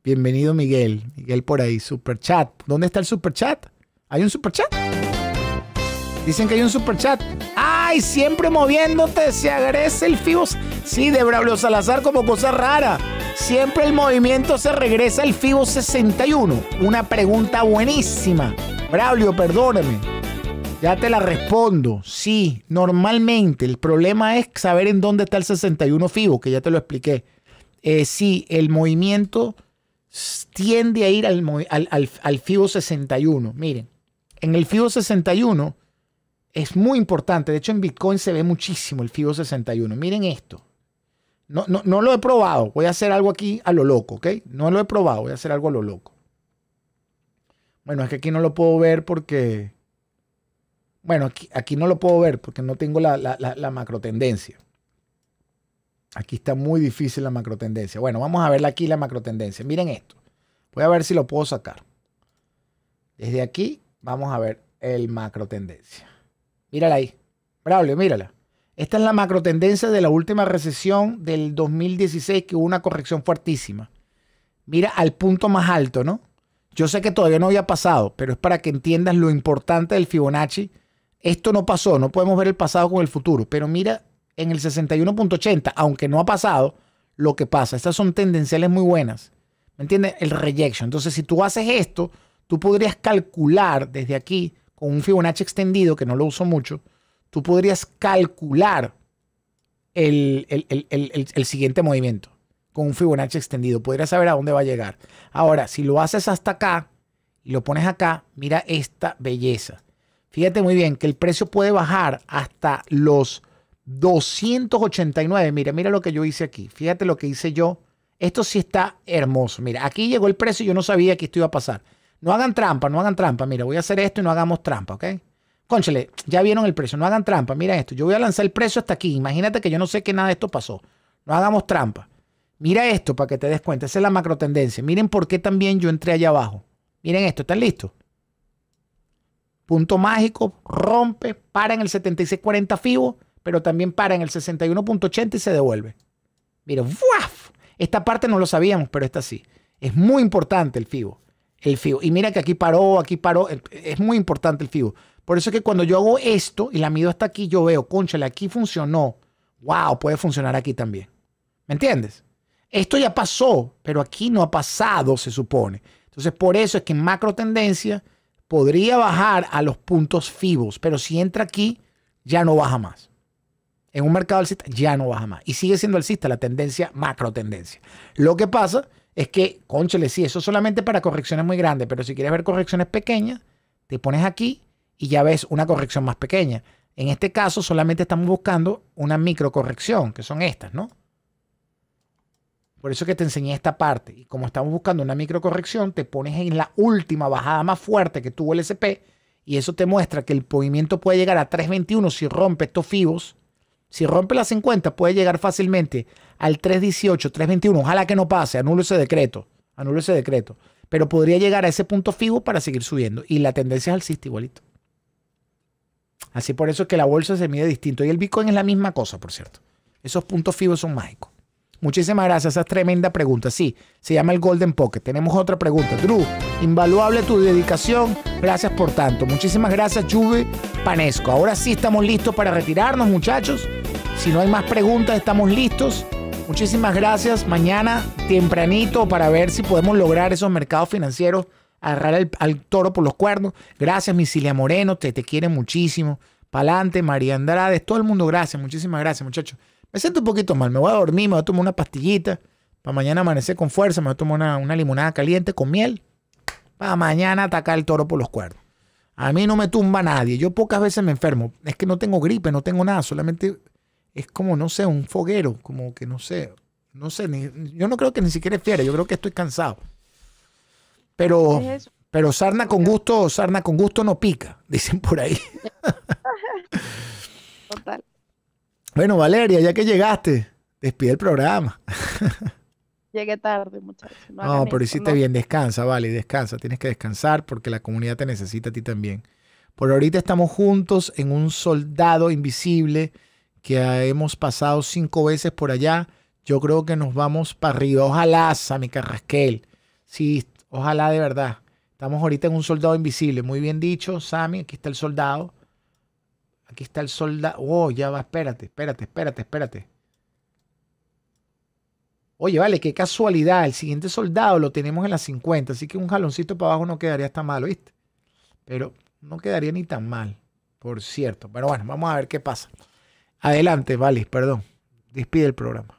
Bienvenido Miguel. Miguel por ahí. Super chat. ¿Dónde está el super chat? ¿Hay un super chat? Dicen que hay un super chat. ¡Ay! Siempre moviéndote se agresa el FIBO. Sí, de Braulio Salazar como cosa rara. Siempre el movimiento se regresa al FIBO 61. Una pregunta buenísima. Braulio, perdóname. Ya te la respondo. Sí, normalmente el problema es saber en dónde está el 61 FIBO, que ya te lo expliqué. Eh, sí, el movimiento tiende a ir al, al, al FIBO 61. Miren, en el FIBO 61 es muy importante. De hecho, en Bitcoin se ve muchísimo el FIBO 61. Miren esto. No, no, lo he probado. Voy a hacer algo aquí a lo loco, ¿ok? No lo he probado. Voy a hacer algo a lo loco. Bueno, es que aquí no lo puedo ver porque... Bueno, aquí, aquí no lo puedo ver porque no tengo la, la, macro tendencia. Aquí está muy difícil la macro tendencia. Bueno, vamos a ver aquí la macro tendencia. Miren esto. Voy a ver si lo puedo sacar. Desde aquí vamos a ver el macro tendencia. Mírala ahí. Braulio, mírala. Esta es la macro tendencia de la última recesión del 2016, que hubo una corrección fuertísima. Mira al punto más alto, ¿no? Yo sé que todavía no había pasado, pero es para que entiendas lo importante del Fibonacci. Esto no pasó, no podemos ver el pasado con el futuro, pero mira en el 61.80, aunque no ha pasado, lo que pasa. Estas son tendenciales muy buenas. ¿Me entiendes? El rejection. Entonces, si tú haces esto, tú podrías calcular desde aquí con un Fibonacci extendido, que no lo uso mucho, tú podrías calcular el, siguiente movimiento con un Fibonacci extendido. Podrías saber a dónde va a llegar. Ahora, si lo haces hasta acá y lo pones acá, mira esta belleza. Fíjate muy bien que el precio puede bajar hasta los 289. Mira, mira lo que yo hice aquí. Fíjate lo que hice yo. Esto sí está hermoso. Mira, aquí llegó el precio. Yo no sabía que esto iba a pasar. No hagan trampa, no hagan trampa. Mira, voy a hacer esto y no hagamos trampa, ¿ok? Cónchale, ya vieron el precio, no hagan trampa. Mira esto, yo voy a lanzar el precio hasta aquí. Imagínate que yo no sé que nada de esto pasó. No hagamos trampa. Mira esto para que te des cuenta. Esa es la macro tendencia. Miren por qué también yo entré allá abajo. Miren esto, ¿están listos? Punto mágico, rompe, para en el 76.40 FIBO, pero también para en el 61.80 y se devuelve. Mira, ¡buaf! Esta parte no lo sabíamos, pero esta sí. Es muy importante el FIBO el fibo Y mira que aquí paró, aquí paró. Es muy importante el FIBO. Por eso es que cuando yo hago esto y la mido hasta aquí, yo veo, conchale, aquí funcionó. Wow, puede funcionar aquí también. ¿Me entiendes? Esto ya pasó, pero aquí no ha pasado, se supone. Entonces, por eso es que en macro tendencia podría bajar a los puntos fibos, pero si entra aquí, ya no baja más. En un mercado alcista ya no baja más. Y sigue siendo alcista la tendencia, macro tendencia. Lo que pasa es que, conchale, sí, eso solamente para correcciones muy grandes, pero si quieres ver correcciones pequeñas, te pones aquí y ya ves una corrección más pequeña. En este caso solamente estamos buscando una microcorrección, que son estas, ¿no? Por eso que te enseñé esta parte. Y como estamos buscando una microcorrección, te pones en la última bajada más fuerte que tuvo el SP y eso te muestra que el movimiento puede llegar a 321 si rompe estos fibos si rompe las 50, puede llegar fácilmente al 318, 321. Ojalá que no pase, anulo ese decreto. Anulo ese decreto. Pero podría llegar a ese punto FIBO para seguir subiendo. Y la tendencia es alcista igualito. Así por eso es que la bolsa se mide distinto. Y el Bitcoin es la misma cosa, por cierto. Esos puntos FIBO son mágicos. Muchísimas gracias, esa tremenda pregunta. Sí, se llama el Golden Pocket. Tenemos otra pregunta. Drew, invaluable tu dedicación. Gracias por tanto. Muchísimas gracias, Juve Panesco. Ahora sí estamos listos para retirarnos, muchachos. Si no hay más preguntas, estamos listos. Muchísimas gracias. Mañana, tempranito, para ver si podemos lograr esos mercados financieros, agarrar al toro por los cuernos. Gracias, Misilia Moreno, te, te quiere muchísimo. Palante, María Andrade, todo el mundo, gracias. Muchísimas gracias, muchachos me siento un poquito mal, me voy a dormir, me voy a tomar una pastillita, para mañana amanecer con fuerza, me voy a tomar una, limonada caliente con miel, para mañana atacar el toro por los cuernos. A mí no me tumba nadie, yo pocas veces me enfermo, es que no tengo gripe, no tengo nada, solamente es como, no sé, un foguero, como que no sé, no sé, ni, yo no creo que ni siquiera es fiera, yo creo que estoy cansado. Pero, pero sarna con gusto, sarna con gusto no pica, dicen por ahí. Total. Bueno, Valeria, ya que llegaste, despide el programa.
Llegué tarde, muchachos.
No, pero hiciste bien, descansa, vale, descansa. Tienes que descansar porque la comunidad te necesita a ti también. Por ahorita estamos juntos en un soldado invisible que hemos pasado cinco veces por allá. Yo creo que nos vamos para arriba. Ojalá, Sammy Carrasquel. Sí, ojalá de verdad. Estamos ahorita en un soldado invisible. Muy bien dicho, Sammy. Aquí está el soldado. Aquí está el soldado. Oh, ya va, espérate, espérate, espérate, espérate. Oye, vale, qué casualidad. El siguiente soldado lo tenemos en las 50, así que un jaloncito para abajo no quedaría tan mal, ¿viste? Pero no quedaría ni tan mal, por cierto. Pero bueno, vamos a ver qué pasa. Adelante, vale, perdón. Despide el programa.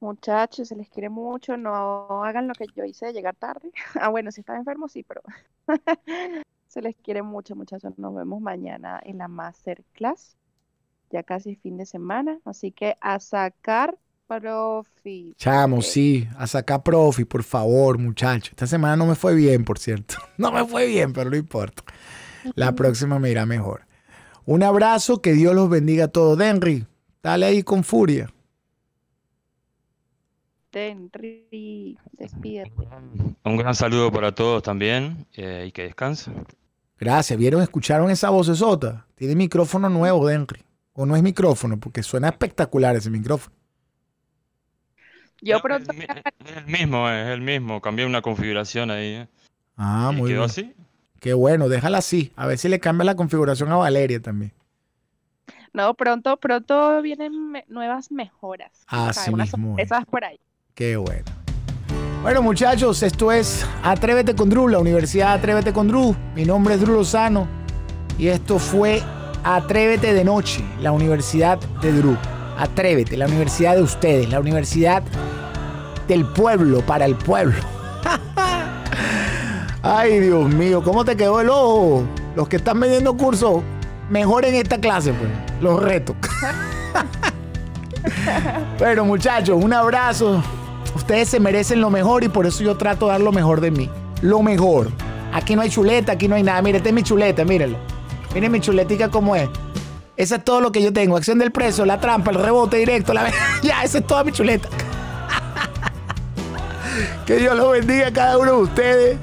Muchachos, se les quiere mucho. No hagan lo que yo hice de llegar tarde. Ah, bueno, si están enfermos, sí, pero. Se les quiere mucho, muchachos. Nos vemos mañana en la masterclass. Ya casi fin de semana. Así que a sacar profi.
Chamo, sí, a sacar profi, por favor, muchachos. Esta semana no me fue bien, por cierto. No me fue bien, pero no importa. La próxima me irá mejor. Un abrazo, que Dios los bendiga a todos. Denry, dale ahí con furia.
Denry, despídete. Un gran saludo para todos también eh, y que descansen.
Gracias. ¿Vieron? ¿Escucharon esa voz Sota? Tiene micrófono nuevo, Denry. O no es micrófono, porque suena espectacular ese micrófono. Yo
pronto. Es el, mismo, es el mismo. Cambié una configuración ahí. ¿eh?
Ah, muy quedó así? Qué bueno, déjala así. A ver si le cambia la configuración a Valeria también.
No, pronto, pronto vienen nuevas mejoras.
Ah, sí Esas por ahí. Qué bueno. Bueno, muchachos, esto es Atrévete con Drew, la Universidad Atrévete con Drew. Mi nombre es Drew Lozano y esto fue Atrévete de Noche, la Universidad de Drew. Atrévete, la universidad de ustedes, la universidad del pueblo, para el pueblo. Ay, Dios mío, ¿cómo te quedó el ojo? Los que están vendiendo cursos, mejoren esta clase, pues. Los reto. Pero muchachos, un abrazo. Ustedes se merecen lo mejor y por eso yo trato de dar lo mejor de mí. Lo mejor. Aquí no hay chuleta, aquí no hay nada. Mire, esta es mi chuleta, mírenlo. Miren mi chuletica como es. Esa es todo lo que yo tengo. Acción del precio, la trampa, el rebote directo, la... ya, esa es toda mi chuleta. que Dios los bendiga a cada uno de ustedes.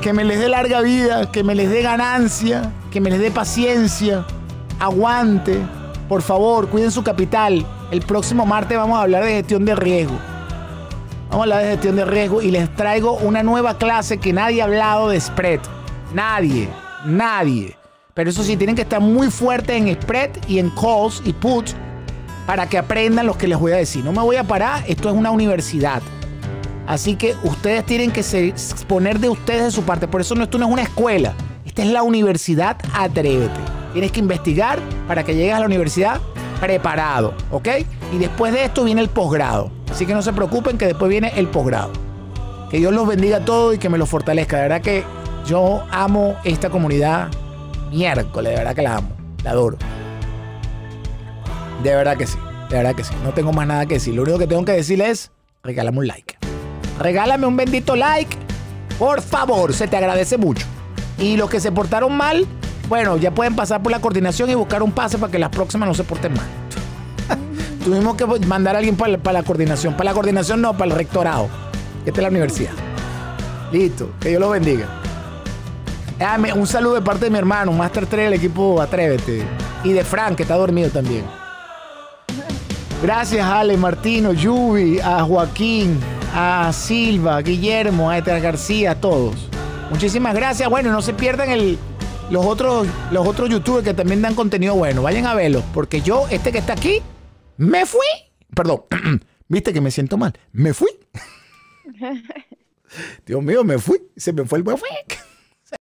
Que me les dé larga vida, que me les dé ganancia, que me les dé paciencia. Aguante. Por favor, cuiden su capital. El próximo martes vamos a hablar de gestión de riesgo. Vamos a hablar de gestión de riesgo y les traigo una nueva clase que nadie ha hablado de spread. Nadie, nadie. Pero eso sí, tienen que estar muy fuertes en spread y en calls y puts para que aprendan lo que les voy a decir. No me voy a parar, esto es una universidad. Así que ustedes tienen que exponer de ustedes de su parte. Por eso esto no es una escuela. Esta es la universidad Atrévete. Tienes que investigar para que llegues a la universidad preparado, ¿ok? Y después de esto viene el posgrado. Así que no se preocupen que después viene el posgrado. Que Dios los bendiga a todos y que me los fortalezca. De verdad que yo amo esta comunidad miércoles, de verdad que la amo, la adoro. De verdad que sí, de verdad que sí. No tengo más nada que decir. Lo único que tengo que decirles es, regálame un like. Regálame un bendito like. Por favor, se te agradece mucho. Y los que se portaron mal, bueno, ya pueden pasar por la coordinación y buscar un pase para que las próximas no se porten mal. Tuvimos que mandar a alguien para la, coordinación. Para la coordinación no, para el rectorado. Esta es la universidad. Listo, que Dios lo bendiga. Ah, un saludo de parte de mi hermano, Master 3 del equipo Atrévete. Y de Frank, que está dormido también. Gracias, Ale, Martino, Yubi, a Joaquín, a Silva, a Guillermo, a Eter García, a todos. Muchísimas gracias. Bueno, no se pierdan el los otros, los otros youtubers que también dan contenido bueno. Vayan a verlos. Porque yo, este que está aquí, me fui. Perdón, viste que me siento mal. Me fui. Dios mío, me fui. Se me fue el buen